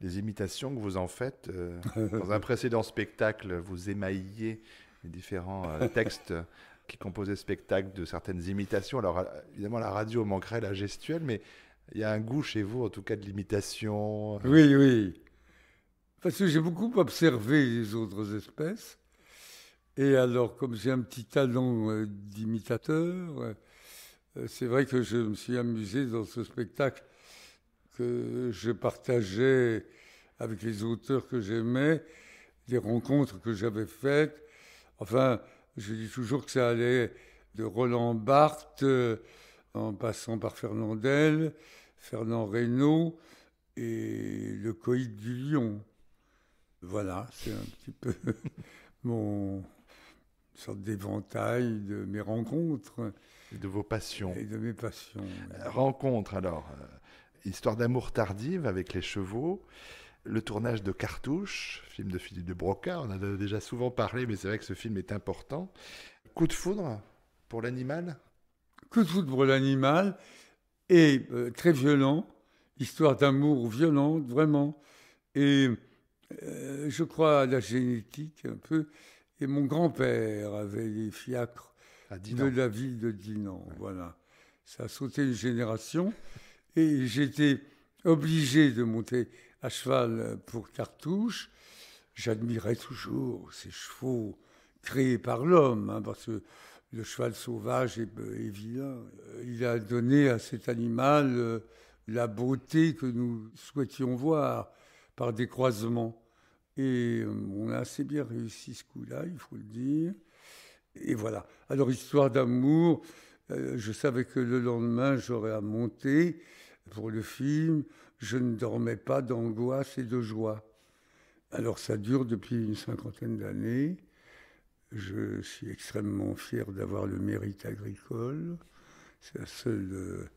Speaker 1: les imitations que vous en faites. Euh, dans un précédent spectacle, vous émailliez les différents euh, textes qui composaient le spectacle de certaines imitations. Alors, euh, évidemment, la radio manquerait la gestuelle, mais il y a un goût chez vous, en tout cas, de l'imitation. Oui,
Speaker 2: oui. Parce que j'ai beaucoup observé les autres espèces. Et alors, comme j'ai un petit talent euh, d'imitateur, euh, c'est vrai que je me suis amusé dans ce spectacle que je partageais avec les auteurs que j'aimais, des rencontres que j'avais faites. Enfin, je dis toujours que ça allait de Roland Barthes euh, en passant par Fernandel, Fernand Reynaud et le coït du lion. Voilà, c'est un petit peu mon sorte d'éventail de mes rencontres. Et de vos passions. Et de mes passions. Rencontre alors, euh, histoire d'amour
Speaker 1: tardive avec les chevaux, le tournage de Cartouche, film de Philippe de Broca, on en
Speaker 2: a déjà souvent parlé, mais c'est vrai que ce film est important. Coup de foudre pour l'animal Coup de foudre pour l'animal et euh, très violent, histoire d'amour violente, vraiment. Et euh, je crois à la génétique un peu. Et mon grand-père avait des fiacres de la ville de Dinan. Voilà. Ça a sauté une génération. Et j'étais obligé de monter à cheval pour Cartouche. J'admirais toujours ces chevaux créés par l'homme, hein, parce que le cheval sauvage est, euh, vilain. Euh, il a donné à cet animal la beauté que nous souhaitions voir par des croisements. Et euh, on a assez bien réussi ce coup-là, il faut le dire. Et voilà. Alors, histoire d'amour, euh, je savais que le lendemain, j'aurais à monter pour le film. Je ne dormais pas d'angoisse et de joie. Alors, ça dure depuis une cinquantaine d'années. Je suis extrêmement fier d'avoir le mérite agricole. C'est la seule euh,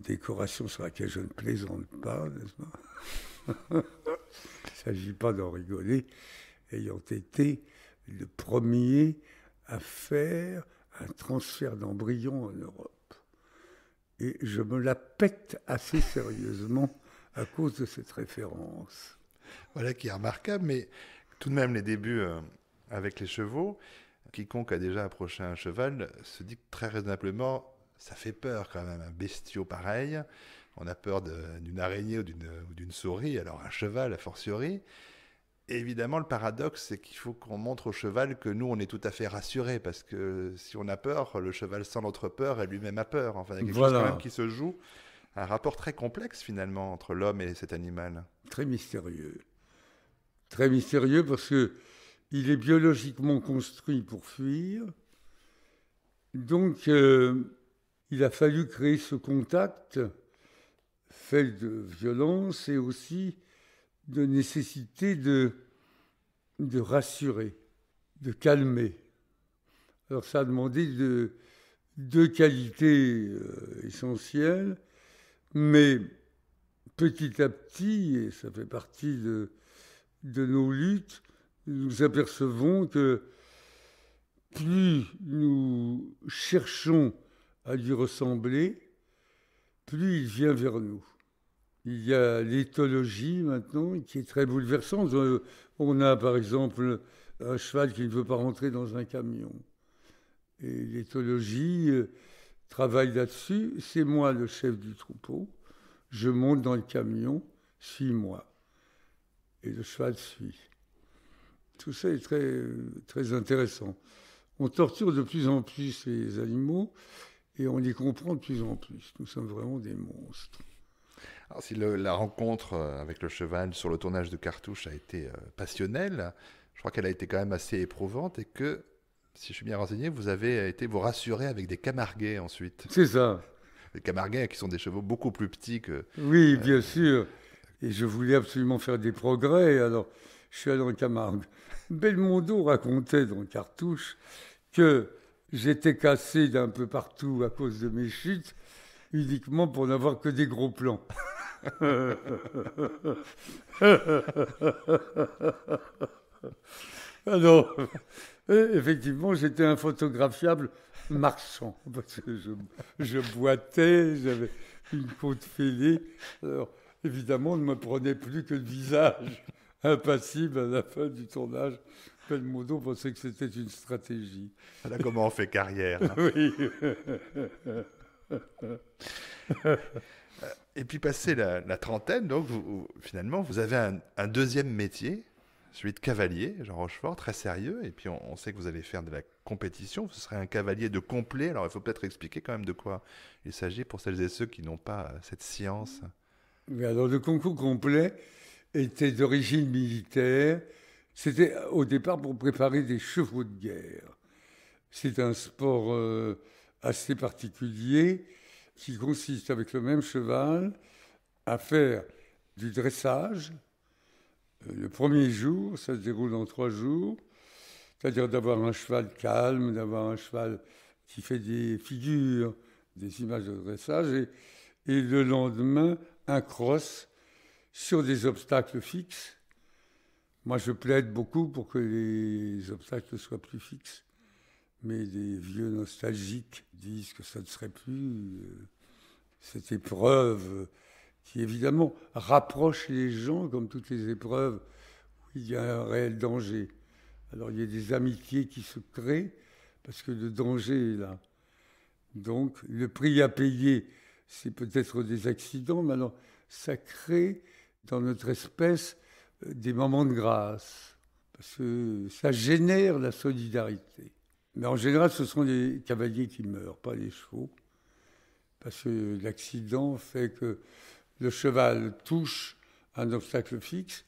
Speaker 2: décoration sur laquelle je ne plaisante pas, n'est-ce pas il ne s'agit pas d'en rigoler, ayant été le premier à faire un transfert d'embryon en Europe. Et je me la pète assez sérieusement à cause de cette référence. Voilà qui est remarquable, mais tout de même les débuts
Speaker 1: euh, avec les chevaux, quiconque a déjà approché un cheval se dit très raisonnablement, ça fait peur quand même, un bestiau pareil on a peur d'une araignée ou d'une souris, alors un cheval a fortiori. évidemment, le paradoxe, c'est qu'il faut qu'on montre au cheval que nous, on est tout à fait rassuré, parce que si on a peur, le cheval sent notre peur et lui-même a peur. Enfin, il y a quelque chose qui se joue. Un rapport très complexe, finalement, entre l'homme
Speaker 2: et cet animal. Très mystérieux. Très mystérieux parce que il est biologiquement construit pour fuir. Donc, euh, il a fallu créer ce contact fait de violence et aussi de nécessité de, rassurer, de calmer. Alors ça a demandé deux qualités euh, essentielles, mais petit à petit, et ça fait partie de nos luttes, nous apercevons que plus nous cherchons à lui ressembler, plus il vient vers nous. Il y a l'éthologie maintenant qui est très bouleversante. Euh, on a par exemple un cheval qui ne veut pas rentrer dans un camion. Et l'éthologie euh, travaille là-dessus. C'est moi le chef du troupeau. Je monte dans le camion, suis-moi. Et le cheval suit. Tout ça est très, très intéressant. On torture de plus en plus les animaux et on y comprend de plus en plus. Nous sommes vraiment des monstres.
Speaker 1: Alors, si la rencontre euh, avec le cheval sur le tournage de Cartouche a été euh, passionnelle, je crois qu'elle a été quand même assez éprouvante et que, si je suis bien renseigné, vous avez été vous rassurer avec des Camarguais
Speaker 2: ensuite. C'est ça. Les Camarguais qui sont des chevaux beaucoup plus petits que. Oui, euh, bien sûr. Et je voulais absolument faire des progrès. Alors, je suis allé en Camargue. Belmondo racontait dans Cartouche que J'étais cassé d'un peu partout à cause de mes chutes, uniquement pour n'avoir que des gros plans. Alors, ah euh, effectivement, j'étais un photographiable marchand, parce que je, boitais, j'avais une côte fêlée. Alors, évidemment, on ne me prenait plus que le visage impassible à la fin du tournage vous pensait que c'était une stratégie. Voilà comment on fait carrière. Hein. oui. Euh, et puis, passé la, trentaine,
Speaker 1: donc, vous, finalement, vous avez un, deuxième métier, celui de cavalier, Jean Rochefort, très sérieux. Et puis, on, sait que vous allez faire de la compétition. Vous serez un cavalier de complet. Alors, il faut peut-être expliquer quand même de quoi il s'agit pour celles et ceux qui n'ont pas euh, cette science.
Speaker 2: Mais alors, le concours complet était d'origine militaire c'était euh, au départ pour préparer des chevaux de guerre. C'est un sport euh, assez particulier qui consiste avec le même cheval à faire du dressage. Euh, le premier jour, ça se déroule en trois jours, c'est-à-dire d'avoir un cheval calme, d'avoir un cheval qui fait des figures, des images de dressage, et le lendemain, un cross sur des obstacles fixes moi, je plaide beaucoup pour que les obstacles soient plus fixes. Mais des vieux nostalgiques disent que ça ne serait plus euh, cette épreuve qui, évidemment, rapproche les gens, comme toutes les épreuves, où il y a un réel danger. Alors, il y a des amitiés qui se créent parce que le danger est là. Donc, le prix à payer, c'est peut-être des accidents, mais alors, ça crée dans notre espèce des moments de grâce, parce que ça génère la solidarité. Mais en général, ce sont les cavaliers qui meurent, pas les chevaux, parce que l'accident fait que le cheval touche un obstacle fixe,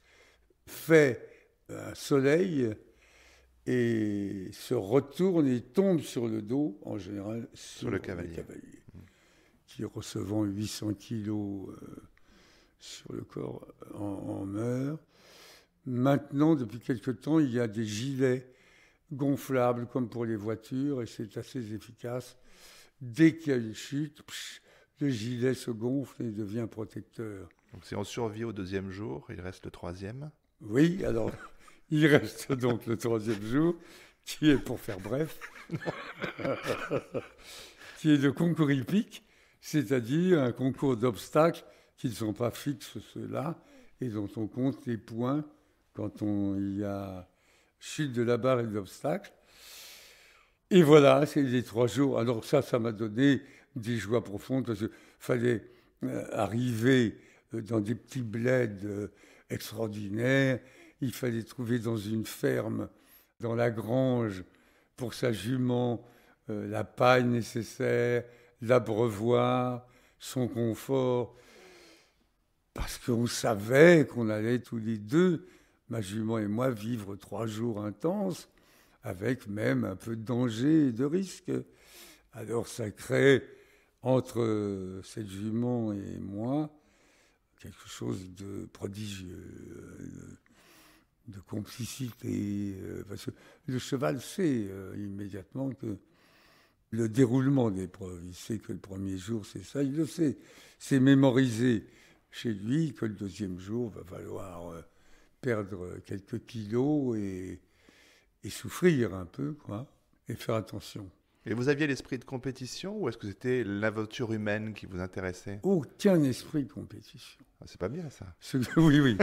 Speaker 2: fait un soleil et se retourne et tombe sur le dos, en général sur, le cavalier. qui recevant 800 kilos euh, sur le corps en meurt. Maintenant, depuis quelque temps, il y a des gilets gonflables comme pour les voitures et c'est assez efficace. Dès qu'il y a une chute, le gilet se gonfle et devient protecteur. Donc si on survit au deuxième jour, il reste le troisième Oui, alors il reste donc le troisième jour, qui est, pour faire bref, qui est le concours hippique, c'est-à-dire un concours d'obstacles qui ne sont pas fixes, ceux-là, et dont on compte les points quand on, il y a chute de la barre et d'obstacles. Et voilà, c'est les trois jours. Alors ça, ça m'a donné des joies profondes parce qu'il fallait euh, arriver euh, dans des petits bleds euh, extraordinaires. Il fallait trouver dans une ferme, dans la grange, pour sa jument, la paille nécessaire, l'abreuvoir, son confort. Parce qu'on savait qu'on allait tous les deux ma jument et moi vivre trois jours intenses, avec même un peu de danger et de risque. Alors ça crée entre euh, cette jument et moi quelque chose de prodigieux, euh, de, complicité, euh, parce que le cheval sait immédiatement que le déroulement des preuves, il sait que le premier jour c'est ça, il le sait, c'est mémorisé chez lui que le deuxième jour va falloir perdre quelques kilos et, souffrir un peu, quoi, et faire attention. Et vous aviez l'esprit de compétition ou est-ce
Speaker 1: que c'était l'aventure humaine qui vous intéressait
Speaker 2: Aucun esprit de compétition. Ah, c'est pas bien ça. oui, oui.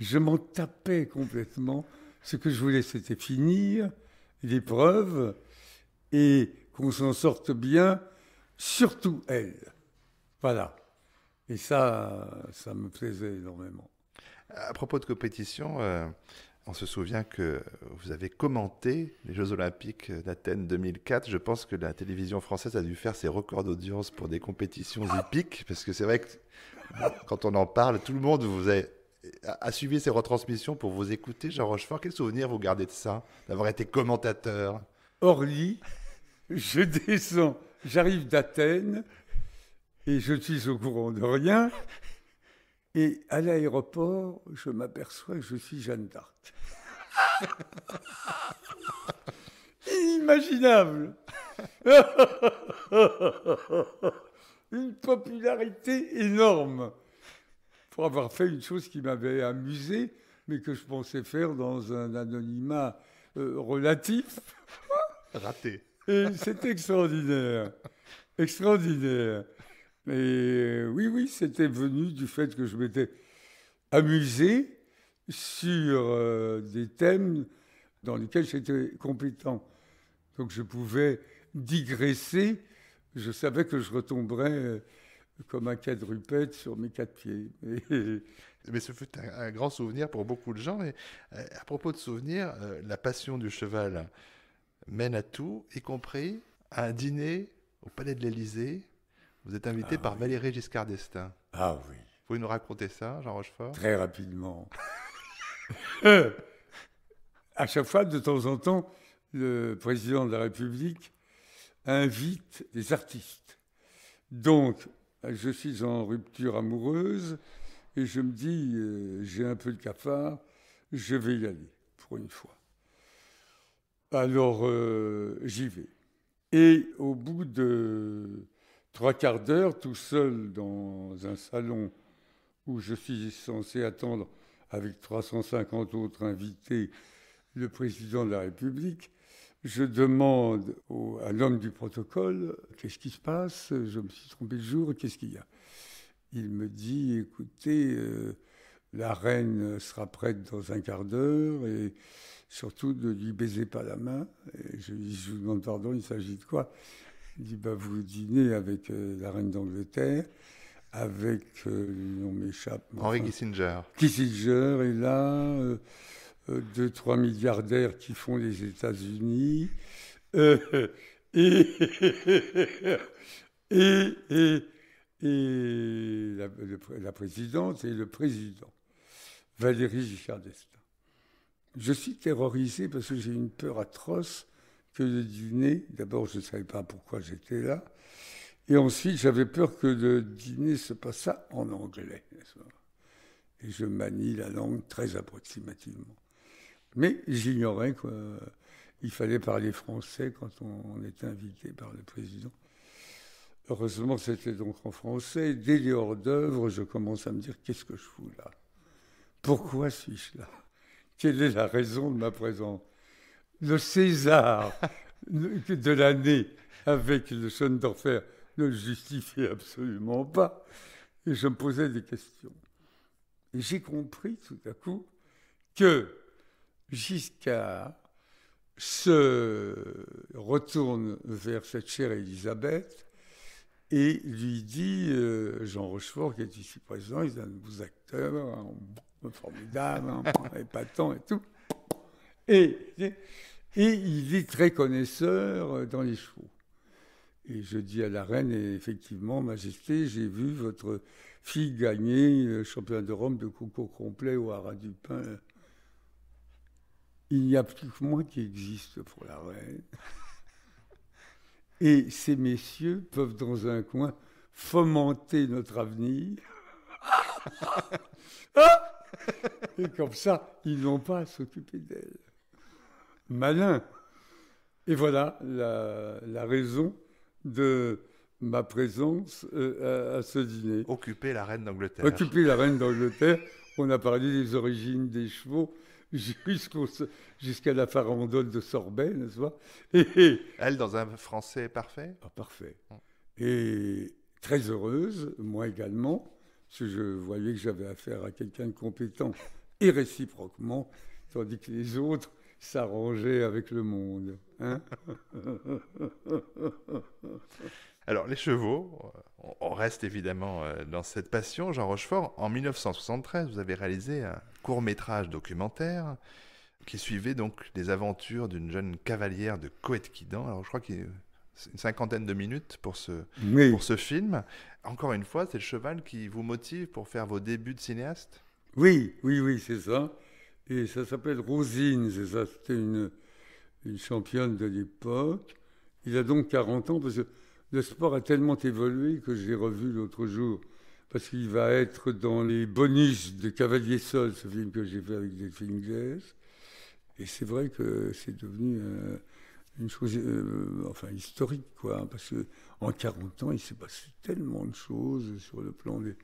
Speaker 2: je m'en tapais complètement. Ce que je voulais, c'était finir l'épreuve et qu'on s'en sorte bien, surtout elle. Voilà. Et ça, ça me plaisait énormément. À propos de compétition, euh, on se souvient que vous avez
Speaker 1: commenté les Jeux Olympiques d'Athènes 2004. Je pense que la télévision française a dû faire ses records d'audience pour des compétitions épiques. parce que c'est vrai que quand on en parle, tout le monde vous a, a suivi ces retransmissions pour vous écouter. Jean Rochefort, quel souvenir vous gardez de ça, d'avoir été commentateur
Speaker 2: Orly, je descends, j'arrive d'Athènes et je suis au courant de rien. Et à l'aéroport, je m'aperçois que je suis Jeanne d'Arc. Inimaginable Une popularité énorme pour avoir fait une chose qui m'avait amusé, mais que je pensais faire dans un anonymat euh, relatif. Raté. Et c'est extraordinaire. Extraordinaire. Et euh, oui, oui, c'était venu du fait que je m'étais amusé sur euh, des thèmes dans lesquels j'étais compétent. Donc je pouvais digresser, je savais que je retomberais euh, comme un quadrupède sur mes quatre pieds. Mais ce fut un, grand souvenir pour beaucoup de gens. à propos de souvenirs, la passion
Speaker 1: du cheval mène à tout, y compris à un dîner au Palais de l'Élysée vous êtes invité ah par Valérie Giscard d'Estaing. Ah oui. Vous pouvez nous raconter ça, Jean
Speaker 2: Rochefort Très rapidement. Euh, à chaque fois, de temps en temps, le président de la République invite des artistes. Donc, je suis en rupture amoureuse et je me dis, euh, j'ai un peu le cafard, je vais y aller, pour une fois. Alors, euh, j'y vais. Et au bout de trois quarts d'heure tout seul dans un salon où je suis censé attendre avec 350 autres invités le président de la République. Je demande à l'homme du protocole qu'est-ce qui se passe, je me suis trompé le jour, qu'est-ce qu'il y a Il me dit écoutez, euh, la reine sera prête dans un quart d'heure et surtout ne lui baiser pas la main. je dis je vous demande pardon, il s'agit de quoi il dit bah, Vous dînez avec euh, la reine d'Angleterre, avec. Euh, on m'échappe. Henri Kissinger. Kissinger est là, euh, deux, trois milliardaires qui font les États-Unis. et, et, et et la, présidente et le président, Valérie Giscard d'Estaing. Je suis terrorisé parce que j'ai une peur atroce que de dîner. D'abord, je ne savais pas pourquoi j'étais là. Et ensuite, j'avais peur que le dîner se passât en anglais. Et je manie la langue très approximativement. Mais j'ignorais qu'il fallait parler français quand on était invité par le président. Heureusement, c'était donc en français. Dès les hors d'œuvre, je commence à me dire qu'est-ce que je fous là Pourquoi suis-je là Quelle est la raison de ma présence le César de l'année avec le d'enfer, ne le justifiait absolument pas. Et je me posais des questions. j'ai compris tout à coup que Giscard se retourne vers cette chère Élisabeth et lui dit, euh, Jean Rochefort qui est ici présent, il est un de vos acteurs, hein, formidable, hein, épatant et tout. Et, il est très connaisseur euh, dans les chevaux. Et je dis à la reine, effectivement, Majesté, j'ai vu votre fille gagner le euh, championnat de Rome de concours complet au Haras du pain. Il n'y a plus que moi qui existe pour la reine. Et ces messieurs peuvent, dans un coin, fomenter notre avenir. Et comme ça, ils n'ont pas à s'occuper d'elle malin. Et voilà la, raison de ma présence euh, à, ce dîner. Occuper la reine d'Angleterre. Occuper la reine d'Angleterre. On a parlé des origines des chevaux jusqu'à la farandole de Sorbet, n'est-ce pas et, Elle, dans un français parfait ah, Parfait. Et très heureuse, moi également, parce que je voyais que j'avais affaire à quelqu'un de compétent et réciproquement, tandis que les autres s'arranger avec le monde. Hein. Alors,
Speaker 1: les chevaux, euh, on reste évidemment euh, dans cette passion. Jean Rochefort, en 1973, vous avez réalisé un court métrage documentaire qui suivait donc les aventures d'une jeune cavalière de Coëtquidan. Alors, je crois qu'il une cinquantaine de minutes pour ce, pour ce film. Encore une fois, c'est le cheval qui vous motive pour faire vos débuts de cinéaste
Speaker 2: Oui, oui, oui, c'est ça. Et ça s'appelle Rosine, c'est ça, c'était une, une championne de l'époque. Il a donc 40 ans, parce que le sport a tellement évolué que j'ai revu l'autre jour, parce qu'il va être dans les bonus de Cavalier Sol, ce film que j'ai fait avec des films Et c'est vrai que c'est devenu euh, une chose, euh, enfin, historique, quoi, parce qu'en 40 ans, il s'est passé tellement de choses sur le plan des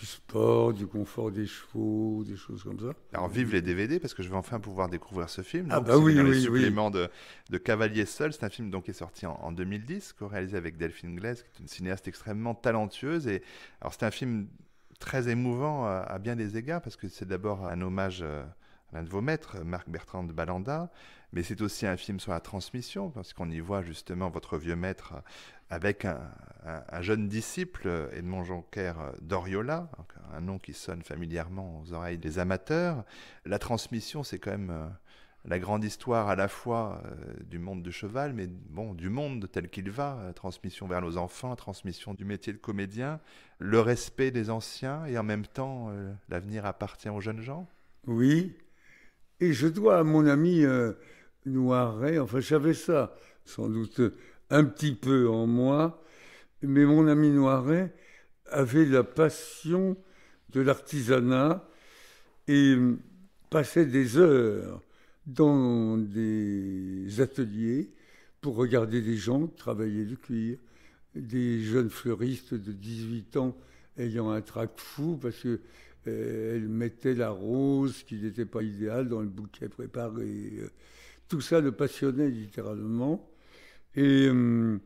Speaker 2: du sport, du confort des chevaux, des choses comme ça.
Speaker 1: Alors vive les DVD parce que je vais enfin pouvoir découvrir ce film. Ah bah oui, oui, oui. de, de, Cavalier seul, c'est un film donc qui est sorti en, 2010, co-réalisé avec Delphine Glaise, qui est une cinéaste extrêmement talentueuse. Et alors c'est un film très émouvant à, bien des égards parce que c'est d'abord un hommage. Euh, l'un de vos maîtres, Marc Bertrand de Balanda, mais c'est aussi un film sur la transmission, parce qu'on y voit justement votre vieux maître avec un, jeune disciple, Edmond Jonquer d'Oriola, un nom qui sonne familièrement aux oreilles des amateurs. La transmission, c'est quand même euh, la grande histoire à la fois euh, du monde du cheval, mais bon, du monde tel qu'il va, euh, transmission vers nos enfants, transmission du métier de comédien, le respect des anciens et en même temps,
Speaker 2: l'avenir appartient aux jeunes gens Oui, et je dois à mon ami euh, Noiret, enfin j'avais ça sans doute un petit peu en moi, mais mon ami Noiret avait la passion de l'artisanat et euh, passait des heures dans des ateliers pour regarder des gens travailler le cuir, des jeunes fleuristes de 18 ans ayant un trac fou parce que euh, elle mettait la rose qui n'était pas idéale dans le bouquet préparé. Euh, tout ça le passionnait littéralement. Et euh,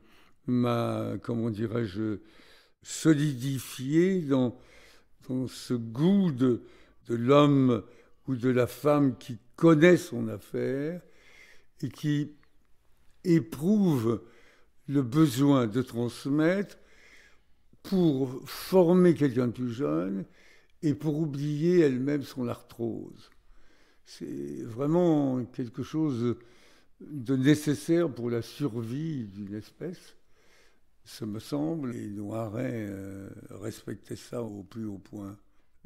Speaker 2: m'a, comment dirais-je, solidifié dans, ce goût de, de l'homme ou de la femme qui connaît son affaire et qui éprouve le besoin de transmettre pour former quelqu'un de plus jeune et pour oublier elle-même son arthrose. C'est vraiment quelque chose de nécessaire pour la survie d'une espèce, ce me semble, et Noiret aurait euh, respectait ça au plus haut point,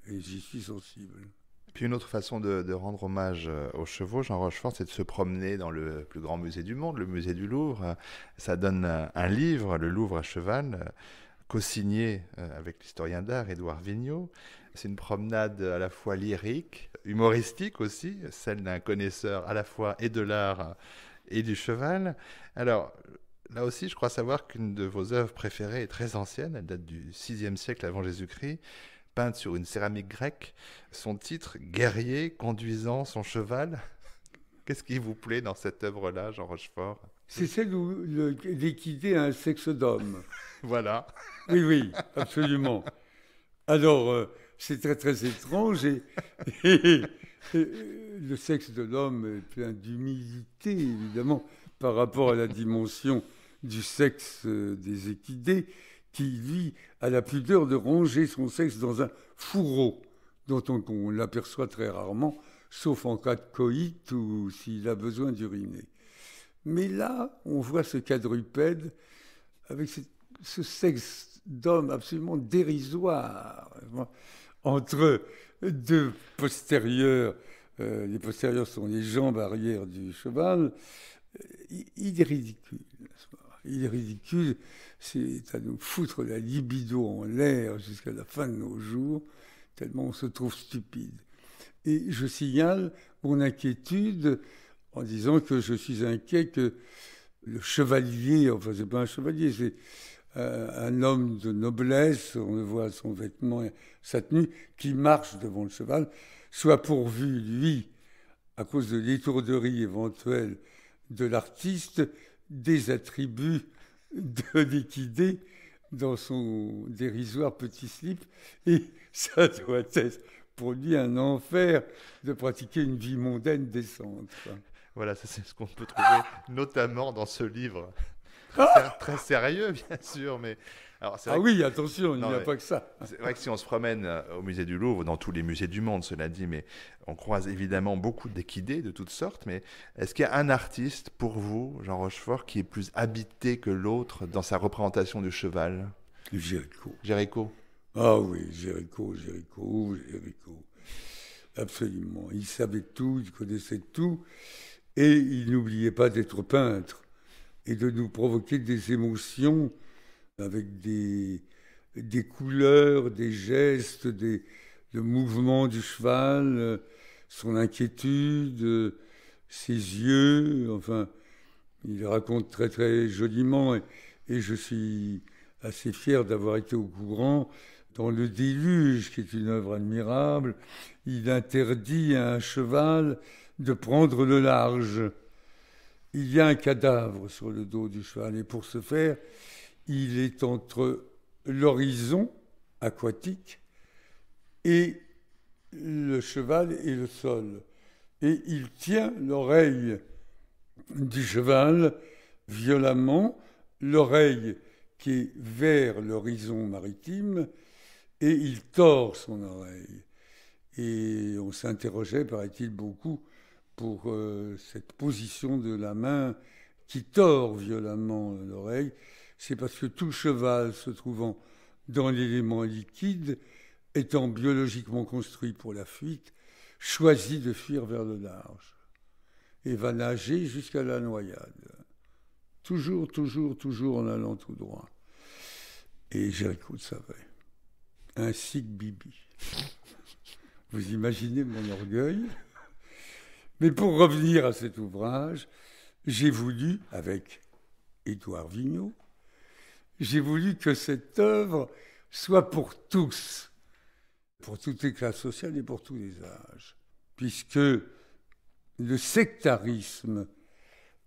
Speaker 2: et j'y suis sensible.
Speaker 1: Puis une autre façon de, rendre hommage euh, aux chevaux, Jean Rochefort, c'est de se promener dans le plus grand musée du monde, le musée du Louvre. Ça donne un, un livre, Le Louvre à cheval, euh, co-signé avec l'historien d'art Édouard Vigneault. C'est une promenade à la fois lyrique, humoristique aussi, celle d'un connaisseur à la fois et de l'art et du cheval. Alors, là aussi, je crois savoir qu'une de vos œuvres préférées est très ancienne, elle date du VIe siècle avant Jésus-Christ, peinte sur une céramique grecque. Son titre, Guerrier conduisant son cheval. Qu'est-ce qui vous plaît
Speaker 2: dans cette œuvre-là, Jean Rochefort C'est celle où l'équité a un sexe d'homme. voilà. Oui, oui, absolument. Alors, euh, c'est très très étrange et, le sexe de l'homme est plein d'humilité évidemment par rapport à la dimension du sexe euh, des équidés qui vit à la pudeur de ronger son sexe dans un fourreau dont on, l'aperçoit très rarement sauf en cas de coït ou s'il a besoin d'uriner. Mais là, on voit ce quadrupède avec ce sexe d'homme absolument dérisoire entre deux postérieurs, euh, les postérieurs sont les jambes arrière du cheval, euh, il, est ridicule. Il est ridicule, c'est à nous foutre la libido en l'air jusqu'à la fin de nos jours, tellement on se trouve stupide. Et je signale mon inquiétude en disant que je suis inquiet que le chevalier, enfin c'est pas un chevalier, c'est euh, un homme de noblesse, on le voit son vêtement, et sa tenue, qui marche devant le cheval, soit pourvu, lui, à cause de l'étourderie éventuelle de l'artiste, des attributs de liquider dans son dérisoire petit slip. Et ça doit être pour lui un enfer de pratiquer une vie mondaine décente. Voilà, c'est ce qu'on peut trouver notamment dans ce livre.
Speaker 1: Ah très sérieux, bien sûr, mais. ah oui, attention, il n'y a pas que ça. C'est vrai que si on se promène euh, au musée du Louvre, dans tous les musées du monde, cela dit, mais on croise évidemment beaucoup d'équidés de toutes sortes, mais est-ce qu'il y a un artiste pour vous, Jean Rochefort, qui est plus habité que l'autre dans sa représentation du
Speaker 2: cheval Géricault. Géricault Ah oui, Géricault, Géricault, Géricault. Absolument. Il savait tout, il connaissait tout, et il n'oubliait pas d'être peintre et de nous provoquer des émotions avec des, couleurs, des gestes, des, le mouvement du cheval, son inquiétude, ses yeux, enfin, il raconte très très joliment et, et je suis assez fier d'avoir été au courant dans Le Déluge, qui est une œuvre admirable. Il interdit à un cheval de prendre le large il y a un cadavre sur le dos du cheval. Et pour ce faire, il est entre l'horizon aquatique et le cheval et le sol. Et il tient l'oreille du cheval violemment, l'oreille qui est vers l'horizon maritime, et il tord son oreille. Et on s'interrogeait, paraît-il, beaucoup pour euh, cette position de la main qui tord violemment l'oreille, c'est parce que tout cheval se trouvant dans l'élément liquide, étant biologiquement construit pour la fuite, choisit de fuir vers le large et va nager jusqu'à la noyade. Toujours, toujours, toujours en allant tout droit. Et j'écoute le savait. Ainsi que Bibi. Vous imaginez mon orgueil mais pour revenir à cet ouvrage, j'ai voulu, avec Édouard Vigneault, j'ai voulu que cette œuvre soit pour tous, pour toutes les classes sociales et pour tous les âges, puisque le sectarisme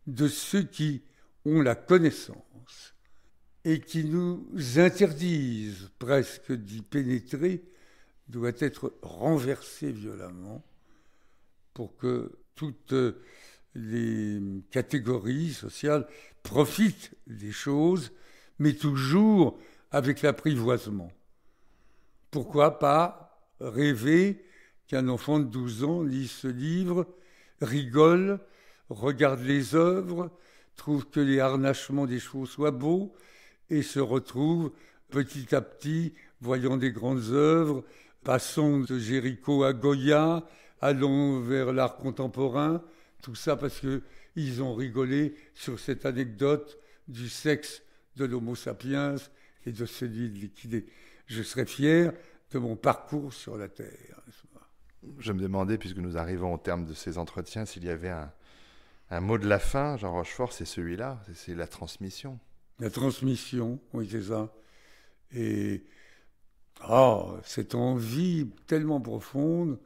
Speaker 2: de ceux qui ont la connaissance et qui nous interdisent presque d'y pénétrer doit être renversé violemment pour que toutes euh, les catégories sociales profitent des choses, mais toujours avec l'apprivoisement. Pourquoi pas rêver qu'un enfant de 12 ans lise ce livre, rigole, regarde les œuvres, trouve que les harnachements des chevaux soient beaux et se retrouve petit à petit, voyant des grandes œuvres, passant de Jéricho à Goya, allons vers l'art contemporain, tout ça parce qu'ils ont rigolé sur cette anecdote du sexe de l'Homo sapiens et de celui de l'équité Je serais fier de mon parcours sur la Terre.
Speaker 1: Je me demandais, puisque nous arrivons au terme de ces entretiens, s'il y avait un, mot de
Speaker 2: la fin, Jean Rochefort, c'est celui-là, c'est la transmission. La transmission, oui, c'est ça. Et oh, cette envie tellement profonde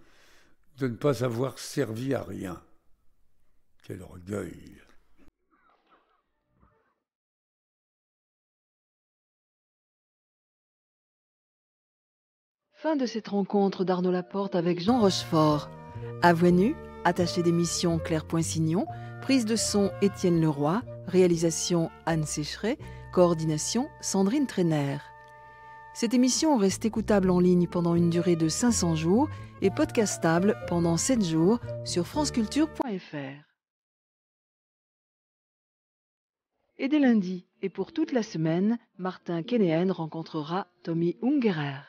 Speaker 2: de ne pas avoir servi à rien. Quel orgueil
Speaker 1: Fin de cette rencontre d'Arnaud Laporte avec Jean Rochefort. Avenue, voix nue, attaché d'émission Claire Poinsignon, prise de son Étienne Leroy, réalisation Anne Sécheret, coordination Sandrine Traîner. Cette émission reste écoutable en ligne pendant une durée de 500 jours et podcastable pendant 7 jours sur franceculture.fr. Et dès lundi, et pour toute la semaine, Martin
Speaker 2: Kenéen rencontrera Tommy Ungerer.